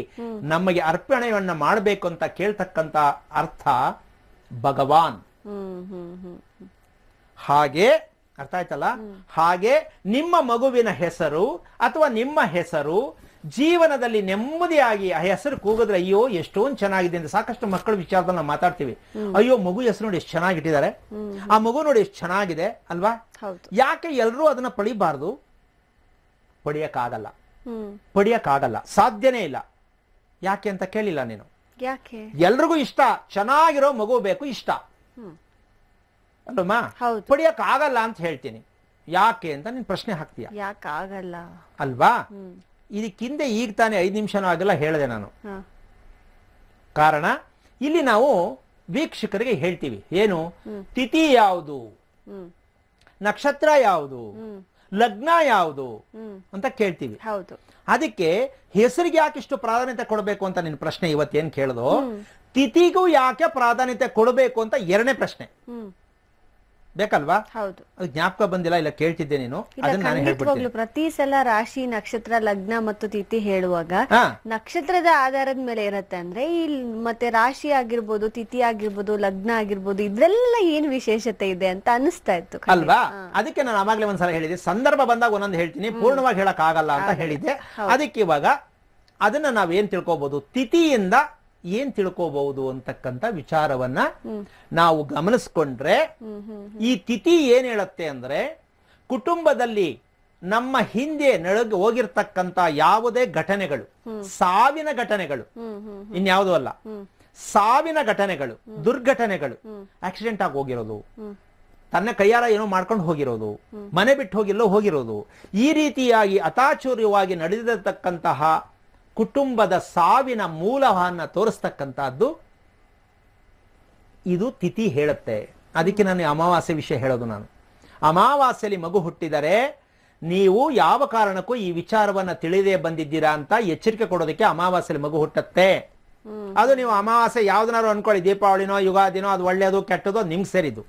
ನಮಗೆ ಅರ್ಪಣೆಯನ್ನ ಮಾಡಬೇಕು ಅಂತ ಕೇಳ್ತಕ್ಕಂತ ಅರ್ಥ ಭಗವಾನ್ ಹಾಗೆ ಅರ್ಥ ಆಯ್ತಲ್ಲ ಹಾಗೆ ನಿಮ್ಮ ಮಗುವಿನ ಹೆಸರು ಅಥವಾ ನಿಮ್ಮ ಹೆಸರು ಜೀವನದಲ್ಲಿ ನೆಮ್ಮದಿಯಾಗಿ ಆ ಹೆಸರು ಕೂಗಿದ್ರೆ ಅಯ್ಯೋ ಎಷ್ಟೊಂದು ಚೆನ್ನಾಗಿದೆ ಅಂತ ಸಾಕಷ್ಟು ಮಕ್ಕಳು ವಿಚಾರದಲ್ಲಿ ನಾವು ಮಾತಾಡ್ತೀವಿ ಅಯ್ಯೋ ಮಗು ಹೆಸರು ನೋಡಿ ಎಷ್ಟು ಚೆನ್ನಾಗಿಟ್ಟಿದ್ದಾರೆ ಆ ಮಗು ನೋಡಿ ಎಷ್ಟು ಚೆನ್ನಾಗಿದೆ ಅಲ್ವಾ ಯಾಕೆ ಎಲ್ಲರೂ ಅದನ್ನ ಪಡಿಬಾರ್ದು ಪಡೆಯಕ್ಕಾಗಲ್ಲ ಪಡೆಯಕ್ಕಾಗಲ್ಲ ಸಾಧ್ಯನೇ ಇಲ್ಲ ಯಾಕೆ ಅಂತ ಕೇಳಿಲ್ಲ ನೀನು ಯಾಕೆ ಎಲ್ರಿಗೂ ಇಷ್ಟ ಚೆನ್ನಾಗಿರೋ ಮಗು ಬೇಕು ಇಷ್ಟ ಅಲ್ಲಮ್ಮ ಪಡಿಯಕ್ ಆಗಲ್ಲ ಅಂತ ಹೇಳ್ತೀನಿ ಯಾಕೆ ಅಂತ ನೀನ್ ಪ್ರಶ್ನೆ ಹಾಕ್ತೀಯ ಆಗಲ್ಲ ಅಲ್ವಾ ಇದಕ್ಕಿಂದೆ ಈಗ ತಾನೇ ಐದು ನಿಮಿಷನೂ ಆಗಲ್ಲ ಹೇಳಿದೆ ನಾನು ಕಾರಣ ಇಲ್ಲಿ ನಾವು ವೀಕ್ಷಕರಿಗೆ ಹೇಳ್ತೀವಿ ಏನು ತಿಥಿ ಯಾವುದು ನಕ್ಷತ್ರ ಯಾವುದು ಲಗ್ನ ಯಾವುದು ಅಂತ ಕೇಳ್ತೀವಿ ಹೌದು ಅದಕ್ಕೆ ಹೆಸರಿಗೆ ಯಾಕೆ ಇಷ್ಟು ಪ್ರಾಧಾನ್ಯತೆ ಕೊಡಬೇಕು ಅಂತ ನಿನ್ ಪ್ರಶ್ನೆ ಇವತ್ತೇನು ಕೇಳ್ದು ತಿಥಿಗೂ ಯಾಕೆ ಪ್ರಾಧಾನ್ಯತೆ ಕೊಡಬೇಕು ಅಂತ ಎರಡನೇ ಪ್ರಶ್ನೆ ಬೇಕಲ್ವಾ ಹೌದು ಜ್ಞಾಪಕ ಬಂದಿಲ್ಲ ಇಲ್ಲ ಕೇಳ್ತಿದ್ದೆ ನೀನು
ಪ್ರತಿ ಸಲ ರಾಶಿ ನಕ್ಷತ್ರ ಲಗ್ನ ಮತ್ತು ತಿಥಿ ಹೇಳುವಾಗ ನಕ್ಷತ್ರದ ಆಧಾರದ ಮೇಲೆ ಇರುತ್ತೆ ಅಂದ್ರೆ ಈ ಮತ್ತೆ ರಾಶಿ ಆಗಿರ್ಬೋದು ತಿಥಿ ಆಗಿರ್ಬೋದು ಲಗ್ನ ಆಗಿರ್ಬೋದು ಇದೆಲ್ಲ ಏನ್ ವಿಶೇಷತೆ ಇದೆ ಅಂತ ಅನಿಸ್ತಾ ಇತ್ತು ಅಲ್ವಾ
ಅದಕ್ಕೆ ನಾನು ಆವಾಗಲೇ ಒಂದ್ಸಲ ಹೇಳಿದೆ ಸಂದರ್ಭ ಬಂದಾಗ ಒಂದೊಂದು ಹೇಳ್ತೀನಿ ಪೂರ್ಣವಾಗಿ ಹೇಳಕ್ ಆಗಲ್ಲ ಅಂತ ಹೇಳಿದ್ದೆ ಅದಕ್ಕೆ ಇವಾಗ ಅದನ್ನ ನಾವೇನ್ ತಿಳ್ಕೊಬಹುದು ತಿಥಿಯಿಂದ ಏನ್ ತಿಳ್ಕೋಬಹುದು ಅಂತಕ್ಕಂಥ ವಿಚಾರವನ್ನ ನಾವು ಗಮನಿಸ್ಕೊಂಡ್ರೆ ಈ ತಿಥಿ ಏನ್ ಹೇಳುತ್ತೆ ಅಂದ್ರೆ ಕುಟುಂಬದಲ್ಲಿ ನಮ್ಮ ಹಿಂದೆ ನಡೆದು ಹೋಗಿರ್ತಕ್ಕಂತ ಯಾವುದೇ ಘಟನೆಗಳು ಸಾವಿನ ಘಟನೆಗಳು ಇನ್ಯಾವುದು ಅಲ್ಲ ಸಾವಿನ ಘಟನೆಗಳು ದುರ್ಘಟನೆಗಳು ಆಕ್ಸಿಡೆಂಟ್ ಆಗಿ ಹೋಗಿರೋದು ತನ್ನ ಕೈಯಾರ ಏನೋ ಮಾಡ್ಕೊಂಡು ಹೋಗಿರೋದು ಮನೆ ಬಿಟ್ಟು ಹೋಗಿಲ್ಲೋ ಹೋಗಿರೋದು ಈ ರೀತಿಯಾಗಿ ಅತಾಚೂರ್ಯವಾಗಿ ನಡೆದಿರತಕ್ಕಂತಹ ಕುಟುಂಬದ ಸಾವಿನ ಮೂಲವನ್ನು ತೋರಿಸ್ತಕ್ಕಂತಹದ್ದು ಇದು ತಿಥಿ ಹೇಳುತ್ತೆ ಅದಕ್ಕೆ ನಾನು ಅಮಾವಾಸ್ಯ ವಿಷಯ ಹೇಳೋದು ನಾನು ಅಮಾವಾಸ್ಯಲಿ ಮಗು ಹುಟ್ಟಿದರೆ ನೀವು ಯಾವ ಕಾರಣಕ್ಕೂ ಈ ವಿಚಾರವನ್ನ ತಿಳಿದೇ ಬಂದಿದ್ದೀರಾ ಅಂತ ಎಚ್ಚರಿಕೆ ಕೊಡೋದಕ್ಕೆ ಅಮಾವಾಸ್ಯಲಿ ಮಗು ಹುಟ್ಟತ್ತೆ ಅದು ನೀವು ಅಮಾವಾಸ್ಯ ಯಾವ್ದನಾರು ಅನ್ಕೊಳ್ಳಿ ದೀಪಾವಳಿನೋ ಯುಗಾದಿನೋ ಅದು ಒಳ್ಳೆಯದು ಕೆಟ್ಟದೋ ನಿಮ್ಗೆ ಸೇರಿದ್ದು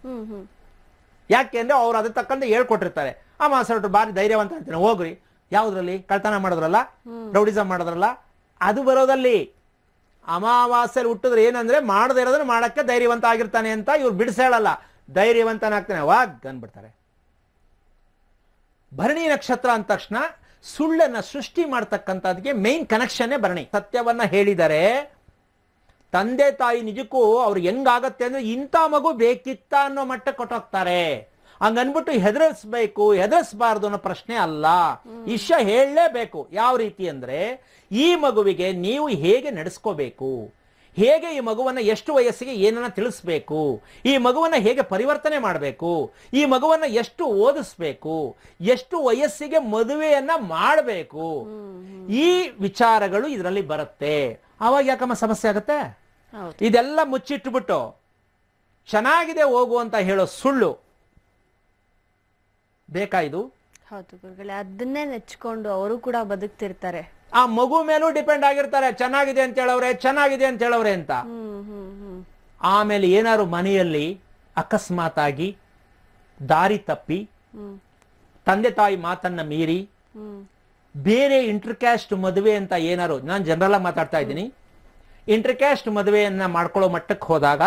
ಯಾಕೆ ಅಂದ್ರೆ ಅವ್ರು ಅದ್ರ ತಕ್ಕಂತೆ ಹೇಳ್ಕೊಟ್ಟಿರ್ತಾರೆ ಅಮಾವಾಸ್ಯ ಬಾರಿ ಧೈರ್ಯವಂತ ಹೋಗ್ರಿ ಯಾವುದ್ರಲ್ಲಿ ಕಳ್ತನ ಮಾಡಿದ್ರಲ್ಲ ರೌಡಿಸಮ್ ಮಾಡೋದ್ರಲ್ಲ ಅದು ಬರೋದಲ್ಲಿ ಅಮಾವಾಸ್ಯಲ್ಲಿ ಹುಟ್ಟಿದ್ರೆ ಏನಂದ್ರೆ ಮಾಡದೇ ಇರೋದ್ರೆ ಮಾಡಕ್ಕೆ ಧೈರ್ಯವಂತ ಆಗಿರ್ತಾನೆ ಅಂತ ಇವ್ರು ಬಿಡಿಸೇಳಲ್ಲ ಧೈರ್ಯವಂತನಾಗ್ತಾನೆ ವಾಗ್ ಅಂದ್ಬಿಡ್ತಾರೆ ಭರಣಿ ನಕ್ಷತ್ರ ಅಂದ ತಕ್ಷಣ ಸುಳ್ಳನ್ನ ಸೃಷ್ಟಿ ಮಾಡ್ತಕ್ಕಂಥದ್ಗೆ ಮೇನ್ ಕನೆಕ್ಷನ್ ಭರಣಿ ಸತ್ಯವನ್ನ ಹೇಳಿದರೆ ತಂದೆ ತಾಯಿ ನಿಜಕ್ಕೂ ಅವ್ರು ಹೆಂಗಾಗತ್ತೆ ಅಂದ್ರೆ ಇಂಥ ಮಗು ಬೇಕಿತ್ತ ಅನ್ನೋ ಮಟ್ಟ ಕೊಟ್ಟೋಗ್ತಾರೆ ಹಂಗನ್ಬಿಟ್ಟು ಹೆದರಿಸ್ಬೇಕು ಹೆದರಿಸಬಾರ್ದು ಅನ್ನೋ ಪ್ರಶ್ನೆ ಅಲ್ಲ ಇಷ್ಟ ಹೇಳಲೇಬೇಕು ಯಾವ ರೀತಿ ಅಂದ್ರೆ ಈ ಮಗುವಿಗೆ ನೀವು ಹೇಗೆ ನಡೆಸ್ಕೋಬೇಕು ಹೇಗೆ ಈ ಮಗುವನ್ನ ಎಷ್ಟು ವಯಸ್ಸಿಗೆ ಏನನ್ನ ತಿಳಿಸ್ಬೇಕು ಈ ಮಗುವನ್ನ ಹೇಗೆ ಪರಿವರ್ತನೆ ಮಾಡಬೇಕು ಈ ಮಗುವನ್ನ ಎಷ್ಟು ಓದಿಸ್ಬೇಕು ಎಷ್ಟು ವಯಸ್ಸಿಗೆ ಮದುವೆಯನ್ನ ಮಾಡಬೇಕು ಈ ವಿಚಾರಗಳು ಇದರಲ್ಲಿ ಬರುತ್ತೆ ಅವಾಗ ಯಾಕಮ್ಮ ಸಮಸ್ಯೆ ಆಗುತ್ತೆ ಇದೆಲ್ಲ ಮುಚ್ಚಿಟ್ಬಿಟ್ಟು ಚೆನ್ನಾಗಿದೆ ಹೋಗು ಅಂತ ಹೇಳೋ ಸುಳ್ಳು ಬೇಕಾಯ್ದು
ಹೌದು ಅದನ್ನೇ ನೆಚ್ಕೊಂಡು ಅವರು ಕೂಡ ಬದುಕ್ತಿರ್ತಾರೆ
ಆ ಮಗು ಮೇಲೂ ಡಿಪೆಂಡ್ ಆಗಿರ್ತಾರೆ ಚೆನ್ನಾಗಿದೆ ಅಂತ ಹೇಳವ್ರೆ ಚೆನ್ನಾಗಿದೆ ಅಂತ ಹೇಳವ್ರೆ ಅಂತ ಆಮೇಲೆ ಏನಾದ್ರು ಮನೆಯಲ್ಲಿ ಅಕಸ್ಮಾತ್ ಆಗಿ ದಾರಿ ತಪ್ಪಿ ತಂದೆ ತಾಯಿ ಮಾತನ್ನ ಮೀರಿ ಬೇರೆ ಇಂಟರ್ಕ್ಯಾಸ್ಟ್ ಮದುವೆ ಅಂತ ಏನಾರು ನಾನು ಜನರಲ್ಲ ಮಾತಾಡ್ತಾ ಇದ್ದೀನಿ ಇಂಟರ್ಕ್ಯಾಸ್ಟ್ ಮದುವೆಯನ್ನ ಮಾಡ್ಕೊಳ್ಳೋ ಮಟ್ಟಕ್ಕೆ ಹೋದಾಗ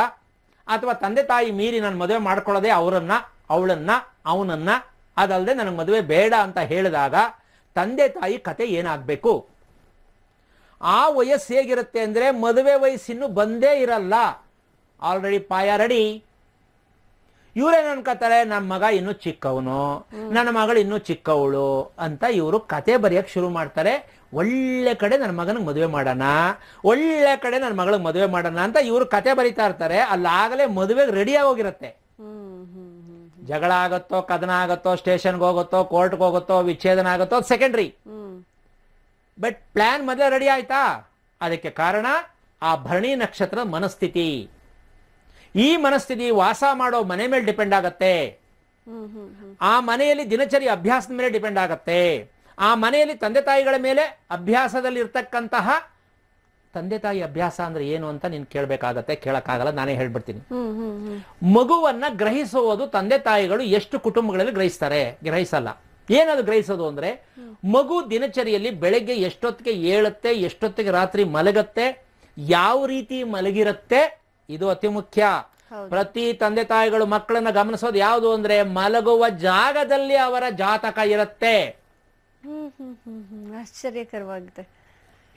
ಅಥವಾ ತಂದೆ ತಾಯಿ ಮೀರಿ ನಾನು ಮದುವೆ ಮಾಡ್ಕೊಳ್ಳೋದೇ ಅವರನ್ನ ಅವಳನ್ನ ಅವನನ್ನ ಅದಲ್ಲದೆ ನನಗೆ ಮದುವೆ ಬೇಡ ಅಂತ ಹೇಳಿದಾಗ ತಂದೆ ತಾಯಿ ಕತೆ ಏನಾಗಬೇಕು ಆ ವಯಸ್ಸು ಹೇಗಿರುತ್ತೆ ಅಂದರೆ ಮದುವೆ ವಯಸ್ಸಿನ್ನು ಬಂದೇ ಇರಲ್ಲ ಆಲ್ರೆಡಿ ಪಾಯ ರೆಡಿ ಇವರೇನು ಅನ್ಕೋತಾರೆ ನನ್ನ ಮಗ ಇನ್ನು ಚಿಕ್ಕವನು ನನ್ನ ಮಗಳು ಇನ್ನು ಚಿಕ್ಕವಳು ಅಂತ ಇವರು ಕತೆ ಬರೆಯಕ್ಕೆ ಶುರು ಮಾಡ್ತಾರೆ ಒಳ್ಳೆ ಕಡೆ ನನ್ನ ಮಗನಿಗೆ ಮದುವೆ ಮಾಡೋಣ ಒಳ್ಳೆ ಕಡೆ ನನ್ನ ಮಗಳಿಗೆ ಮದುವೆ ಮಾಡೋಣ ಅಂತ ಇವರು ಕತೆ ಬರೀತಾ ಇರ್ತಾರೆ ಅಲ್ಲಾಗಲೇ ಮದುವೆಗೆ ರೆಡಿಯಾಗಿ ಹೋಗಿರುತ್ತೆ ಜಗಳ ಆಗುತ್ತೋ ಕದನ ಆಗುತ್ತೋ ಸ್ಟೇಷನ್ಗೆ ಹೋಗುತ್ತೋ ಕೋರ್ಟ್ಗೆ ಹೋಗುತ್ತೋ ವಿಚ್ಛೇದನ ಆಗುತ್ತೋ ಸೆಕೆಂಡ್ರಿ ಬಟ್ ಪ್ಲಾನ್ ಮೊದಲೇ ರೆಡಿ ಆಯ್ತಾ ಅದಕ್ಕೆ ಕಾರಣ ಆ ಭರಣಿ ನಕ್ಷತ್ರ ಮನಸ್ಥಿತಿ ಈ ಮನಸ್ಥಿತಿ ವಾಸ ಮಾಡೋ ಮನೆ ಮೇಲೆ ಡಿಪೆಂಡ್ ಆಗತ್ತೆ ಆ ಮನೆಯಲ್ಲಿ ದಿನಚರಿ ಅಭ್ಯಾಸದ ಮೇಲೆ ಡಿಪೆಂಡ್ ಆಗತ್ತೆ ಆ ಮನೆಯಲ್ಲಿ ತಂದೆ ತಾಯಿಗಳ ಮೇಲೆ ಅಭ್ಯಾಸದಲ್ಲಿ ಇರ್ತಕ್ಕಂತಹ ತಂದೆ ತಾಯಿ ಅಭ್ಯಾಸ ಅಂದ್ರೆ ಏನು ಅಂತ ನೀನ್ ಕೇಳಬೇಕಾಗತ್ತೆ ಕೇಳಕ್ಕಾಗಲ್ಲ ನಾನೇ ಹೇಳ್ಬಿಡ್ತೀನಿ ಮಗುವನ್ನ ಗ್ರಹಿಸುವುದು ತಂದೆ ತಾಯಿಗಳು ಎಷ್ಟು ಕುಟುಂಬಗಳಲ್ಲಿ ಗ್ರಹಿಸ್ತಾರೆ ಗ್ರಹಿಸಲ್ಲ ಏನದು ಗ್ರಹಿಸೋದು ಅಂದ್ರೆ ಮಗು ದಿನಚರಿಯಲ್ಲಿ ಬೆಳಗ್ಗೆ ಎಷ್ಟೊತ್ತಿಗೆ ಏಳುತ್ತೆ ಎಷ್ಟೊತ್ತಿಗೆ ರಾತ್ರಿ ಮಲಗತ್ತೆ ಯಾವ ರೀತಿ ಮಲಗಿರುತ್ತೆ ಇದು ಅತಿ ಮುಖ್ಯ ಪ್ರತಿ ತಂದೆ ತಾಯಿಗಳು ಮಕ್ಕಳನ್ನ ಗಮನಿಸೋದು ಯಾವುದು ಅಂದ್ರೆ ಮಲಗುವ ಜಾಗದಲ್ಲಿ ಅವರ ಜಾತಕ ಇರುತ್ತೆ
ಆಶ್ಚರ್ಯಕರವಾಗಿದೆ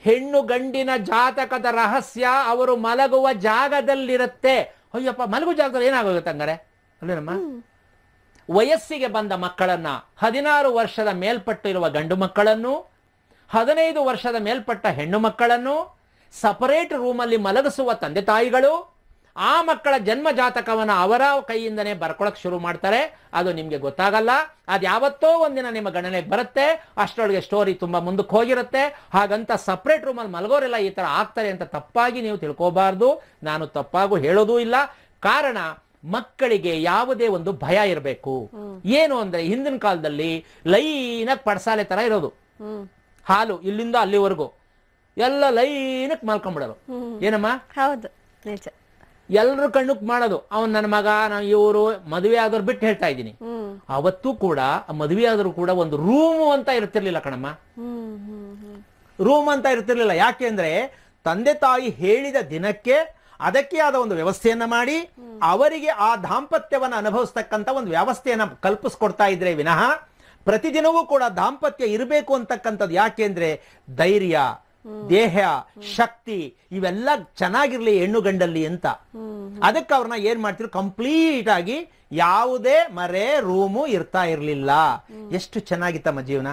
ಹೆಣ್ಣು ಗಂಡಿನ ಜಾತಕದ ರಹಸ್ಯ ಅವರು ಮಲಗುವ ಜಾಗದಲ್ಲಿರುತ್ತೆ ಅಯ್ಯಪ್ಪ ಮಲಗು ಜಾಗದಲ್ಲಿ ಏನಾಗುತ್ತೆ ಹಂಗಾರೆ ಅಲ್ಲಮ್ಮ ವಯಸ್ಸಿಗೆ ಬಂದ ಮಕ್ಕಳನ್ನ ಹದಿನಾರು ವರ್ಷದ ಮೇಲ್ಪಟ್ಟಿರುವ ಗಂಡು ಮಕ್ಕಳನ್ನು ಹದಿನೈದು ವರ್ಷದ ಮೇಲ್ಪಟ್ಟ ಹೆಣ್ಣು ಮಕ್ಕಳನ್ನು ಸಪರೇಟ್ ರೂಮಲ್ಲಿ ಮಲಗಿಸುವ ತಂದೆ ತಾಯಿಗಳು ಆ ಮಕ್ಕಳ ಜನ್ಮ ಜಾತಕವನ್ನು ಅವರ ಕೈಯಿಂದನೇ ಬರ್ಕೊಳಕ್ ಶುರು ಮಾಡ್ತಾರೆ ಅದು ನಿಮಗೆ ಗೊತ್ತಾಗಲ್ಲ ಅದ್ ಯಾವತ್ತೋ ಒಂದಿನ ನಿಮ್ಮ ಗಣನೆಗೆ ಬರುತ್ತೆ ಅಷ್ಟರೊಳಗೆ ಸ್ಟೋರಿ ತುಂಬಾ ಮುಂದಕ್ಕೆ ಹೋಗಿರುತ್ತೆ ಹಾಗಂತ ಸಪ್ರೇಟ್ ರೂಮಲ್ಲಿ ಮಲಗೋರೆಲ್ಲ ಈ ತರ ಆಗ್ತಾರೆ ಅಂತ ತಪ್ಪಾಗಿ ನೀವು ತಿಳ್ಕೋಬಾರ್ದು ನಾನು ತಪ್ಪಾಗೂ ಹೇಳೋದೂ ಇಲ್ಲ ಕಾರಣ ಮಕ್ಕಳಿಗೆ ಯಾವುದೇ ಒಂದು ಭಯ ಇರಬೇಕು ಏನು ಅಂದ್ರೆ ಹಿಂದಿನ ಕಾಲದಲ್ಲಿ ಲೈನಕ್ ಪಡ್ಸಾಲೆ ತರ ಇರೋದು ಹಾಲು ಇಲ್ಲಿಂದ ಅಲ್ಲಿವರೆಗೂ ಎಲ್ಲ ಲೈನಕ್ ಮಲ್ಕೊಂಡ್ಬಿಡೋರು ಏನಮ್ಮ ಹೌದು ಎಲ್ರು ಕಣ್ಣುಕ್ ಮಾಡೋದು ಅವ್ನ್ ನನ್ನ ಮಗ ನಾನು ಇವರು ಮದುವೆ ಆದವ್ರು ಬಿಟ್ಟು ಹೇಳ್ತಾ ಇದ್ದೀನಿ ಅವತ್ತು ಕೂಡ ಮದುವೆ ಆದ್ರೂ ಕೂಡ ಒಂದು ರೂಮ್ ಅಂತ ಇರ್ತಿರ್ಲಿಲ್ಲ ಕಣಮ್ಮ ರೂಮ್ ಅಂತ ಇರ್ತಿರ್ಲಿಲ್ಲ ಯಾಕೆ ಅಂದ್ರೆ ತಂದೆ ತಾಯಿ ಹೇಳಿದ ದಿನಕ್ಕೆ ಅದಕ್ಕೆ ಆದ ಒಂದು ವ್ಯವಸ್ಥೆಯನ್ನ ಮಾಡಿ ಅವರಿಗೆ ಆ ದಾಂಪತ್ಯವನ್ನ ಅನುಭವಿಸ್ತಕ್ಕಂತ ಒಂದು ವ್ಯವಸ್ಥೆಯನ್ನ ಕಲ್ಪಿಸ್ಕೊಡ್ತಾ ಇದ್ರೆ ವಿನಃ ಪ್ರತಿದಿನವೂ ಕೂಡ ದಾಂಪತ್ಯ ಇರಬೇಕು ಅಂತಕ್ಕಂಥದ್ದು ಯಾಕೆಂದ್ರೆ ಧೈರ್ಯ ದೇಹ ಶಕ್ತಿ ಇವೆಲ್ಲ ಚೆನ್ನಾಗಿರ್ಲಿ ಹೆಣ್ಣು ಗಂಡಲ್ಲಿ ಅಂತ ಅದಕ್ಕೆ ಅವ್ರನ್ನ ಏನ್ ಮಾಡ್ತಿದ್ರು ಕಂಪ್ಲೀಟ್ ಆಗಿ ಯಾವುದೇ ಮರೆ ರೂಮು ಇರ್ತಾ ಇರ್ಲಿಲ್ಲ ಎಷ್ಟು ಚೆನ್ನಾಗಿತ್ತಮ್ಮ ಜೀವನ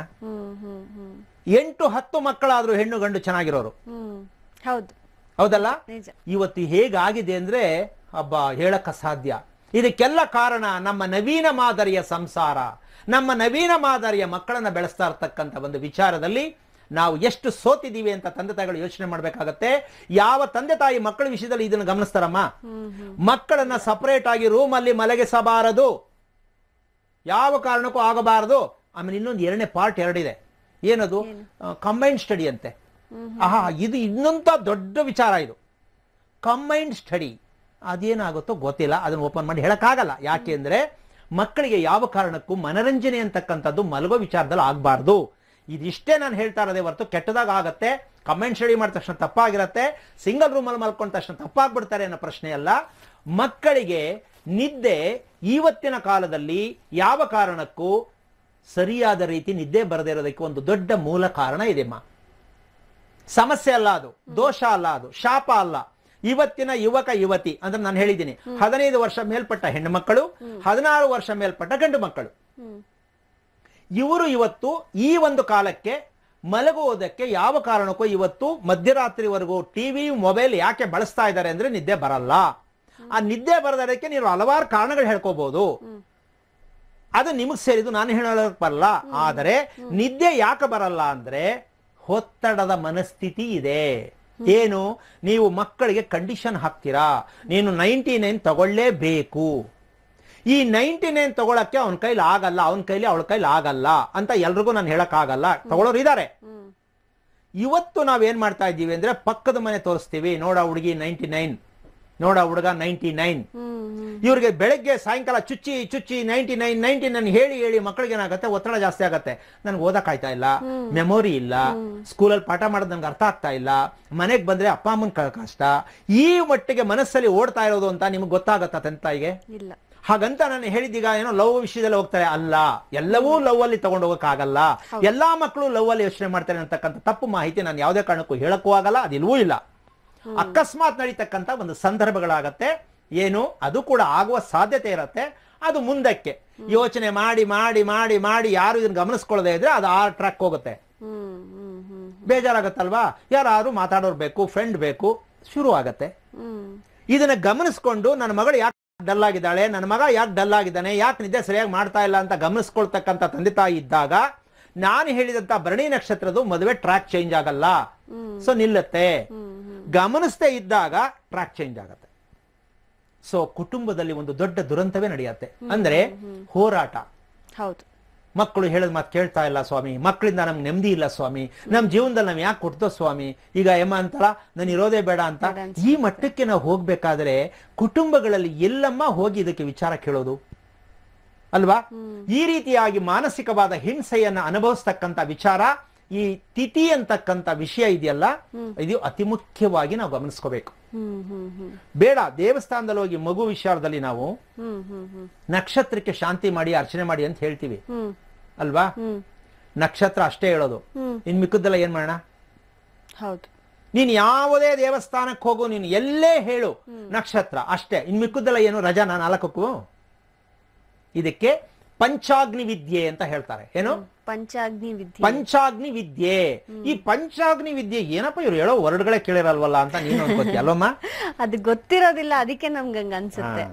ಎಂಟು ಹತ್ತು ಮಕ್ಕಳಾದ್ರು ಹೆಣ್ಣು ಗಂಡು ಚೆನ್ನಾಗಿರೋರು ಹೌದು ಹೌದಲ್ಲ ಇವತ್ತು ಹೇಗಾಗಿದೆ ಅಂದ್ರೆ ಹಬ್ಬ ಹೇಳಕ್ಕ ಸಾಧ್ಯ ಇದಕ್ಕೆಲ್ಲ ಕಾರಣ ನಮ್ಮ ನವೀನ ಮಾದರಿಯ ಸಂಸಾರ ನಮ್ಮ ನವೀನ ಮಾದರಿಯ ಮಕ್ಕಳನ್ನ ಬೆಳೆಸ್ತಾ ಇರ್ತಕ್ಕಂಥ ಒಂದು ವಿಚಾರದಲ್ಲಿ ನಾವು ಎಷ್ಟು ಸೋತಿದ್ದೀವಿ ಅಂತ ತಂದೆ ತಾಯಿಗಳು ಯೋಚನೆ ಮಾಡಬೇಕಾಗತ್ತೆ ಯಾವ ತಂದೆ ತಾಯಿ ಮಕ್ಕಳ ವಿಷಯದಲ್ಲಿ ಇದನ್ನು ಗಮನಿಸ್ತಾರಮ್ಮ ಮಕ್ಕಳನ್ನ ಸಪರೇಟ್ ಆಗಿ ರೂಮ್ ಅಲ್ಲಿ ಮಲಗಿಸಬಾರದು ಯಾವ ಕಾರಣಕ್ಕೂ ಆಗಬಾರದು ಆಮೇಲೆ ಇನ್ನೊಂದು ಎರಡನೇ ಪಾರ್ಟ್ ಎರಡಿದೆ ಏನದು ಕಂಬೈನ್ಡ್ ಸ್ಟಡಿ ಅಂತೆ ಆಹಾ ಇದು ಇನ್ನೊಂತ ದೊಡ್ಡ ವಿಚಾರ ಇದು ಕಂಬೈನ್ಡ್ ಸ್ಟಡಿ ಅದೇನಾಗುತ್ತೋ ಗೊತ್ತಿಲ್ಲ ಅದನ್ನು ಓಪನ್ ಮಾಡಿ ಹೇಳೋಕ್ಕಾಗಲ್ಲ ಯಾಕೆ ಅಂದ್ರೆ ಮಕ್ಕಳಿಗೆ ಯಾವ ಕಾರಣಕ್ಕೂ ಮನರಂಜನೆ ಅಂತಕ್ಕಂಥದ್ದು ಮಲಗೋ ವಿಚಾರದಲ್ಲಿ ಆಗಬಾರ್ದು ಇದಿಷ್ಟೇ ನಾನು ಹೇಳ್ತಾ ಇರೋದೇ ಹೊರತು ಕೆಟ್ಟದಾಗ ಆಗುತ್ತೆ ಕಮೆಂಟ್ ಸ್ಟಡಿ ಮಾಡಿದ ತಕ್ಷಣ ತಪ್ಪಾಗಿರತ್ತೆ ಸಿಂಗಲ್ ರೂಮಲ್ಲಿ ಮಲ್ಕೊಂಡ ತಕ್ಷಣ ತಪ್ಪಾಗ್ಬಿಡ್ತಾರೆ ಅನ್ನೋ ಪ್ರಶ್ನೆ ಅಲ್ಲ ಮಕ್ಕಳಿಗೆ ನಿದ್ದೆ ಇವತ್ತಿನ ಕಾಲದಲ್ಲಿ ಯಾವ ಕಾರಣಕ್ಕೂ ಸರಿಯಾದ ರೀತಿ ನಿದ್ದೆ ಬರದೇ ಇರೋದಕ್ಕೆ ಒಂದು ದೊಡ್ಡ ಮೂಲ ಕಾರಣ ಇದೆಮ್ಮ ಸಮಸ್ಯೆ ಅಲ್ಲ ಅದು ದೋಷ ಅಲ್ಲ ಅದು ಶಾಪ ಅಲ್ಲ ಇವತ್ತಿನ ಯುವಕ ಯುವತಿ ಅಂದ್ರೆ ನಾನು ಹೇಳಿದ್ದೀನಿ ಹದಿನೈದು ವರ್ಷ ಮೇಲ್ಪಟ್ಟ ಹೆಣ್ಣು ಮಕ್ಕಳು ಹದಿನಾರು ವರ್ಷ ಮೇಲ್ಪಟ್ಟ ಗಂಡು ಮಕ್ಕಳು ಇವರು ಇವತ್ತು ಈ ಒಂದು ಕಾಲಕ್ಕೆ ಮಲಗುವುದಕ್ಕೆ ಯಾವ ಕಾರಣಕ್ಕೂ ಇವತ್ತು ಮಧ್ಯರಾತ್ರಿವರೆಗೂ ಟಿ ವಿ ಮೊಬೈಲ್ ಯಾಕೆ ಬಳಸ್ತಾ ಇದ್ದಾರೆ ಅಂದ್ರೆ ನಿದ್ದೆ ಬರಲ್ಲ ಆ ನಿದ್ದೆ ಬರದಕ್ಕೆ ನೀವು ಹಲವಾರು ಕಾರಣಗಳು ಹೇಳ್ಕೋಬಹುದು ಅದು ನಿಮಗೆ ಸೇರಿದ್ದು ನಾನು ಹೇಳೋದಕ್ಕೆ ಬರಲ್ಲ ಆದರೆ ನಿದ್ದೆ ಯಾಕೆ ಬರಲ್ಲ ಅಂದ್ರೆ ಒತ್ತಡದ ಮನಸ್ಥಿತಿ ಇದೆ ಏನು ನೀವು ಮಕ್ಕಳಿಗೆ ಕಂಡೀಷನ್ ಹಾಕ್ತೀರಾ ನೀನು ನೈನ್ಟಿ ನೈನ್ ತಗೊಳ್ಳೇಬೇಕು ಈ ನೈನ್ಟಿ ನೈನ್ ತಗೊಳಕ್ಕೆ ಅವನ ಕೈಲಿ ಆಗಲ್ಲ ಅವನ ಕೈಲಿ ಅವಳ ಕೈಲಿ ಆಗಲ್ಲ ಅಂತ ಎಲ್ರಿಗೂ ನಾನು ಹೇಳಕ್ ಆಗಲ್ಲ ತಗೊಳ್ಳೋರು ಇದ್ದಾರೆ ಇವತ್ತು ಏನ್ ಮಾಡ್ತಾ ಇದ್ದೀವಿ ಅಂದ್ರೆ ಪಕ್ಕದ ಮನೆ ತೋರಿಸ್ತೀವಿ ನೋಡ ಹುಡುಗಿ ನೈಂಟಿ ನೈನ್ ನೋಡ ಹುಡುಗ ನೈಂಟಿ ನೈನ್ ಇವ್ರಿಗೆ ಬೆಳಗ್ಗೆ ಸಾಯಂಕಾಲ ಚುಚ್ಚಿ ಚುಚ್ಚಿ ನೈಂಟಿ ನೈನ್ ನೈನ್ಟಿ ನೈನ್ ಹೇಳಿ ಹೇಳಿ ಮಕ್ಕಳಿಗೆ ಏನಾಗುತ್ತೆ ಒತ್ತಡ ಜಾಸ್ತಿ ಆಗತ್ತೆ ನನ್ಗೆ ಆಯ್ತಾ ಇಲ್ಲ ಮೆಮೊರಿ ಇಲ್ಲ ಸ್ಕೂಲಲ್ಲಿ ಪಾಠ ಮಾಡೋದು ನಂಗೆ ಅರ್ಥ ಆಗ್ತಾ ಇಲ್ಲ ಮನೆಗೆ ಬಂದ್ರೆ ಅಪ್ಪ ಅಮ್ಮನ ಕಷ್ಟ ಈ ಮಟ್ಟಿಗೆ ಮನಸ್ಸಲ್ಲಿ ಓಡ್ತಾ ಇರೋದು ಅಂತ ನಿಮ್ಗೆ ಗೊತ್ತಾಗತ್ತಾ ತಾಯಿಗೆ ಇಲ್ಲ ಹಾಗಂತ ನಾನು ಹೇಳಿದೀಗ ಏನೋ ಲವ್ ವಿಷಯದಲ್ಲಿ ಹೋಗ್ತಾರೆ ಅಲ್ಲ ಎಲ್ಲವೂ ಲವ್ ಅಲ್ಲಿ ತಗೊಂಡೋಗಕ್ಕಾಗಲ್ಲ ಎಲ್ಲಾ ಮಕ್ಕಳು ಲವ್ ಅಲ್ಲಿ ಯೋಚನೆ ಮಾಡ್ತಾರೆ ಅಂತಕ್ಕಂಥ ತಪ್ಪು ಮಾಹಿತಿ ನಾನು ಯಾವುದೇ ಕಾರಣಕ್ಕೂ ಹೇಳಕ್ಕೂ ಆಗಲ್ಲ ಅದಿಲ್ವೂ ಇಲ್ಲ ಅಕಸ್ಮಾತ್ ನಡೀತಕ್ಕಂಥ ಒಂದು ಸಂದರ್ಭಗಳಾಗತ್ತೆ ಏನು ಅದು ಕೂಡ ಆಗುವ ಸಾಧ್ಯತೆ ಇರತ್ತೆ ಅದು ಮುಂದಕ್ಕೆ ಯೋಚನೆ ಮಾಡಿ ಮಾಡಿ ಮಾಡಿ ಮಾಡಿ ಯಾರು ಇದನ್ನ ಗಮನಿಸ್ಕೊಳ್ಳದೆ ಇದ್ರೆ ಅದು ಆ ಟ್ರ್ಯಾಕ್ ಹೋಗುತ್ತೆ ಬೇಜಾರಾಗತ್ತಲ್ವಾ ಯಾರು ಮಾತಾಡೋರ್ ಬೇಕು ಫ್ರೆಂಡ್ ಬೇಕು ಶುರು ಆಗತ್ತೆ ಇದನ್ನ ಗಮನಿಸ್ಕೊಂಡು ನನ್ನ ಮಗಳು ಯಾಕೆ ಡಲ್ ಆಗಿದ್ದಾಳೆ ನನ್ನ ಮಗ ಯಾಕೆ ಡಲ್ ಆಗಿದ್ದಾನೆ ಯಾಕೆ ನಿದ್ದೆ ಸರಿಯಾಗಿ ಮಾಡ್ತಾ ಇಲ್ಲ ಅಂತ ಗಮನಿಸ್ಕೊಳ್ತಕ್ಕಂಥ ತಂದೆ ತಾಯಿ ಇದ್ದಾಗ ನಾನು ಹೇಳಿದಂತ ಭರಣಿ ನಕ್ಷತ್ರದ್ದು ಮದುವೆ ಟ್ರ್ಯಾಕ್ ಚೇಂಜ್ ಆಗಲ್ಲ
ಸೊ ನಿಲ್ಲತ್ತೆ
ಗಮನಿಸ್ತೇ ಇದ್ದಾಗ ಟ್ರ್ಯಾಕ್ ಚೇಂಜ್ ಆಗತ್ತೆ ಸೊ ಕುಟುಂಬದಲ್ಲಿ ಒಂದು ದೊಡ್ಡ ದುರಂತವೇ ನಡೆಯುತ್ತೆ ಅಂದ್ರೆ ಹೋರಾಟ ಹೌದು ಮಕ್ಕಳು ಹೇಳಿದ ಮಾತು ಕೇಳ್ತಾ ಇಲ್ಲ ಸ್ವಾಮಿ ಮಕ್ಕಳಿಂದ ನಮ್ಗೆ ನೆಮ್ಮದಿ ಇಲ್ಲ ಸ್ವಾಮಿ ನಮ್ಮ ಜೀವನದಲ್ಲಿ ನಾವು ಯಾಕೆ ಕೊಡ್ತೋ ಸ್ವಾಮಿ ಈಗ ಎಮ್ಮ ಅಂತಲ್ಲ ನಾನು ಇರೋದೇ ಬೇಡ ಅಂತ ಈ ಮಟ್ಟಕ್ಕೆ ನಾವು ಹೋಗ್ಬೇಕಾದ್ರೆ ಕುಟುಂಬಗಳಲ್ಲಿ ಎಲ್ಲಮ್ಮ ಹೋಗಿ ಇದಕ್ಕೆ ವಿಚಾರ ಕೇಳೋದು ಅಲ್ವಾ ಈ ರೀತಿಯಾಗಿ ಮಾನಸಿಕವಾದ ಹಿಂಸೆಯನ್ನು ಅನುಭವಿಸ್ತಕ್ಕಂಥ ವಿಚಾರ ಈ ತಿಥಿ ಅಂತಕ್ಕಂಥ ವಿಷಯ ಇದೆಯಲ್ಲ ಇದು ಅತಿ ಮುಖ್ಯವಾಗಿ ನಾವು ಗಮನಿಸ್ಕೋಬೇಕು ಬೇಡ ದೇವಸ್ಥಾನದಲ್ಲಿ ಹೋಗಿ ಮಗು ವಿಚಾರದಲ್ಲಿ ನಾವು ನಕ್ಷತ್ರಕ್ಕೆ ಶಾಂತಿ ಮಾಡಿ ಅರ್ಚನೆ ಮಾಡಿ ಅಂತ ಹೇಳ್ತೀವಿ ಅಲ್ವಾ ನಕ್ಷತ್ರ ಅಷ್ಟೇ ಹೇಳೋದು ಇನ್ ಮಿಕ್ಕದ್ದೆಲ್ಲ ಏನ್ ಮಾಡೋಣ ಹೌದು ನೀನ್ ಯಾವುದೇ ದೇವಸ್ಥಾನಕ್ಕೆ ಹೋಗು ನೀನು ಎಲ್ಲೇ ಹೇಳು ನಕ್ಷತ್ರ ಅಷ್ಟೇ ಇನ್ ಮಿಕ್ಕದ್ದೆಲ್ಲ ಏನು ರಜಾ ನಾಲ್ಕಕ್ಕೂ ಇದಕ್ಕೆ ಪಂಚಾಗ್ನಿ ವಿದ್ಯೆ ಅಂತ ಹೇಳ್ತಾರೆ ಏನು
ಪಂಚಾಗ್ನಿ ವಿದ್ಯೆ
ಪಂಚಾಗ್ನಿ ವಿದ್ಯೆ ಈ ಪಂಚಾಗ್ನಿ ವಿದ್ಯೆ ಏನಪ್ಪ ಇವ್ರು ಹೇಳೋ ವರ್ಡ್ಗಳೇ ಕೇಳಿರಲ್ವಲ್ಲ ಅಂತ ನೀನು ಅಲ್ವಮ್ಮ
ಅದು ಗೊತ್ತಿರೋದಿಲ್ಲ ಅದಕ್ಕೆ ನಮ್ಗೆ ಅನ್ಸುತ್ತೆ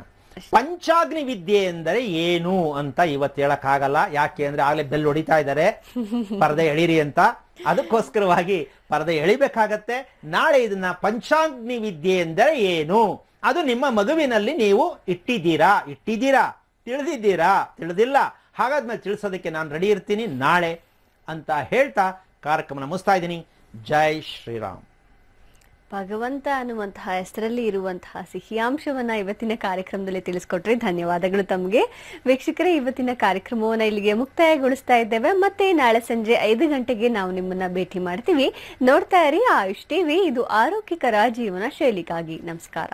ಪಂಚಾಗ್ನಿ ವಿದ್ಯೆ ಎಂದರೆ ಏನು ಅಂತ ಇವತ್ತು ಆಗಲ್ಲ ಯಾಕೆ ಅಂದ್ರೆ ಆಗ್ಲೇ ಬೆಲ್ ಹೊಡಿತಾ ಇದ್ದಾರೆ
ಪರದೆ
ಎಳಿರಿ ಅಂತ ಅದಕ್ಕೋಸ್ಕರವಾಗಿ ಪರದೆ ಎಳಿಬೇಕಾಗತ್ತೆ ನಾಳೆ ಇದನ್ನ ಪಂಚಾಗ್ನಿ ವಿದ್ಯೆ ಎಂದರೆ ಏನು ಅದು ನಿಮ್ಮ ಮಗುವಿನಲ್ಲಿ ನೀವು ಇಟ್ಟಿದ್ದೀರಾ ಇಟ್ಟಿದ್ದೀರಾ ತಿಳಿದಿದ್ದೀರಾ ತಿಳಿದಿಲ್ಲ ಹಾಗಾದ್ಮೇಲೆ ತಿಳಿಸೋದಕ್ಕೆ ನಾನು ರೆಡಿ ಇರ್ತೀನಿ ನಾಳೆ ಅಂತ ಹೇಳ್ತಾ ಕಾರ್ಯಕ್ರಮನ ಮುಗಿಸ್ತಾ ಇದ್ದೀನಿ ಜೈ ಶ್ರೀರಾಮ್
ಭಗವಂತ ಅನ್ನುವಂತಹ ಹೆಸರಲ್ಲಿ ಇರುವಂತಹ ಸಿಹಿಯಾಂಶವನ್ನ ಇವತ್ತಿನ ಕಾರ್ಯಕ್ರಮದಲ್ಲಿ ತಿಳಿಸ್ಕೊಟ್ರಿ ಧನ್ಯವಾದಗಳು ತಮಗೆ ವೀಕ್ಷಕರೇ ಇವತ್ತಿನ ಕಾರ್ಯಕ್ರಮವನ್ನು ಇಲ್ಲಿಗೆ ಮುಕ್ತಾಯಗೊಳಿಸ್ತಾ ಇದ್ದೇವೆ ಮತ್ತೆ ನಾಳೆ ಸಂಜೆ ಐದು ಗಂಟೆಗೆ ನಾವು ನಿಮ್ಮನ್ನ ಭೇಟಿ ಮಾಡ್ತೀವಿ ನೋಡ್ತಾ ಇರಿ ಆಯುಷ್ ಟಿವಿ ಇದು ಆರೋಗ್ಯಕರ ಜೀವನ ಶೈಲಿಗಾಗಿ ನಮಸ್ಕಾರ